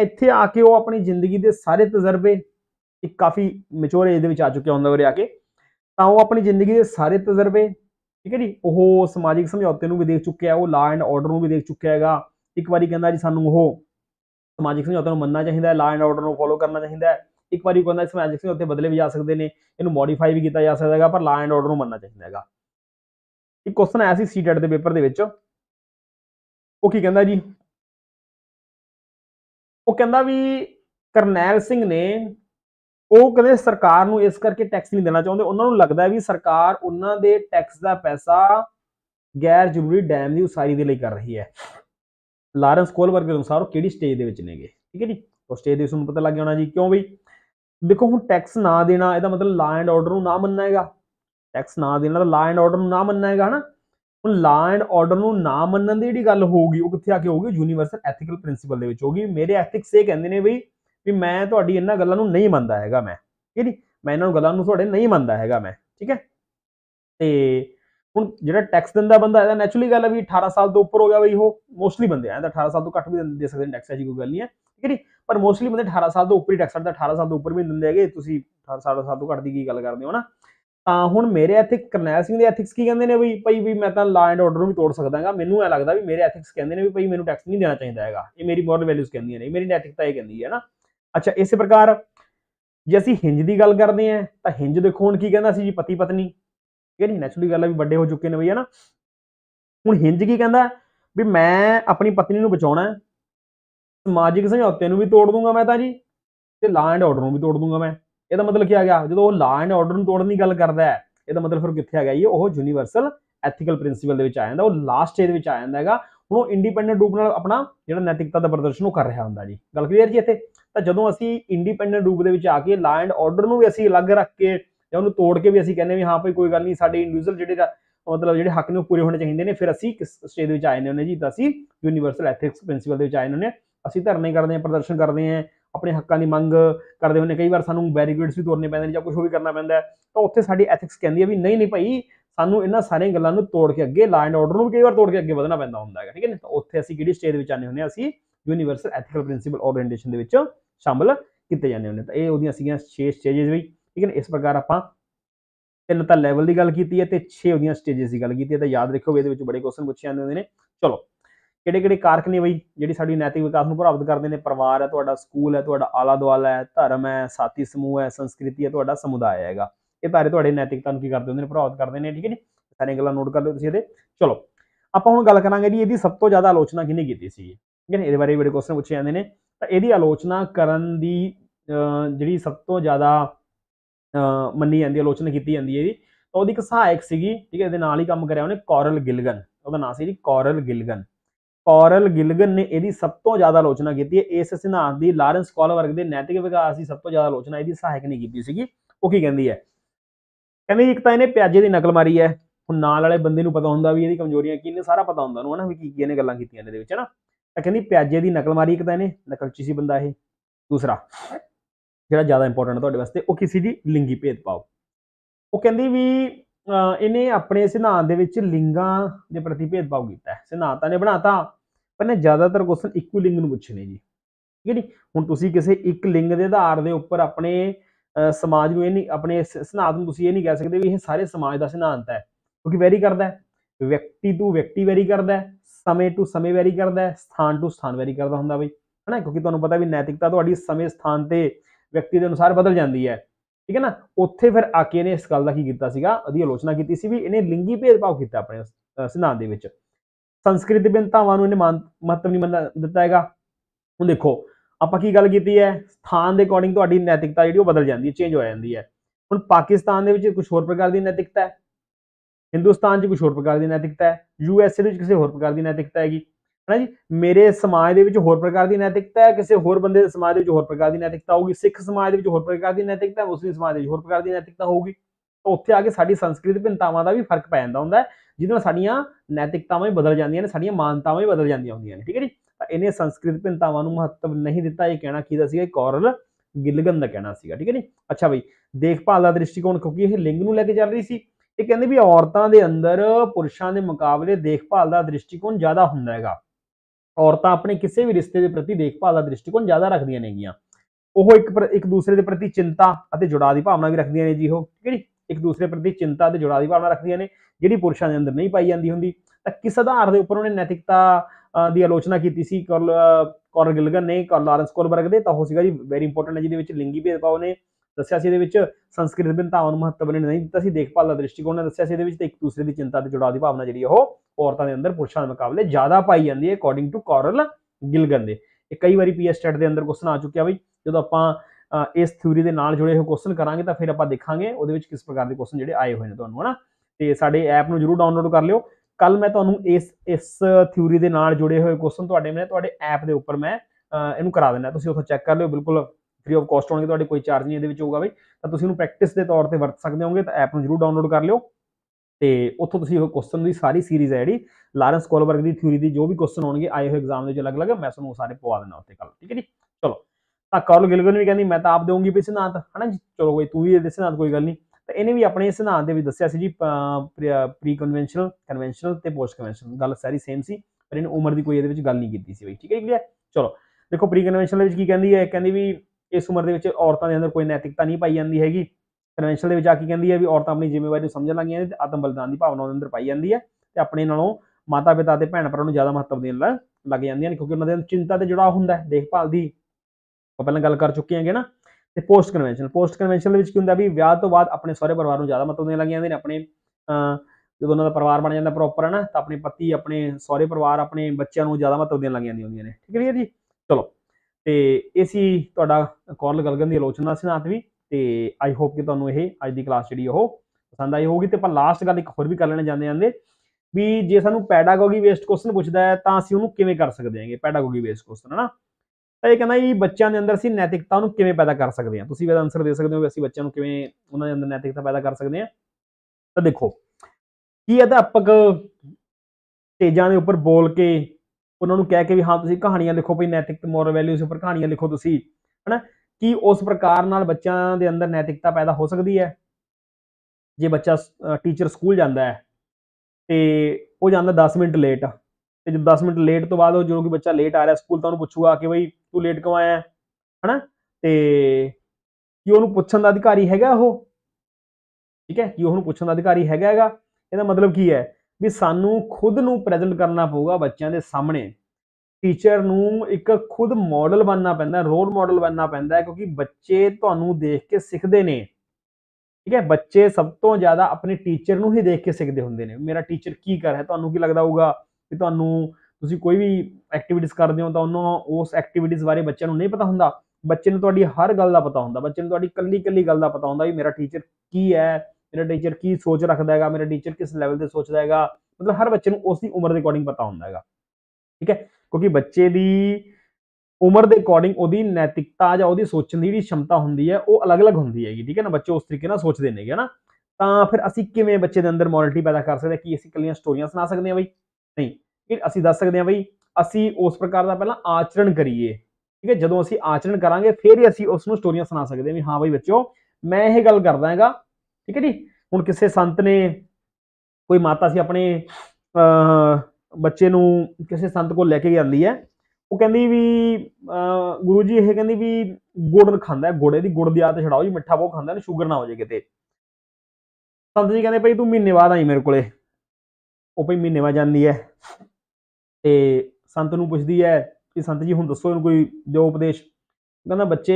ਇੱਥੇ ਆ ਕੇ ਉਹ ਆਪਣੀ ਜ਼ਿੰਦਗੀ ਦੇ ਸਾਰੇ ਤਜਰਬੇ ਇੱਕ ਕਾਫੀ ਮੈਚੋਰ ਏਜ ਦੇ ਵਿੱਚ ਆ ਚੁੱਕਿਆ ਹੁੰਦਾ ਉਹਰੇ ਆ ਕੇ ਤਾਂ ਉਹ ਆਪਣੀ ਜ਼ਿੰਦਗੀ ਦੇ ਸਾਰੇ ਤਜਰਬੇ ਠੀਕ ਹੈ ਜੀ ਉਹ ਸਮਾਜਿਕ ਸਮਝੌਤੇ ਨੂੰ ਵੀ ਦੇਖ ਚੁੱਕਿਆ ਉਹ ਲਾ ਐਂਡ ਆਰਡਰ ਨੂੰ ਵੀ ਦੇਖ ਚੁੱਕਿਆ ਹੈਗਾ ਇੱਕ ਵਾਰੀ ਕਹਿੰਦਾ ਜੀ ਸਾਨੂੰ ਉਹ ਸਮਾਜਿਕ ਸਮਝੌਤੇ ਨੂੰ ਮੰਨਣਾ ਚਾਹੀਦਾ ਹੈ ਲਾ ਐਂਡ ਆਰਡਰ ਨੂੰ ਫੋਲੋ ਕਰਨਾ ਚਾਹੀਦਾ ਹੈ ਇੱਕ ਵਾਰੀ ਕੋਈ ਬੰਦਾ ਇਸ ਮੈਜਿਕ ਸਿੰਘ ਉੱਤੇ ਬਦਲੇ ਵੀ ਜਾ ਸਕਦੇ ਨੇ ਇਹਨੂੰ ਮੋਡੀਫਾਈ ਵੀ ਕੀਤਾ ਜਾ ਸਕਦਾ ਹੈਗਾ ਪਰ ਲਾ ਐਂਡ ਆਰਡਰ ਨੂੰ ਮੰਨਣਾ ਚਾਹੀਦਾ ਹੈਗਾ ਇੱਕ ਕੁਐਸਚਨ ਆਇਆ ਸੀ ਸੀਟੈਟ e ਦੇ ਪੇਪਰ ਦੇ ਵਿੱਚ ਉਹ ਕੀ ਕਹਿੰਦਾ ਜੀ ਉਹ ਕਹਿੰਦਾ ਵੀ ਕਰਨੈਲ ਸਿੰਘ ਨੇ ਉਹ ਕਹਿੰਦੇ ਸਰਕਾਰ ਨੂੰ ਇਸ ਕਰਕੇ ਟੈਕਸ ਨਹੀਂ ਦੇਣਾ ਚਾਹੁੰਦੇ ਉਹਨਾਂ ਨੂੰ ਲੱਗਦਾ ਵੀ ਸਰਕਾਰ ਉਹਨਾਂ ਦੇ ਟੈਕਸ ਦਾ ਪੈਸਾ ਗੈਰ ਜ਼ਰੂਰੀ ਡੈਮ ਦੀ ਉਸਾਰੀ ਦੇ ਲਈ ਕਰ ਰਹੀ ਹੈ ਲਾਰੈਂਸ ਕੋਲਬਰਗ ਦੇ ਅਨੁਸਾਰ ਉਹ ਕਿਹੜੀ ਸਟੇਜ ਦੇ ਵਿੱਚ ਨੇਗੇ ਠੀਕ ਹੈ ਜੀ ਉਹ ਸਟੇਜ ਦੇ ਉਸ ਨੂੰ ਪਤਾ ਲੱਗ ਜਾਣਾ ਜੀ ਕਿਉਂ ਬਈ ਦੇਖੋ ਹੁਣ ਟੈਕਸ ਨਾ ਦੇਣਾ ਇਹਦਾ ਮਤਲਬ ਲਾ ਐਂਡ ਆਰਡਰ ਨੂੰ ਨਾ ਮੰਨਣਾ ਹੈਗਾ ਟੈਕਸ ਨਾ ਦੇਣਾ ਤਾਂ ਲਾ ਐਂਡ ਆਰਡਰ ਨੂੰ ਨਾ ਮੰਨਣਾ ਹੈਗਾ ਹਨਾ ਹੁਣ ਲਾ ਐਂਡ ਆਰਡਰ ਨੂੰ ਨਾ ਮੰਨਣ ਦੀ ਜਿਹੜੀ ਗੱਲ ਹੋਊਗੀ ਉਹ ਕਿੱਥੇ ਆ ਕੇ ਹੋਊਗੀ ਯੂਨੀਵਰਸਲ ਐਥੀਕਲ ਪ੍ਰਿੰਸੀਪਲ ਦੇ ਵਿੱਚ ਹੋਊਗੀ ਮੇਰੇ ਐਥਿਕਸ ਇਹ ਕਹਿੰਦੇ ਨੇ ਬਈ ਵੀ ਮੈਂ ਤੁਹਾਡੀ ਇਹਨਾਂ ਗੱਲਾਂ ਨੂੰ ਨਹੀਂ ਮੰਨਦਾ ਹੈਗਾ ਮੈਂ ਠੀਕ ਹੈ ਜੀ ਮੈਂ ਇਹਨਾਂ ਗੱਲਾਂ ਨੂੰ ਤੁਹਾਡੇ ਨਹੀਂ ਮੰਨਦਾ ਹੈਗਾ ਮੈਂ ਠੀਕ ਹੈ ਤੇ ਹੁਣ ਜਿਹੜਾ ਟੈਕਸ ਦਿੰਦਾ ਬੰਦਾ ਇਹਦਾ ਨੈਚੁਰਲੀ ਗੱਲ ਹੈ ਵੀ 18 ਸਾਲ ਤੋਂ ਉੱਪਰ ਹੋ ਗਿਆ ਬਈ ਉਹ ਮੋਸਟਲੀ ਬੰਦੇ ਆ ਤਾਂ 18 ਸਾਲ ਤੋਂ ਘੱਟ ਵੀ ਦੇ ਸਕਦੇ ਨੇ ਟੈਕਸ ਐਜੀ ਕੋਈ ਗੱਲ ਨਹੀਂ ਹੈ ਠੀਕ ਹੈ ਪਰ ਮੋਸਟਲੀ ਬੰਦੇ 18 ਸਾਲ ਤੋਂ ਉੱਪਰ ਹੀ ਟੈਕਸ ਕੱਢਦਾ 18 ਸਾਲ ਤੋਂ ਉੱਪਰ ਵੀ ਦਿੰਦੇ ਹੈਗੇ ਤੁਸੀਂ 18 ਸਾਲ ਤੋਂ ਘੱਟ ਦੀ ਕੀ ਗੱਲ ਕਰਦੇ ਹੋ ਨਾ ਤਾਂ ਹੁਣ ਮੇਰੇ ਇੱਥੇ ਕਰਨੈਲ ਸਿੰਘ ਦੇ ਐਥਿਕਸ ਕੀ ਕਹਿੰਦੇ ਨੇ ਬਈ ਭਾਈ ਵੀ ਮੈਂ ਤਾਂ ਲਾ ਐਂਡ ਆਰਡਰ ਨੂੰ ਵੀ ਤੋੜ ਸਕਦਾ ਹਾਂਗਾ ਮੈਨੂੰ ਐ ਲੱਗਦਾ ਵੀ ਮੇਰੇ ਐਥਿਕਸ ਕਹਿੰਦੇ ਨੇ ਵੀ ਭਾਈ ਮੈਨੂੰ ਟੈਕਸ ਨਹੀਂ ਦੇਣਾ ਚਾਹੀਦਾ ਹੈਗਾ ਇਹ ਮੇਰੀ ਮੋਰਲ ਵੈਲਿਊਜ਼ ਕਹਿੰਦੀਆਂ ਨੇ ਮੇਰੀ ਨੈਤਿਕਤਾ ਇਹ ਕਹਿੰਦੀ ਹੈ ਨਾ ਅੱਛਾ ਇਸੇ ਪ੍ਰਕਾਰ ਜੇ ਅਸੀਂ ਹਿੰਜ ਦੀ ਗੱਲ ਕਰਦੇ ਆ ਤਾਂ ਹਿੰਜ ਦੇਖੋ ਹੁਣ ਕੀ ਕਹਿੰਦਾ ਸੀ ਜੀ ਪਤੀ ਪਤਨੀ ਠੀਕ ਹੈ ਨੈਚੁਰਲੀ ਗੱਲ ਹੈ ਵੀ ਵੱਡੇ ਹੋ ਚੁੱਕੇ ਨੇ ਬਈ ਹੈ ਨਾ ਹੁਣ ਹਿੰਜ ਕੀ ਕਹਿੰਦਾ ਵੀ ਮੈਂ ਆਪਣੀ ਪਤਨੀ ਨੂੰ ਬਚਾਉਣਾ ਸਮਾਜਿਕ ਸਮਝੌਤੇ ਨੂੰ ਵੀ ਤੋੜ ਦੂੰਗਾ ਮੈਂ ਤਾਂ ਜੀ ਤੇ ਲਾ ਐਂਡ ਆਰਡਰ ਨੂੰ ਵੀ ਤੋੜ ਦੂੰਗਾ ਮੈਂ ਇਹਦਾ ਮਤਲਬ ਕੀ ਆ ਗਿਆ ਜਦੋਂ ਉਹ ਲਾ ਐਂਡ ਆਰਡਰ ਨੂੰ ਤੋੜਨ ਦੀ ਗੱਲ ਕਰਦਾ ਹੈ ਇਹਦਾ ਮਤਲਬ ਫਿਰ ਕਿੱਥੇ ਆ ਗਿਆ ਇਹ ਉਹ ਯੂਨੀਵਰਸਲ ਐਥੀਕਲ ਪ੍ਰਿੰਸੀਪਲ ਦੇ ਵਿੱਚ ਆ ਜਾਂਦਾ ਉਹ ਲਾਸਟ ਸਟੇਜ ਵਿੱਚ ਆ ਜਾਂਦਾ ਹੈਗਾ ਹੁਣ ਉਹ ਇੰਡੀਪੈਂਡੈਂਟ ਰੂਪ ਨਾਲ ਆਪਣਾ ਜਿਹੜਾ ਨੈਤਿਕਤਾ ਦਾ ਪ੍ਰਦਰਸ਼ਨ ਉਹ ਕਰ ਰਿਹਾ ਹੁੰਦਾ ਜੀ ਗੱਲ ਕਲੀਅਰ ਜੀ ਇੱਥੇ ਤਾਂ ਜਦੋਂ ਅਸੀਂ ਇੰਡੀਪੈਂਡੈਂਟ ਰੂਪ ਦੇ ਵਿੱਚ ਆ ਕੇ ਲਾ ਐਂਡ ਆਰਡਰ ਨੂੰ ਵੀ ਅਸੀਂ ਅਲੱਗ ਰੱਖ ਕੇ ਜਾਂ ਉਹਨੂੰ ਤੋੜ ਕੇ ਵੀ ਅਸੀਂ ਕਹਿੰਦੇ ਵੀ ਹਾਂ ਭਾਈ ਕੋਈ ਗੱਲ ਨਹੀਂ ਸਾਡੇ ਇੰਡੀਵਿਜੂਅਲ ਜਿਹੜੇ ਮਤਲਬ ਜਿਹੜੇ ਹੱਕ ਨੇ ਪੂਰੇ ਹੋਣੇ ਚਾਹੀਦੇ ਨੇ ਫਿਰ ਅਸੀਂ ਕਿਸ ਸਟੇਜ ਦੇ ਵਿੱਚ ਆਏ ਨੇ ਜੀ ਤਾਂ ਅਸੀਂ ਯੂਨੀਵਰਸਲ ਐਥਿਕਸ ਪ੍ਰਿੰਸੀਪਲ ਦੇ ਵਿੱਚ ਆਏ ਨੇ ਅਸੀਂ ਧਰਨੇ ਕਰਦੇ ਹਾਂ ਪ੍ਰਦਰਸ਼ਨ ਕਰਦੇ ਹਾਂ ਆਪਣੇ ਹੱਕਾਂ ਦੀ ਮੰਗ ਕਰਦੇ ਹੁੰਨੇ ਕਈ ਵਾਰ ਸਾਨੂੰ ਬੈਰੀਕੇਡਸ ਵੀ ਤੋੜਨੇ ਪੈਂਦੇ ਨੇ ਜਾਂ ਕੁਝ ਹੋ ਵੀ ਕਰਨਾ ਪੈਂਦਾ ਤਾਂ ਉੱਥੇ ਸਾਡੀ ਐਥਿਕਸ ਕਹਿੰਦੀ ਹੈ ਵੀ ਨਹੀਂ ਨਹੀਂ ਭਾਈ ਸਾਨੂੰ ਇਹਨਾਂ ਸਾਰੇ ਗੱਲਾਂ ਨੂੰ ਤੋੜ ਕੇ ਅੱਗੇ ਲਾਇਨ ਐਂਡ ਆਰਡਰ ਨੂੰ ਕਈ ਵਾਰ ਤੋੜ ਕੇ ਅੱਗੇ ਵਧਣਾ ਪੈਂਦਾ ਹੁੰਦਾ ਹੈਗਾ ਠੀਕ ਹੈ ਨਾ ਤਾਂ ਉੱਥੇ ਅਸੀਂ ਕਿਹੜੀ ਸਟੇਜ ਦੇ ਵਿੱਚ ਆਨੇ ਹੁੰਨੇ ਆ ਅਸੀਂ ਯੂਨੀਵਰਸਲ ਐਥਿਕਲ ਪ੍ਰਿੰਸੀਪਲ ਓਰੀਐਂਟੇਸ਼ਨ ਦੇ ਵਿੱਚ ਸ਼ਾਮਲ ਕੀਤੇ ਜਾਂਦੇ ਹੁੰਨੇ ਤਾਂ ਇਹ ਉਹਦੀਆਂ ਸੀਗੀਆਂ 6 ਸਟੇजेस ਵੀ ਠੀਕ ਹੈ ਨਾ ਇਸ ਪ੍ਰਕਾਰ ਆਪਾਂ ਤਿੰਨ ਤਾਂ ਲੈਵਲ ਦੀ ਗੱਲ ਕੀਤੀ ਹੈ ਤੇ 6 ਉਹਦੀਆਂ ਸਟੇजेस ਦੀ ਗੱਲ ਕੀਤੀ ਹੈ ਤਾਂ ਯਾਦ ਵੀ ਇਹਦੇ ਵਿੱਚ ਬੜੇ ਕੁਐਸਚਨ ਪੁੱਛੇ ਜਾਂਦੇ ਹੁੰਦੇ ਨੇ ਚਲੋ ਕਿਹੜੇ ਕਿਹੜੇ ਕਾਰਕ ਨੇ ਬਈ ਜਿਹੜੀ ਸਾਡੀ ਨੈਤਿਕ ਵਿਕਾਸ ਨੂੰ ਪ੍ਰਭਾਵਿਤ ਕਰਦੇ ਨੇ ਪਰਿਵਾਰ ਹੈ ਤੁਹਾਡਾ ਸਕੂਲ ਹੈ ਤੁਹਾਡਾ ਆਲਾ ਦੁਆਲਾ ਹੈ ਧਰਮ ਹੈ ਸਾਥੀ ਸਮੂਹ ਹੈ ਸੰਸਕ੍ਰਿਤੀ ਹੈ ਤੁਹਾਡਾ ਸਮੁਦਾਇ ਹੈਗਾ ਇਹ ਤਾਰੇ ਤੁਹਾਡੇ ਨੈਤਿਕਤਾ ਨੂੰ ਕੀ ਕਰਦੇ ਹੁੰਦੇ ਨੇ ਪ੍ਰਭਾਵਿਤ ਕਰਦੇ ਨੇ ਠੀਕ ਹੈ ਜੀ ਸਾਰੇ ਗੱਲਾਂ ਨੋਟ ਕਰ ਲਓ ਤੁਸੀਂ ਇਹਦੇ ਚਲੋ ਆਪਾਂ ਹੁਣ ਗੱਲ ਕਰਾਂਗੇ ਜੀ ਇਹਦੀ ਸਭ ਤੋਂ ਜ਼ਿਆਦਾ ਆਲੋਚਨਾ ਕਿਹਨੇ ਕੀਤੀ ਸੀ ਠੀਕ ਹੈ ਨਾ ਇਹਦੇ ਬਾਰੇ ਬੜੇ ਕੁਐਸਚਨ ਪੁੱਛੇ ਜਾਂਦੇ ਨੇ ਤਾਂ ਇਹਦੀ ਆਲੋਚਨਾ ਕਰਨ ਦੀ ਜਿਹੜੀ ਸਭ ਤੋਂ ਜ਼ਿਆਦਾ ਮੰਨੀ ਜਾਂਦੀ ਆਲੋਚਨਾ ਕੀਤੀ ਜਾਂਦੀ ਹੈ ਜੀ ਤਾਂ ਉਹਦੀ ਇੱਕ ਸਹਾਇਕ ਸੀਗੀ ਠੀਕ ਹੈ ਇਹਦੇ ਨਾਲ ਹੀ ਕੰਮ ਕਰਿਆ ਉਹਨੇ ਕੋਰਲ ਗਿਲਗਨ ਉਹਦਾ ਨਾਮ ਸੀ ਜੀ ਕੋਰਲ ਗਿਲਗਨ ਕੌਰਲ ਗਿਲਗਨ ਨੇ ਇਹਦੀ ਸਭ ਤੋਂ ਜ਼ਿਆਦਾ ਆਲੋਚਨਾ ਕੀਤੀ ਹੈ ਇਸ ਸਿਧਾਂਤ ਦੀ ਲਾਰੈਂਸ ਕੋਲਵਰਗ ਦੇ ਨੈਤਿਕ ਵਿਕਾਸ ਦੀ ਸਭ ਤੋਂ ਜ਼ਿਆਦਾ ਆਲੋਚਨਾ ਇਹਦੀ ਸਹਾਇਕ ਨਹੀਂ ਕੀਤੀ ਸੀਗੀ ਉਹ ਕੀ ਕਹਿੰਦੀ ਹੈ ਕਹਿੰਦੀ ਇੱਕ ਤਾਂ ਇਹਨੇ ਪਿਆਜੇ ਦੀ ਨਕਲ ਮਾਰੀ ਹੈ ਹੁਣ ਨਾਲ ਵਾਲੇ ਬੰਦੇ ਨੂੰ ਪਤਾ ਹੁੰਦਾ ਵੀ ਇਹਦੀ ਕਮਜ਼ੋਰੀਆਂ ਕੀ ਨੇ ਸਾਰਾ ਪਤਾ ਹੁੰਦਾ ਉਹਨੂੰ ਹਨਾ ਵੀ ਕੀ ਕੀ ਇਹਨੇ ਗੱਲਾਂ ਕੀਤੀਆਂ ਨੇ ਦੇ ਵਿੱਚ ਹਨਾ ਤਾਂ ਕਹਿੰਦੀ ਪਿਆਜੇ ਦੀ ਨਕਲ ਮਾਰੀ ਇੱਕ ਤਾਂ ਇਹਨੇ ਨਕਲਚੀ ਸੀ ਬੰਦਾ ਇਹ ਦੂਸਰਾ ਜਿਹੜਾ ਜ਼ਿਆਦਾ ਇੰਪੋਰਟੈਂਟ ਹੈ ਤੁਹਾਡੇ ਵਾਸਤੇ ਉਹ ਕਿਸੇ ਦੀ ਲਿੰਗੀ ਭੇਦਭਾਵ ਉਹ ਕਹਿੰਦੀ ਵੀ ਇਹਨੇ ਆਪਣੇ ਸਿਧਾਂਤ ਦੇ ਵਿੱਚ ਲਿੰਗਾਂ ਦੇ ਪ੍ਰਤੀ ਭੇਦਭਾਵ ਕੀਤਾ ਹੈ ਸਿਧਾਂਤਾਂ ਨੇ ਬਣਾਤਾ ਪਰ ਨੇ ਜ਼ਿਆਦਾਤਰ ਕੁਐਸਚਨ ਇੱਕੋ ਲਿੰਗ ਨੂੰ ਪੁੱਛਣੇ ਜੀ ਠੀਕ ਹੈ ਜੀ ਹੁਣ ਤੁਸੀਂ ਕਿਸੇ ਇੱਕ ਲਿੰਗ ਦੇ ਆਧਾਰ ਦੇ ਉੱਪਰ ਆਪਣੇ ਸਮਾਜ ਨੂੰ ਇਹ ਨਹੀਂ ਆਪਣੇ ਸਿਧਾਂਤ ਨੂੰ ਤੁਸੀਂ ਇਹ ਨਹੀਂ ਕਹਿ ਸਕਦੇ ਵੀ ਇਹ ਸਾਰੇ ਸਮਾਜ ਦਾ ਸਿਧਾਂਤ ਹੈ ਕਿਉਂਕਿ ਵੈਰੀ ਕਰਦਾ ਹੈ ਵਿਅਕਤੀ ਤੋਂ ਵਿਅਕਤੀ ਵੈਰੀ ਕਰਦਾ ਹੈ ਸਮੇਂ ਤੋਂ ਸਮੇਂ ਵੈਰੀ ਕਰਦਾ ਹੈ ਸਥਾਨ ਤੋਂ ਸਥਾਨ ਵੈਰੀ ਕਰਦਾ ਹੁੰਦਾ ਬਈ ਹਨਾ ਕਿਉਂਕਿ ਤੁਹਾਨੂੰ ਪਤਾ ਵੀ ਨੈਤਿਕਤਾ ਤੁਹਾਡੀ ਸਮੇਂ ਸਥਾਨ ਤੇ ਵਿਅਕਤੀ ਦੇ ਅਨੁਸਾਰ ਬਦਲ ਜਾਂਦੀ ਹੈ ਠੀਕ ਹੈ ਨਾ ਉੱਥੇ ਫਿਰ ਆਕੇ ਨੇ ਇਸ ਗੱਲ ਦਾ ਕੀ ਕੀਤਾ ਸੀਗਾ ਉਹਦੀ ਆਲੋਚਨਾ ਕੀਤੀ ਸੀ ਵੀ ਇਹਨੇ ਲਿੰਗੀ ਭੇਦਭਾਵ ਕੀਤਾ ਆਪਣੇ ਸਿਧਾਂਤ ਦੇ ਵਿੱਚ ਸੰਸਕ੍ਰਿਤ ਦੇ ਬਿੰਤਾਵਾਂ ਨੂੰ ਇਹਨੇ ਮਹੱਤਵ ਨਹੀਂ ਮੰਨਦਾ ਦਿੱਤਾ ਹੈਗਾ ਹੁਣ ਦੇਖੋ ਆਪਾਂ ਕੀ ਗੱਲ ਕੀਤੀ ਹੈ ਸਥਾਨ ਦੇ ਅਕੋਰਡਿੰਗ ਤੁਹਾਡੀ ਨੈਤਿਕਤਾ ਜਿਹੜੀ ਉਹ ਬਦਲ ਜਾਂਦੀ ਹੈ ਚੇਂਜ ਹੋ ਜਾਂਦੀ ਹੈ ਹੁਣ ਪਾਕਿਸਤਾਨ ਦੇ ਵਿੱਚ ਕੁਝ ਹੋਰ ਪ੍ਰਕਾਰ ਦੀ ਨੈਤਿਕਤਾ ਹੈ ਹਿੰਦੁਸਤਾਨ 'ਚ ਕੁਝ ਹੋਰ ਪ੍ਰਕਾਰ ਦੀ ਨੈਤਿਕਤਾ ਹੈ ਯੂ ਐਸ ਏ ਦੇ ਵਿੱਚ ਕਿਸੇ ਹੋਰ ਪ੍ਰਕਾਰ ਦੀ ਨੈਤਿਕਤਾ ਹੈਗੀ ਹੈ ਜੀ ਮੇਰੇ ਸਮਾਜ ਦੇ ਵਿੱਚ ਹੋਰ ਪ੍ਰਕਾਰ ਦੀ ਨੈਤਿਕਤਾ ਹੈ ਕਿਸੇ ਹੋਰ ਬੰਦੇ ਦੇ ਸਮਾਜ ਦੇ ਵਿੱਚ ਹੋਰ ਪ੍ਰਕਾਰ ਦੀ ਨੈਤਿਕਤਾ ਹੋਊਗੀ ਸਿੱਖ ਸਮਾਜ ਦੇ ਵਿੱਚ ਹੋਰ ਪ੍ਰਕਾਰ ਦੀ ਨੈਤਿਕਤਾ ਉਸੇ ਸਮਾਜ ਦੇ ਵਿੱਚ ਹੋਰ ਪ੍ਰਕਾਰ ਦੀ ਨੈਤਿਕਤਾ ਹੋਊਗੀ ਤਾਂ ਉੱਥੇ ਆ ਕੇ ਸਾਡੀ ਸੰਸਕ੍ਰਿਤ ਭਿੰਨਤਾਵਾਂ ਦਾ ਵੀ ਫਰਕ ਪੈ ਜਾਂਦਾ ਹੁੰਦਾ ਹੈ ਜਿਹਦੇ ਨਾਲ ਸਾਡੀਆਂ ਨੈਤਿਕਤਾਵਾਂ ਵੀ ਬਦਲ ਜਾਂਦੀਆਂ ਨੇ ਸਾਡੀਆਂ ਮਾਨਤਾਵਾਂ ਵੀ ਬਦਲ ਜਾਂਦੀਆਂ ਹੁੰਦੀਆਂ ਨੇ ਠੀਕ ਹੈ ਜੀ ਤਾਂ ਇਹਨੇ ਸੰਸਕ੍ਰਿਤ ਭਿੰਨਤਾਵਾਂ ਨੂੰ ਮਹੱਤਵ ਨਹੀਂ ਦਿੱਤਾ ਇਹ ਕਹਿਣਾ ਦਾ ਸੀਗਾ ਕੋਰਲ ਗਿਲਗਨ ਦਾ ਕਹਿਣਾ ਸੀਗਾ ਠੀਕ ਹੈ ਜੀ ਅੱਛਾ ਬਈ ਦੇਖਭਾਲ ਦਾ ਦ੍ਰਿਸ਼ਟੀਕੋਣ ਕਿਉਂਕਿ ਇਹ ਲਿੰਗ ਨੂੰ ਲੈ ਕੇ ਚੱਲ ਰਹੀ ਸੀ ਇਹ ਕਹਿੰਦੇ ਵੀ ਔਰਤਾਂ ਦੇ ਅੰਦਰ ਪੁਰਸ਼ਾਂ ਦੇ ਮੁਕਾਬਲੇ ਦੇਖਭਾਲ ਦਾ ਦ੍ਰਿਸ਼ਟੀਕੋਣ ਜ਼ਿਆਦਾ ਹੁੰਦਾ ਹੈਗਾ ਔਰਤਾਂ ਆਪਣੇ ਕਿਸੇ ਵੀ ਰਿਸ਼ਤੇ ਦੇ ਪ੍ਰਤੀ ਦੇਖਭਾਲ ਦਾ ਦ੍ਰਿਸ਼ਟੀਕੋਣ ਜ਼ਿਆਦਾ ਰੱਖਦੀਆਂ ਨੇਗੀਆਂ ਉਹ ਇੱਕ ਇੱਕ ਦੂਸਰੇ ਦੇ ਪ੍ਰਤੀ ਚਿੰਤਾ ਅਤੇ ਜੁੜਾ ਦੀ ਭਾਵਨਾ ਵੀ ਰੱਖਦੀਆਂ ਨੇ ਜੀ ਉਹ ਠੀਕ ਹੈ ਜੀ ਇੱਕ ਦੂਸਰੇ ਪ੍ਰਤੀ ਚਿੰਤਾ ਤੇ ਜੁੜਾ ਦੀ ਭਾਵਨਾ ਰੱਖਦੀਆਂ ਨੇ ਜਿਹੜੀ ਪੁਰਸ਼ਾਂ ਦੇ ਅੰਦਰ ਨਹੀਂ ਪਾਈ ਜਾਂਦੀ ਹੁੰਦੀ ਤਾਂ ਕਿਸ ਆਧਾਰ ਦੇ ਉੱਪਰ ਉਹਨੇ ਨੈਤਿਕਤਾ ਦੀ ਆਲੋਚਨਾ ਕੀਤੀ ਸੀ ਕਾਰਲ ਗਿਲਗਨ ਨੇ ਕਾਰਲ ਲਾਰੈਂਸ ਕੋਰਬਰਗ ਦੇ ਤਾਂ ਉਹ ਸੀਗਾ ਜੀ ਵੈਰੀ ਇੰਪੋਰਟੈਂਟ ਹੈ ਜਿਹਦੇ ਵਿੱਚ ਲਿੰਗੀ ਭੇਦਭਾਵ ਨੇ ਦੱਸਿਆ ਸੀ ਇਹਦੇ ਵਿੱਚ ਸੰਸਕ੍ਰਿਤ ਵਿਭਿੰਨਤਾਵਾਂ ਨੂੰ ਮਹੱਤਵ ਨਹੀਂ ਦਿੱਤਾ ਸੀ ਦੇਖਭਾਲ ਦਾ ਦ੍ਰਿਸ਼ਟੀਕੋਣ ਨੇ ਦੱਸਿਆ ਸੀ ਇਹਦੇ ਵਿੱਚ ਤੇ ਇੱਕ ਦੂਸਰੇ ਦੀ ਚਿੰਤਾ ਤੇ ਜੁੜਾਅ ਦੀ ਭਾਵਨਾ ਜਿਹੜੀ ਉਹ ਔਰਤਾਂ ਦੇ ਅੰਦਰ ਪੁਰਸ਼ਾਂ ਦੇ ਮੁਕਾਬਲੇ ਜ਼ਿਆਦਾ ਪਾਈ ਜਾਂਦੀ ਹੈ ਅਕੋਰਡਿੰਗ ਟੂ ਕੋਰਲ ਗਿਲਗਨ ਦੇ ਇਹ ਕਈ ਵਾਰੀ ਪੀਐਸ ਸਟੈਟ ਦੇ ਅੰਦਰ ਕੁਐਸਚਨ ਆ ਚੁੱਕਿਆ ਬਈ ਜਦੋਂ ਆਪਾਂ ਇਸ ਥਿਊਰੀ ਦੇ ਨਾਲ ਜੁੜੇ ਹੋਏ ਕੁਐਸਚਨ ਕਰਾਂਗੇ ਤਾਂ ਫਿਰ ਆਪਾਂ ਦੇਖਾਂਗੇ ਉਹਦੇ ਵਿੱਚ ਕਿਸ ਪ੍ਰਕਾਰ ਦੇ ਕੁਐਸਚਨ ਜਿਹੜੇ ਆਏ ਹੋਏ ਨੇ ਤੁਹਾਨੂੰ ਹਨਾ ਤੇ ਸਾਡੇ ਐਪ ਨੂੰ ਜਰੂਰ ਡਾਊਨਲੋਡ ਕਰ ਲਿਓ ਕੱਲ ਮੈਂ ਤੁਹਾਨੂੰ ਇਸ ਇਸ ਥਿਊਰੀ ਦੇ ਨਾਲ ਜੁੜੇ ਹੋਏ ਕੁਐਸਚਨ ਤੁਹਾਡੇ ਮੈਂ ਤੁਹਾਡੇ ਐਪ ਦੇ ਉੱਪਰ ਮੈਂ ਇਹਨੂੰ ਕਰਾ ਦਿੰਦਾ ਤੁਸੀਂ ਉੱਥੋਂ ਚੈੱਕ ਕਰ ਲਿਓ ਬਿਲਕੁਲ ਫ੍ਰੀ ਆਫ ਕਾਸਟ ਹੋਣਗੇ ਤੁਹਾਡੇ ਕੋਈ ਚਾਰਜ ਨਹੀਂ ਇਹਦੇ ਵਿੱਚ ਹੋਊਗਾ ਬਈ ਤਾਂ ਤੁਸੀਂ ਉਹਨੂੰ ਪ੍ਰੈਕਟਿਸ ਦੇ ਤੌਰ ਤੇ ਵਰਤ ਸਕਦੇ ਹੋਗੇ ਤਾਂ ਐਪ ਨੂੰ ਜ਼ਰੂਰ ਡਾਊਨਲੋਡ ਕਰ ਲਿਓ ਤੇ ਉੱਥੋਂ ਤੁਸੀਂ ਉਹ ਕੁਐਸਚਨ ਦੀ ਸਾਰੀ ਸੀਰੀਜ਼ ਹੈ ਜਿਹੜੀ ਲਾਰੈਂਸ ਕੋਲਬਰਗ ਦੀ ਥਿਊਰੀ ਦੀ ਜੋ ਵੀ ਕੁਐਸਚਨ ਹੋਣਗੇ ਆਏ ਹੋਏ ਐਗਜ਼ਾਮ ਦੇ ਵਿੱਚ ਅਲੱਗ-ਅਲੱਗ ਮੈਂ ਤੁਹਾਨੂੰ ਉਹ ਸਾਰੇ ਪਵਾ ਦੇਣਾ ਉੱਥੇ ਕੱਲ ਠੀਕ ਹੈ ਜੀ ਚਲੋ ਤਾਂ ਕਾਰਲ ਗਿਲਗਨ ਵੀ ਕਹਿੰਦੀ ਮੈਂ ਤਾਂ ਆਪ ਦੇਵਾਂਗੀ ਵੀ ਸਿਧਾਂਤ ਹਨਾ ਜੀ ਚਲੋ ਕੋਈ ਤੂੰ ਵੀ ਇਹਦੇ ਸਿਧਾਂਤ ਕੋਈ ਗੱਲ ਨਹੀਂ ਤਾਂ ਇਹਨੇ ਵੀ ਆਪਣੇ ਸਿਧਾਂਤ ਦੇ ਵਿੱਚ ਦੱਸਿਆ ਸੀ ਜੀ ਪ੍ਰੀ ਕਨਵੈਨਸ਼ਨਲ ਕਨਵੈਨਸ਼ਨਲ ਤੇ ਪੋਸਟ ਕਨਵੈਨਸ਼ਨਲ ਗੱਲ ਸਾਰੀ ਸੇਮ ਸੀ ਪਰ ਇਹਨੇ ਉਮਰ ਦੀ ਕੋਈ ਇਹਦੇ ਵਿੱਚ ਗੱਲ ਨਹੀਂ ਕੀਤੀ ਸੀ ਬਈ ਠੀਕ ਹੈ ਕਲੀਅਰ ਚਲੋ ਦੇਖੋ ਪ੍ਰੀ ਕਨਵੈਨਸ਼ਨਲ ਦੇ ਵਿੱਚ ਕੀ ਕਹਿੰਦੀ ਹੈ ਕਹਿੰਦੀ ਵੀ ਇਸ ਉਮਰ ਦੇ ਵਿੱਚ ਔਰਤਾਂ ਦੇ ਅੰਦਰ ਕੋਈ ਨੈਤਿਕਤਾ ਨਹੀਂ ਪਾਈ ਜਾਂਦੀ ਹੈਗੀ ਕਨਵੈਨਸ਼ਨ ਦੇ ਵਿੱਚ ਆ ਕੀ ਕਹਿੰਦੀ ਹੈ ਵੀ ਔਰਤਾਂ ਆਪਣੀ ਜ਼ਿੰਮੇਵਾਰੀ ਨੂੰ ਸਮਝਣ ਲੱਗੀਆਂ ਨੇ ਤੇ ਆਤਮ ਬਲਿਦਾਨ ਦੀ ਭਾਵਨਾ ਉਹਨਾਂ ਅੰਦਰ ਪਾਈ ਜਾਂਦੀ ਹੈ ਤੇ ਆਪਣੇ ਨਾਲੋਂ ਮਾਤਾ ਪਿਤਾ ਤੇ ਭੈਣ ਭਰਾ ਨੂੰ ਜ਼ਿਆਦਾ ਮਹੱਤਵ ਦੇਣ ਲੱਗ ਜਾਂਦੀਆਂ ਨੇ ਕਿਉਂਕਿ ਉਹਨਾਂ ਦੇ ਅੰਦਰ ਚਿੰਤਾ ਤੇ ਜੁੜਾ ਹੁੰਦਾ ਹੈ ਦੇਖਭਾਲ ਦੀ ਆਪਾਂ ਪਹਿਲਾਂ ਗੱਲ ਕਰ ਚੁੱਕੇ ਹਾਂਗੇ ਨਾ ਤੇ ਪੋਸਟ ਕਨਵੈਨਸ਼ਨ ਪੋਸਟ ਕਨਵੈਨਸ਼ਨ ਦੇ ਵਿੱਚ ਕੀ ਹੁੰਦਾ ਵੀ ਵਿਆਹ ਤੋਂ ਬਾਅਦ ਆਪਣੇ ਸਹੁਰੇ ਪਰਿਵਾਰ ਨੂੰ ਜ਼ਿਆਦਾ ਮਹੱਤਵ ਦੇਣ ਲੱਗ ਜਾਂਦੇ ਨੇ ਆਪਣੇ ਜਦੋਂ ਉਹਨਾਂ ਦਾ ਪਰਿਵਾਰ ਬਣ ਜਾਂਦਾ ਪ੍ਰੋਪਰ ਹੈ ਨਾ ਤਾਂ ਆਪਣੇ ਪਤੀ ਆਪਣੇ ਸਹੁਰੇ ਪਰਿਵਾਰ ਆਪਣੇ ਬੱਚਿਆਂ ਨੂੰ ਜ਼ਿਆਦਾ ਮਹੱਤਵ ਦੇਣ ਲੱਗ ਜਾਂਦੀਆਂ ਹੁੰਦੀਆਂ ਨੇ ਠੀਕ ਹੈ ਜੀ ਚਲੋ ਤੇ ਇਹ ਸੀ ਤੁਹਾਡਾ ਕੋਰਲ ਗਲਗਨ ਦੀ ਆਲੋਚਨਾ ਸਿਧਾਂਤ ਵੀ ਤੇ ਆਈ ਹੋਪ ਕਿ ਤੁਹਾਨੂੰ ਇਹ ਅੱਜ ਦੀ ਕਲਾਸ ਜਿਹੜੀ ਉਹ ਪਸੰਦ ਆਈ ਹੋਊਗੀ ਤੇ ਆਪਾਂ ਲਾਸਟ ਗੱਲ ਇੱਕ ਹੋਰ ਵੀ ਕਰ ਲੈਣਾ ਜਾਂਦੇ ਆਂਦੇ ਵੀ ਜੇ ਸਾਨੂੰ ਪੈਡਾਗੋਗੀ ਵੇਸਟ ਕੁਐਸਚਨ ਪੁੱਛਦਾ ਹੈ ਤਾਂ ਅਸੀਂ ਉਹਨੂੰ ਕਿਵੇਂ ਕਰ ਸਕਦੇ ਹਾਂਗੇ ਪੈਡਾਗੋਗੀ ਵੇਸਟ ਕੁਐਸਚਨ ਹਨਾ ਤਾਂ ਇਹ ਕਹਿੰਦਾ ਜੀ ਬੱਚਿਆਂ ਦੇ ਅੰਦਰ ਅਸੀਂ ਨੈਤਿਕਤਾ ਨੂੰ ਕਿਵੇਂ ਪੈਦਾ ਕਰ ਸਕਦੇ ਹਾਂ ਤੁਸੀਂ ਇਹਦਾ ਆਨਸਰ ਦੇ ਸਕਦੇ ਹੋ ਵੀ ਅਸੀਂ ਬੱਚਿਆਂ ਨੂੰ ਕਿਵੇਂ ਉਹਨਾਂ ਦੇ ਅੰਦਰ ਨੈਤਿਕਤਾ ਪੈਦਾ ਕਰ ਸਕਦੇ ਹਾਂ ਤਾਂ ਦੇਖੋ ਕੀ ਅਧਿਆਪਕ ਤੇਜਾਂ ਦੇ ਉੱਪਰ ਬੋਲ ਕੇ ਉਹਨਾਂ ਨੂੰ ਕਹਿ ਕੇ ਵੀ ਹਾਂ ਤੁਸੀਂ ਕਹਾਣੀਆਂ ਲਿਖੋ ਭਈ ਨੈਤਿਕ ਤੇ ਮੋਰਲ ਵੈਲਿਊਜ਼ ਉੱਪਰ ਕਹਾਣੀਆਂ ਲਿਖੋ ਤੁਸੀਂ ਹਨਾ ਕੀ ਉਸ ਪ੍ਰਕਾਰ ਨਾਲ ਬੱਚਿਆਂ ਦੇ ਅੰਦਰ ਨੈਤਿਕਤਾ ਪੈਦਾ ਹੋ ਸਕਦੀ ਹੈ ਜੇ ਬੱਚਾ ਟੀਚਰ ਸਕੂਲ ਜਾਂਦਾ ਹੈ ਤੇ ਉਹ ਜਾਂਦਾ 10 ਮਿੰਟ ਲੇਟ ਤੇ ਜਦ 10 ਮਿੰਟ ਲੇਟ ਤੋਂ ਬਾਅਦ ਉਹ ਜਦੋਂ ਕਿ ਬੱਚਾ ਲੇਟ ਆ ਰਿਹਾ ਸਕੂਲ ਤਾਂ ਉਹਨੂੰ ਪੁੱਛੂਗਾ ਕਿ ਬਈ ਤੂੰ ਲੇਟ ਕਿਉਂ ਆਇਆ ਹਨਾ ਤੇ ਕੀ ਉਹਨੂੰ ਪੁੱਛਣ ਦਾ ਅਧਿਕਾਰੀ ਹੈਗਾ ਉਹ ਠੀਕ ਹੈ ਕਿ ਉਹਨੂੰ ਪੁੱਛਣ ਦਾ ਅਧਿਕਾਰੀ ਹੈਗਾ ਹੈਗਾ ਇਹਦਾ ਮਤਲਬ ਕੀ ਹੈ ਵੀ ਸਾਨੂੰ ਖੁਦ ਨੂੰ ਪ੍ਰੈਜ਼ੈਂਟ ਕਰਨਾ ਪਊਗਾ ਬੱਚਿਆਂ ਦੇ ਸਾਹਮਣੇ ਟੀਚਰ ਨੂੰ ਇੱਕ ਖੁਦ ਮਾਡਲ ਬਣਨਾ ਪੈਂਦਾ ਰੋਲ ਮਾਡਲ ਬਣਨਾ ਪੈਂਦਾ ਕਿਉਂਕਿ ਬੱਚੇ ਤੁਹਾਨੂੰ ਦੇਖ ਕੇ ਸਿੱਖਦੇ ਨੇ ਠੀਕ ਹੈ ਬੱਚੇ ਸਭ ਤੋਂ ਜ਼ਿਆਦਾ ਆਪਣੇ ਟੀਚਰ ਨੂੰ ਹੀ ਦੇਖ ਕੇ ਸਿੱਖਦੇ ਹੁੰਦੇ ਨੇ ਮੇਰਾ ਟੀਚਰ ਕੀ ਕਰ ਰਿਹਾ ਤੁਹਾਨੂੰ ਕੀ ਲੱਗਦਾ ਹੋਊਗਾ ਕਿ ਤੁਹਾਨੂੰ ਤੁਸੀਂ ਕੋਈ ਵੀ ਐਕਟੀਵਿਟੀਜ਼ ਕਰਦੇ ਹੋ ਤਾਂ ਉਹਨਾਂ ਉਸ ਐਕਟੀਵਿਟੀਜ਼ ਬਾਰੇ ਬੱਚਿਆਂ ਨੂੰ ਨਹੀਂ ਪਤਾ ਹੁੰਦਾ ਬੱਚੇ ਨੂੰ ਤੁਹਾਡੀ ਹਰ ਗੱਲ ਦਾ ਪਤਾ ਹੁੰਦਾ ਬੱਚੇ ਨੂੰ ਤੁਹਾਡੀ ਕੱਲੀ ਕੱਲੀ ਗੱਲ ਦਾ ਪਤਾ ਹੁੰਦਾ ਵੀ ਮੇਰਾ ਟੀਚਰ ਕੀ ਹੈ ਮੇਰਾ ਟੀਚਰ ਕੀ ਸੋਚ ਰੱਖਦਾ ਹੈਗਾ ਮੇਰਾ ਟੀਚਰ ਕਿਸ ਲੈਵਲ ਤੇ ਸੋਚਦਾ ਹੈਗਾ ਮਤਲਬ ਹਰ ਬੱਚੇ ਨੂੰ ਉਸ ਦੀ ਉਮਰ ਦੇ ਅਕੋਰਡਿੰਗ ਪਤਾ ਹੁੰਦਾ ਹੈਗਾ ਠੀਕ ਹੈ ਕਿਉਂਕਿ ਬੱਚੇ ਦੀ ਉਮਰ ਦੇ ਅਕੋਰਡਿੰਗ ਉਹਦੀ ਨੈਤਿਕਤਾ ਜਾਂ ਉਹਦੀ ਸੋਚਣ ਦੀ ਜਿਹੜੀ ਸ਼ਮਤਾ ਹੁੰਦੀ ਹੈ ਉਹ ਅਲੱਗ-ਅਲੱਗ ਹੁੰਦੀ ਹੈਗੀ ਠੀਕ ਹੈ ਨਾ ਬੱਚੇ ਉਸ ਤਰੀਕੇ ਨਾਲ ਸੋਚਦੇ ਨੇਗੇ ਹਨਾ ਤਾਂ ਫਿਰ ਅਸੀਂ ਕਿਵੇਂ ਬੱਚੇ ਦੇ ਅੰਦਰ ਮੋਰਲਟੀ ਪੈਦਾ ਕਰ ਸਕਦੇ ਕਿ ਅਸੀਂ ਕੱਲੀਆਂ ਸਟੋਰੀਆਂ ਸੁਣਾ ਸਕਦੇ ਹਾਂ ਬਈ ਨਹੀਂ ਕਿ ਅਸੀਂ ਦੱਸ ਸਕਦੇ ਹਾਂ ਬਈ ਅਸੀਂ ਉਸ ਪ੍ਰਕਾਰ ਦਾ ਪਹਿਲਾਂ ਆਚਰਣ ਕਰੀਏ ਠੀਕ ਹੈ ਜਦੋਂ ਅਸੀਂ ਆਚਰਣ ਕਰਾਂਗੇ ਫਿਰ ਹੀ ਅਸੀਂ ਉਸ ਨੂੰ ਸਟੋਰੀਆਂ ਸੁਣਾ ਸਕਦੇ ਹਾਂ ਵੀ ਹਾਂ ਬਈ ਬੱਚੋ ਮੈਂ ਇਹ ਗੱਲ ਕਰਦਾ ਹੈਗਾ ਠੀਕ ਹੈ ਜੀ ਹੁਣ ਕਿਸੇ ਸੰਤ ਨੇ ਕੋਈ ਮਾਤਾ ਸੀ ਆਪਣੇ ਬੱਚੇ ਨੂੰ ਕਿਸੇ ਸੰਤ ਕੋਲ ਲੈ ਕੇ ਜਾਂਦੀ ਹੈ ਉਹ ਕਹਿੰਦੀ ਵੀ ਗੁਰੂ ਜੀ ਇਹ ਕਹਿੰਦੀ ਵੀ ਗੁੜ ਖਾਂਦਾ ਹੈ ਗੁੜੇ ਦੀ ਗੁੜ ਦੀ ਆਦਤ ਛਡਾਓ ਜੀ ਮਿੱਠਾ ਬਹੁਤ ਖਾਂਦਾ ਨਾ ਸ਼ੂਗਰ ਨਾ ਹੋ ਜਾਏ ਕਿਤੇ ਸੰਤ ਜੀ ਕਹਿੰਦੇ ਭਈ ਤੂੰ ਮਹੀਨੇ ਬਾਅਦ ਆਈ ਮੇਰੇ ਕੋਲੇ ਉਹ ਭਈ ਮਹੀਨੇ ਬਾਅਦ ਜਾਂਦੀ ਹੈ ਤੇ ਸੰਤ ਨੂੰ ਪੁੱਛਦੀ ਹੈ ਕਿ ਸੰਤ ਜੀ ਹੁਣ ਦੱਸੋ ਇਹਨੂੰ ਕੋਈ ਦਿਓ ਉਪਦੇਸ਼ ਕਹਿੰਦਾ ਬੱਚੇ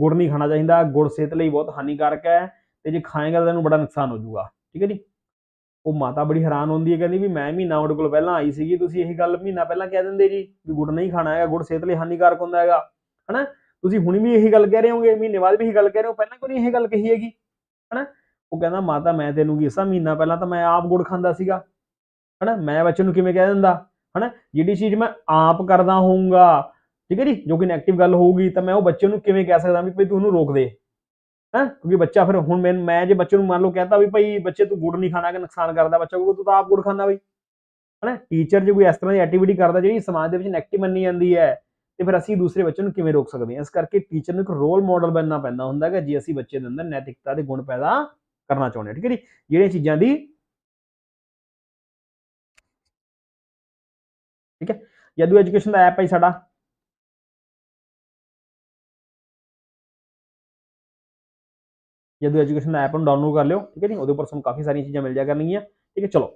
ਗੁੜ ਨਹੀਂ ਖਾਣਾ ਚਾਹੀਦਾ ਗੁੜ ਸਿਹਤ ਲਈ ਬਹੁਤ ਹਾਨੀਕਾਰਕ ਹੈ ਤੇ ਜੇ ਖਾਏਗਾ ਤਾਂ ਤੈਨੂੰ ਬੜਾ ਨੁਕਸਾਨ ਹੋ ਜਾਊਗਾ ਠੀਕ ਹੈ ਜੀ ਉਹ ਮਾਤਾ ਬੜੀ ਹੈਰਾਨ ਹੁੰਦੀ ਹੈ ਕਹਿੰਦੀ ਵੀ ਮੈਂ ਮਹੀਨਾ ਉਹਦੇ ਕੋਲ ਪਹਿਲਾਂ ਆਈ ਸੀਗੀ ਤੁਸੀਂ ਇਹੀ ਗੱਲ ਮਹੀਨਾ ਪਹਿਲਾਂ ਕਹਿ ਦਿੰਦੇ ਜੀ ਵੀ ਗੁੜ ਨਹੀਂ ਖਾਣਾ ਹੈਗਾ ਗੁੜ ਸਿਹਤ ਲਈ ਹਾਨੀਕਾਰਕ ਹੁੰਦਾ ਹੈਗਾ ਹਨਾ ਤੁਸੀਂ ਹੁਣ ਵੀ ਇਹੀ ਗੱਲ ਕਹਿ ਰਹੇ ਹੋਗੇ ਮਹੀਨੇ ਬਾਅਦ ਵੀ ਇਹੀ ਗੱਲ ਕਹਿ ਰਹੇ ਹੋ ਪਹਿਲਾਂ ਕਿਉਂ ਨਹੀਂ ਇਹ ਗੱਲ ਕਹੀ ਹੈਗੀ ਹਨਾ ਉਹ ਕਹਿੰਦਾ ਮਾਤਾ ਮੈਂ ਤੈਨੂੰ ਕੀ ਇਸਾ ਮਹੀਨਾ ਪਹਿਲਾਂ ਤਾਂ ਮੈਂ ਆਪ ਗੁੜ ਖਾਂਦਾ ਸੀਗਾ ਹਨਾ ਮੈਂ ਬੱਚੇ ਨੂੰ ਕਿਵੇਂ ਕਹਿ ਦਿੰਦਾ ਹਨਾ ਜਿਹੜੀ ਚੀਜ਼ ਮੈਂ ਆਪ ਕਰਦਾ ਹੋਊਗਾ ਠੀਕ ਹੈ ਜੀ ਜੋ ਕਿ ਨੈਗੇਟਿਵ ਗੱਲ ਹੋਊਗੀ ਤਾਂ ਮੈਂ ਉਹ ਬੱਚੇ ਨੂੰ ਕਿਵੇਂ ਕਹਿ ਸਕਦਾ ਵੀ ਭਈ ਤੂੰ ਉਹਨੂੰ ਰੋਕ ਦੇ ਹਾਂ ਕਿਉਂਕਿ ਬੱਚਾ ਫਿਰ ਹੁਣ ਮੈਂ ਮੈਂ ਜੇ ਬੱਚੇ ਨੂੰ ਮੰਨ ਲਓ ਕਹਿੰਦਾ ਵੀ ਭਾਈ ਬੱਚੇ ਤੂੰ ਗੁੜ ਨਹੀਂ ਖਾਣਾ ਕਿ ਨੁਕਸਾਨ ਕਰਦਾ ਬੱਚਾ ਕਿਉਂਕਿ ਤੂੰ ਤਾਂ ਆਪ ਗੁੜ ਖਾਣਾ ਬਈ ਹਨਾ ਟੀਚਰ ਜੇ ਕੋਈ ਇਸ ਤਰ੍ਹਾਂ ਦੀ ਐਕਟੀਵਿਟੀ ਕਰਦਾ ਜਿਹੜੀ ਸਮਾਜ ਦੇ ਵਿੱਚ ਨੈਗੇਟਿਵ ਮੰਨੀ ਜਾਂਦੀ ਹੈ ਤੇ ਫਿਰ ਅਸੀਂ ਦੂਸਰੇ ਬੱਚੇ ਨੂੰ ਕਿਵੇਂ ਰੋਕ ਸਕਦੇ ਹਾਂ ਇਸ ਕਰਕੇ ਟੀਚਰ ਨੂੰ ਇੱਕ ਰੋਲ ਮਾਡਲ ਬਣਨਾ ਪੈਂਦਾ ਹੁੰਦਾ ਹੈ ਜੇ ਅਸੀਂ ਬੱਚੇ ਦੇ ਅੰਦਰ ਨੈਤਿਕਤਾ ਦੇ ਗੁਣ ਪੈਦਾ ਕਰਨਾ ਚਾਹੁੰਦੇ ਹਾਂ ਠੀਕ ਹੈ ਜੀ ਜਿਹੜੀਆਂ ਚੀਜ਼ਾਂ ਦੀ ਠੀਕ ਹੈ ਯਦੂ ਐਜੂਕੇਸ਼ਨ ਦਾ ਐਪ ਹੈ ਸਾਡਾ ਜਦੋਂ ਐਜੂਕੇਸ਼ਨ ਐਪ ਨੂੰ ਡਾਊਨਲੋਡ ਕਰ ਲਿਓ ਠੀਕ ਹੈ ਜੀ ਉਹਦੇ ਉੱਪਰ ਤੁਹਾਨੂੰ ਕਾਫੀ ਸਾਰੀਆਂ ਚੀਜ਼ਾਂ ਮਿਲ ਜਾ ਕਰਨਗੀਆਂ ਠੀਕ ਹੈ ਚਲੋ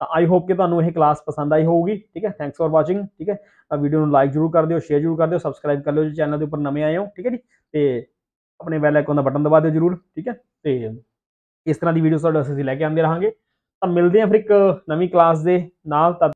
ਤਾਂ ਆਈ ਹੋਪ ਕਿ ਤੁਹਾਨੂੰ ਇਹ ਕਲਾਸ ਪਸੰਦ ਆਈ ਹੋਊਗੀ ਠੀਕ ਹੈ ਥੈਂਕਸ ਫਾਰ ਵਾਚਿੰਗ ਠੀਕ ਹੈ ਆ ਵੀਡੀਓ ਨੂੰ ਲਾਈਕ ਜਰੂਰ ਕਰ ਦਿਓ ਸ਼ੇਅਰ ਜਰੂਰ ਕਰ ਦਿਓ ਸਬਸਕ੍ਰਾਈਬ ਕਰ ਲਿਓ ਜੇ ਚੈਨਲ ਦੇ ਉੱਪਰ ਨਵੇਂ ਆਏ ਹੋ ਠੀਕ ਹੈ ਜੀ ਤੇ ਆਪਣੇ ਬੈਲ ਆਈਕਨ ਦਾ ਬਟਨ ਦਬਾ ਦਿਓ ਜਰੂਰ ਠੀਕ ਹੈ ਤੇ ਇਸ ਤਰ੍ਹਾਂ ਦੀ ਵੀਡੀਓ ਤੁਹਾਡੇ ਵਾਸਤੇ ਅਸੀਂ ਲੈ ਕੇ ਆਉਂਦੇ ਰਹਾਂਗੇ ਤਾਂ ਮਿਲਦੇ ਹਾਂ ਫਿਰ ਇੱਕ ਨਵੀਂ ਕਲਾਸ ਦੇ ਨਾਲ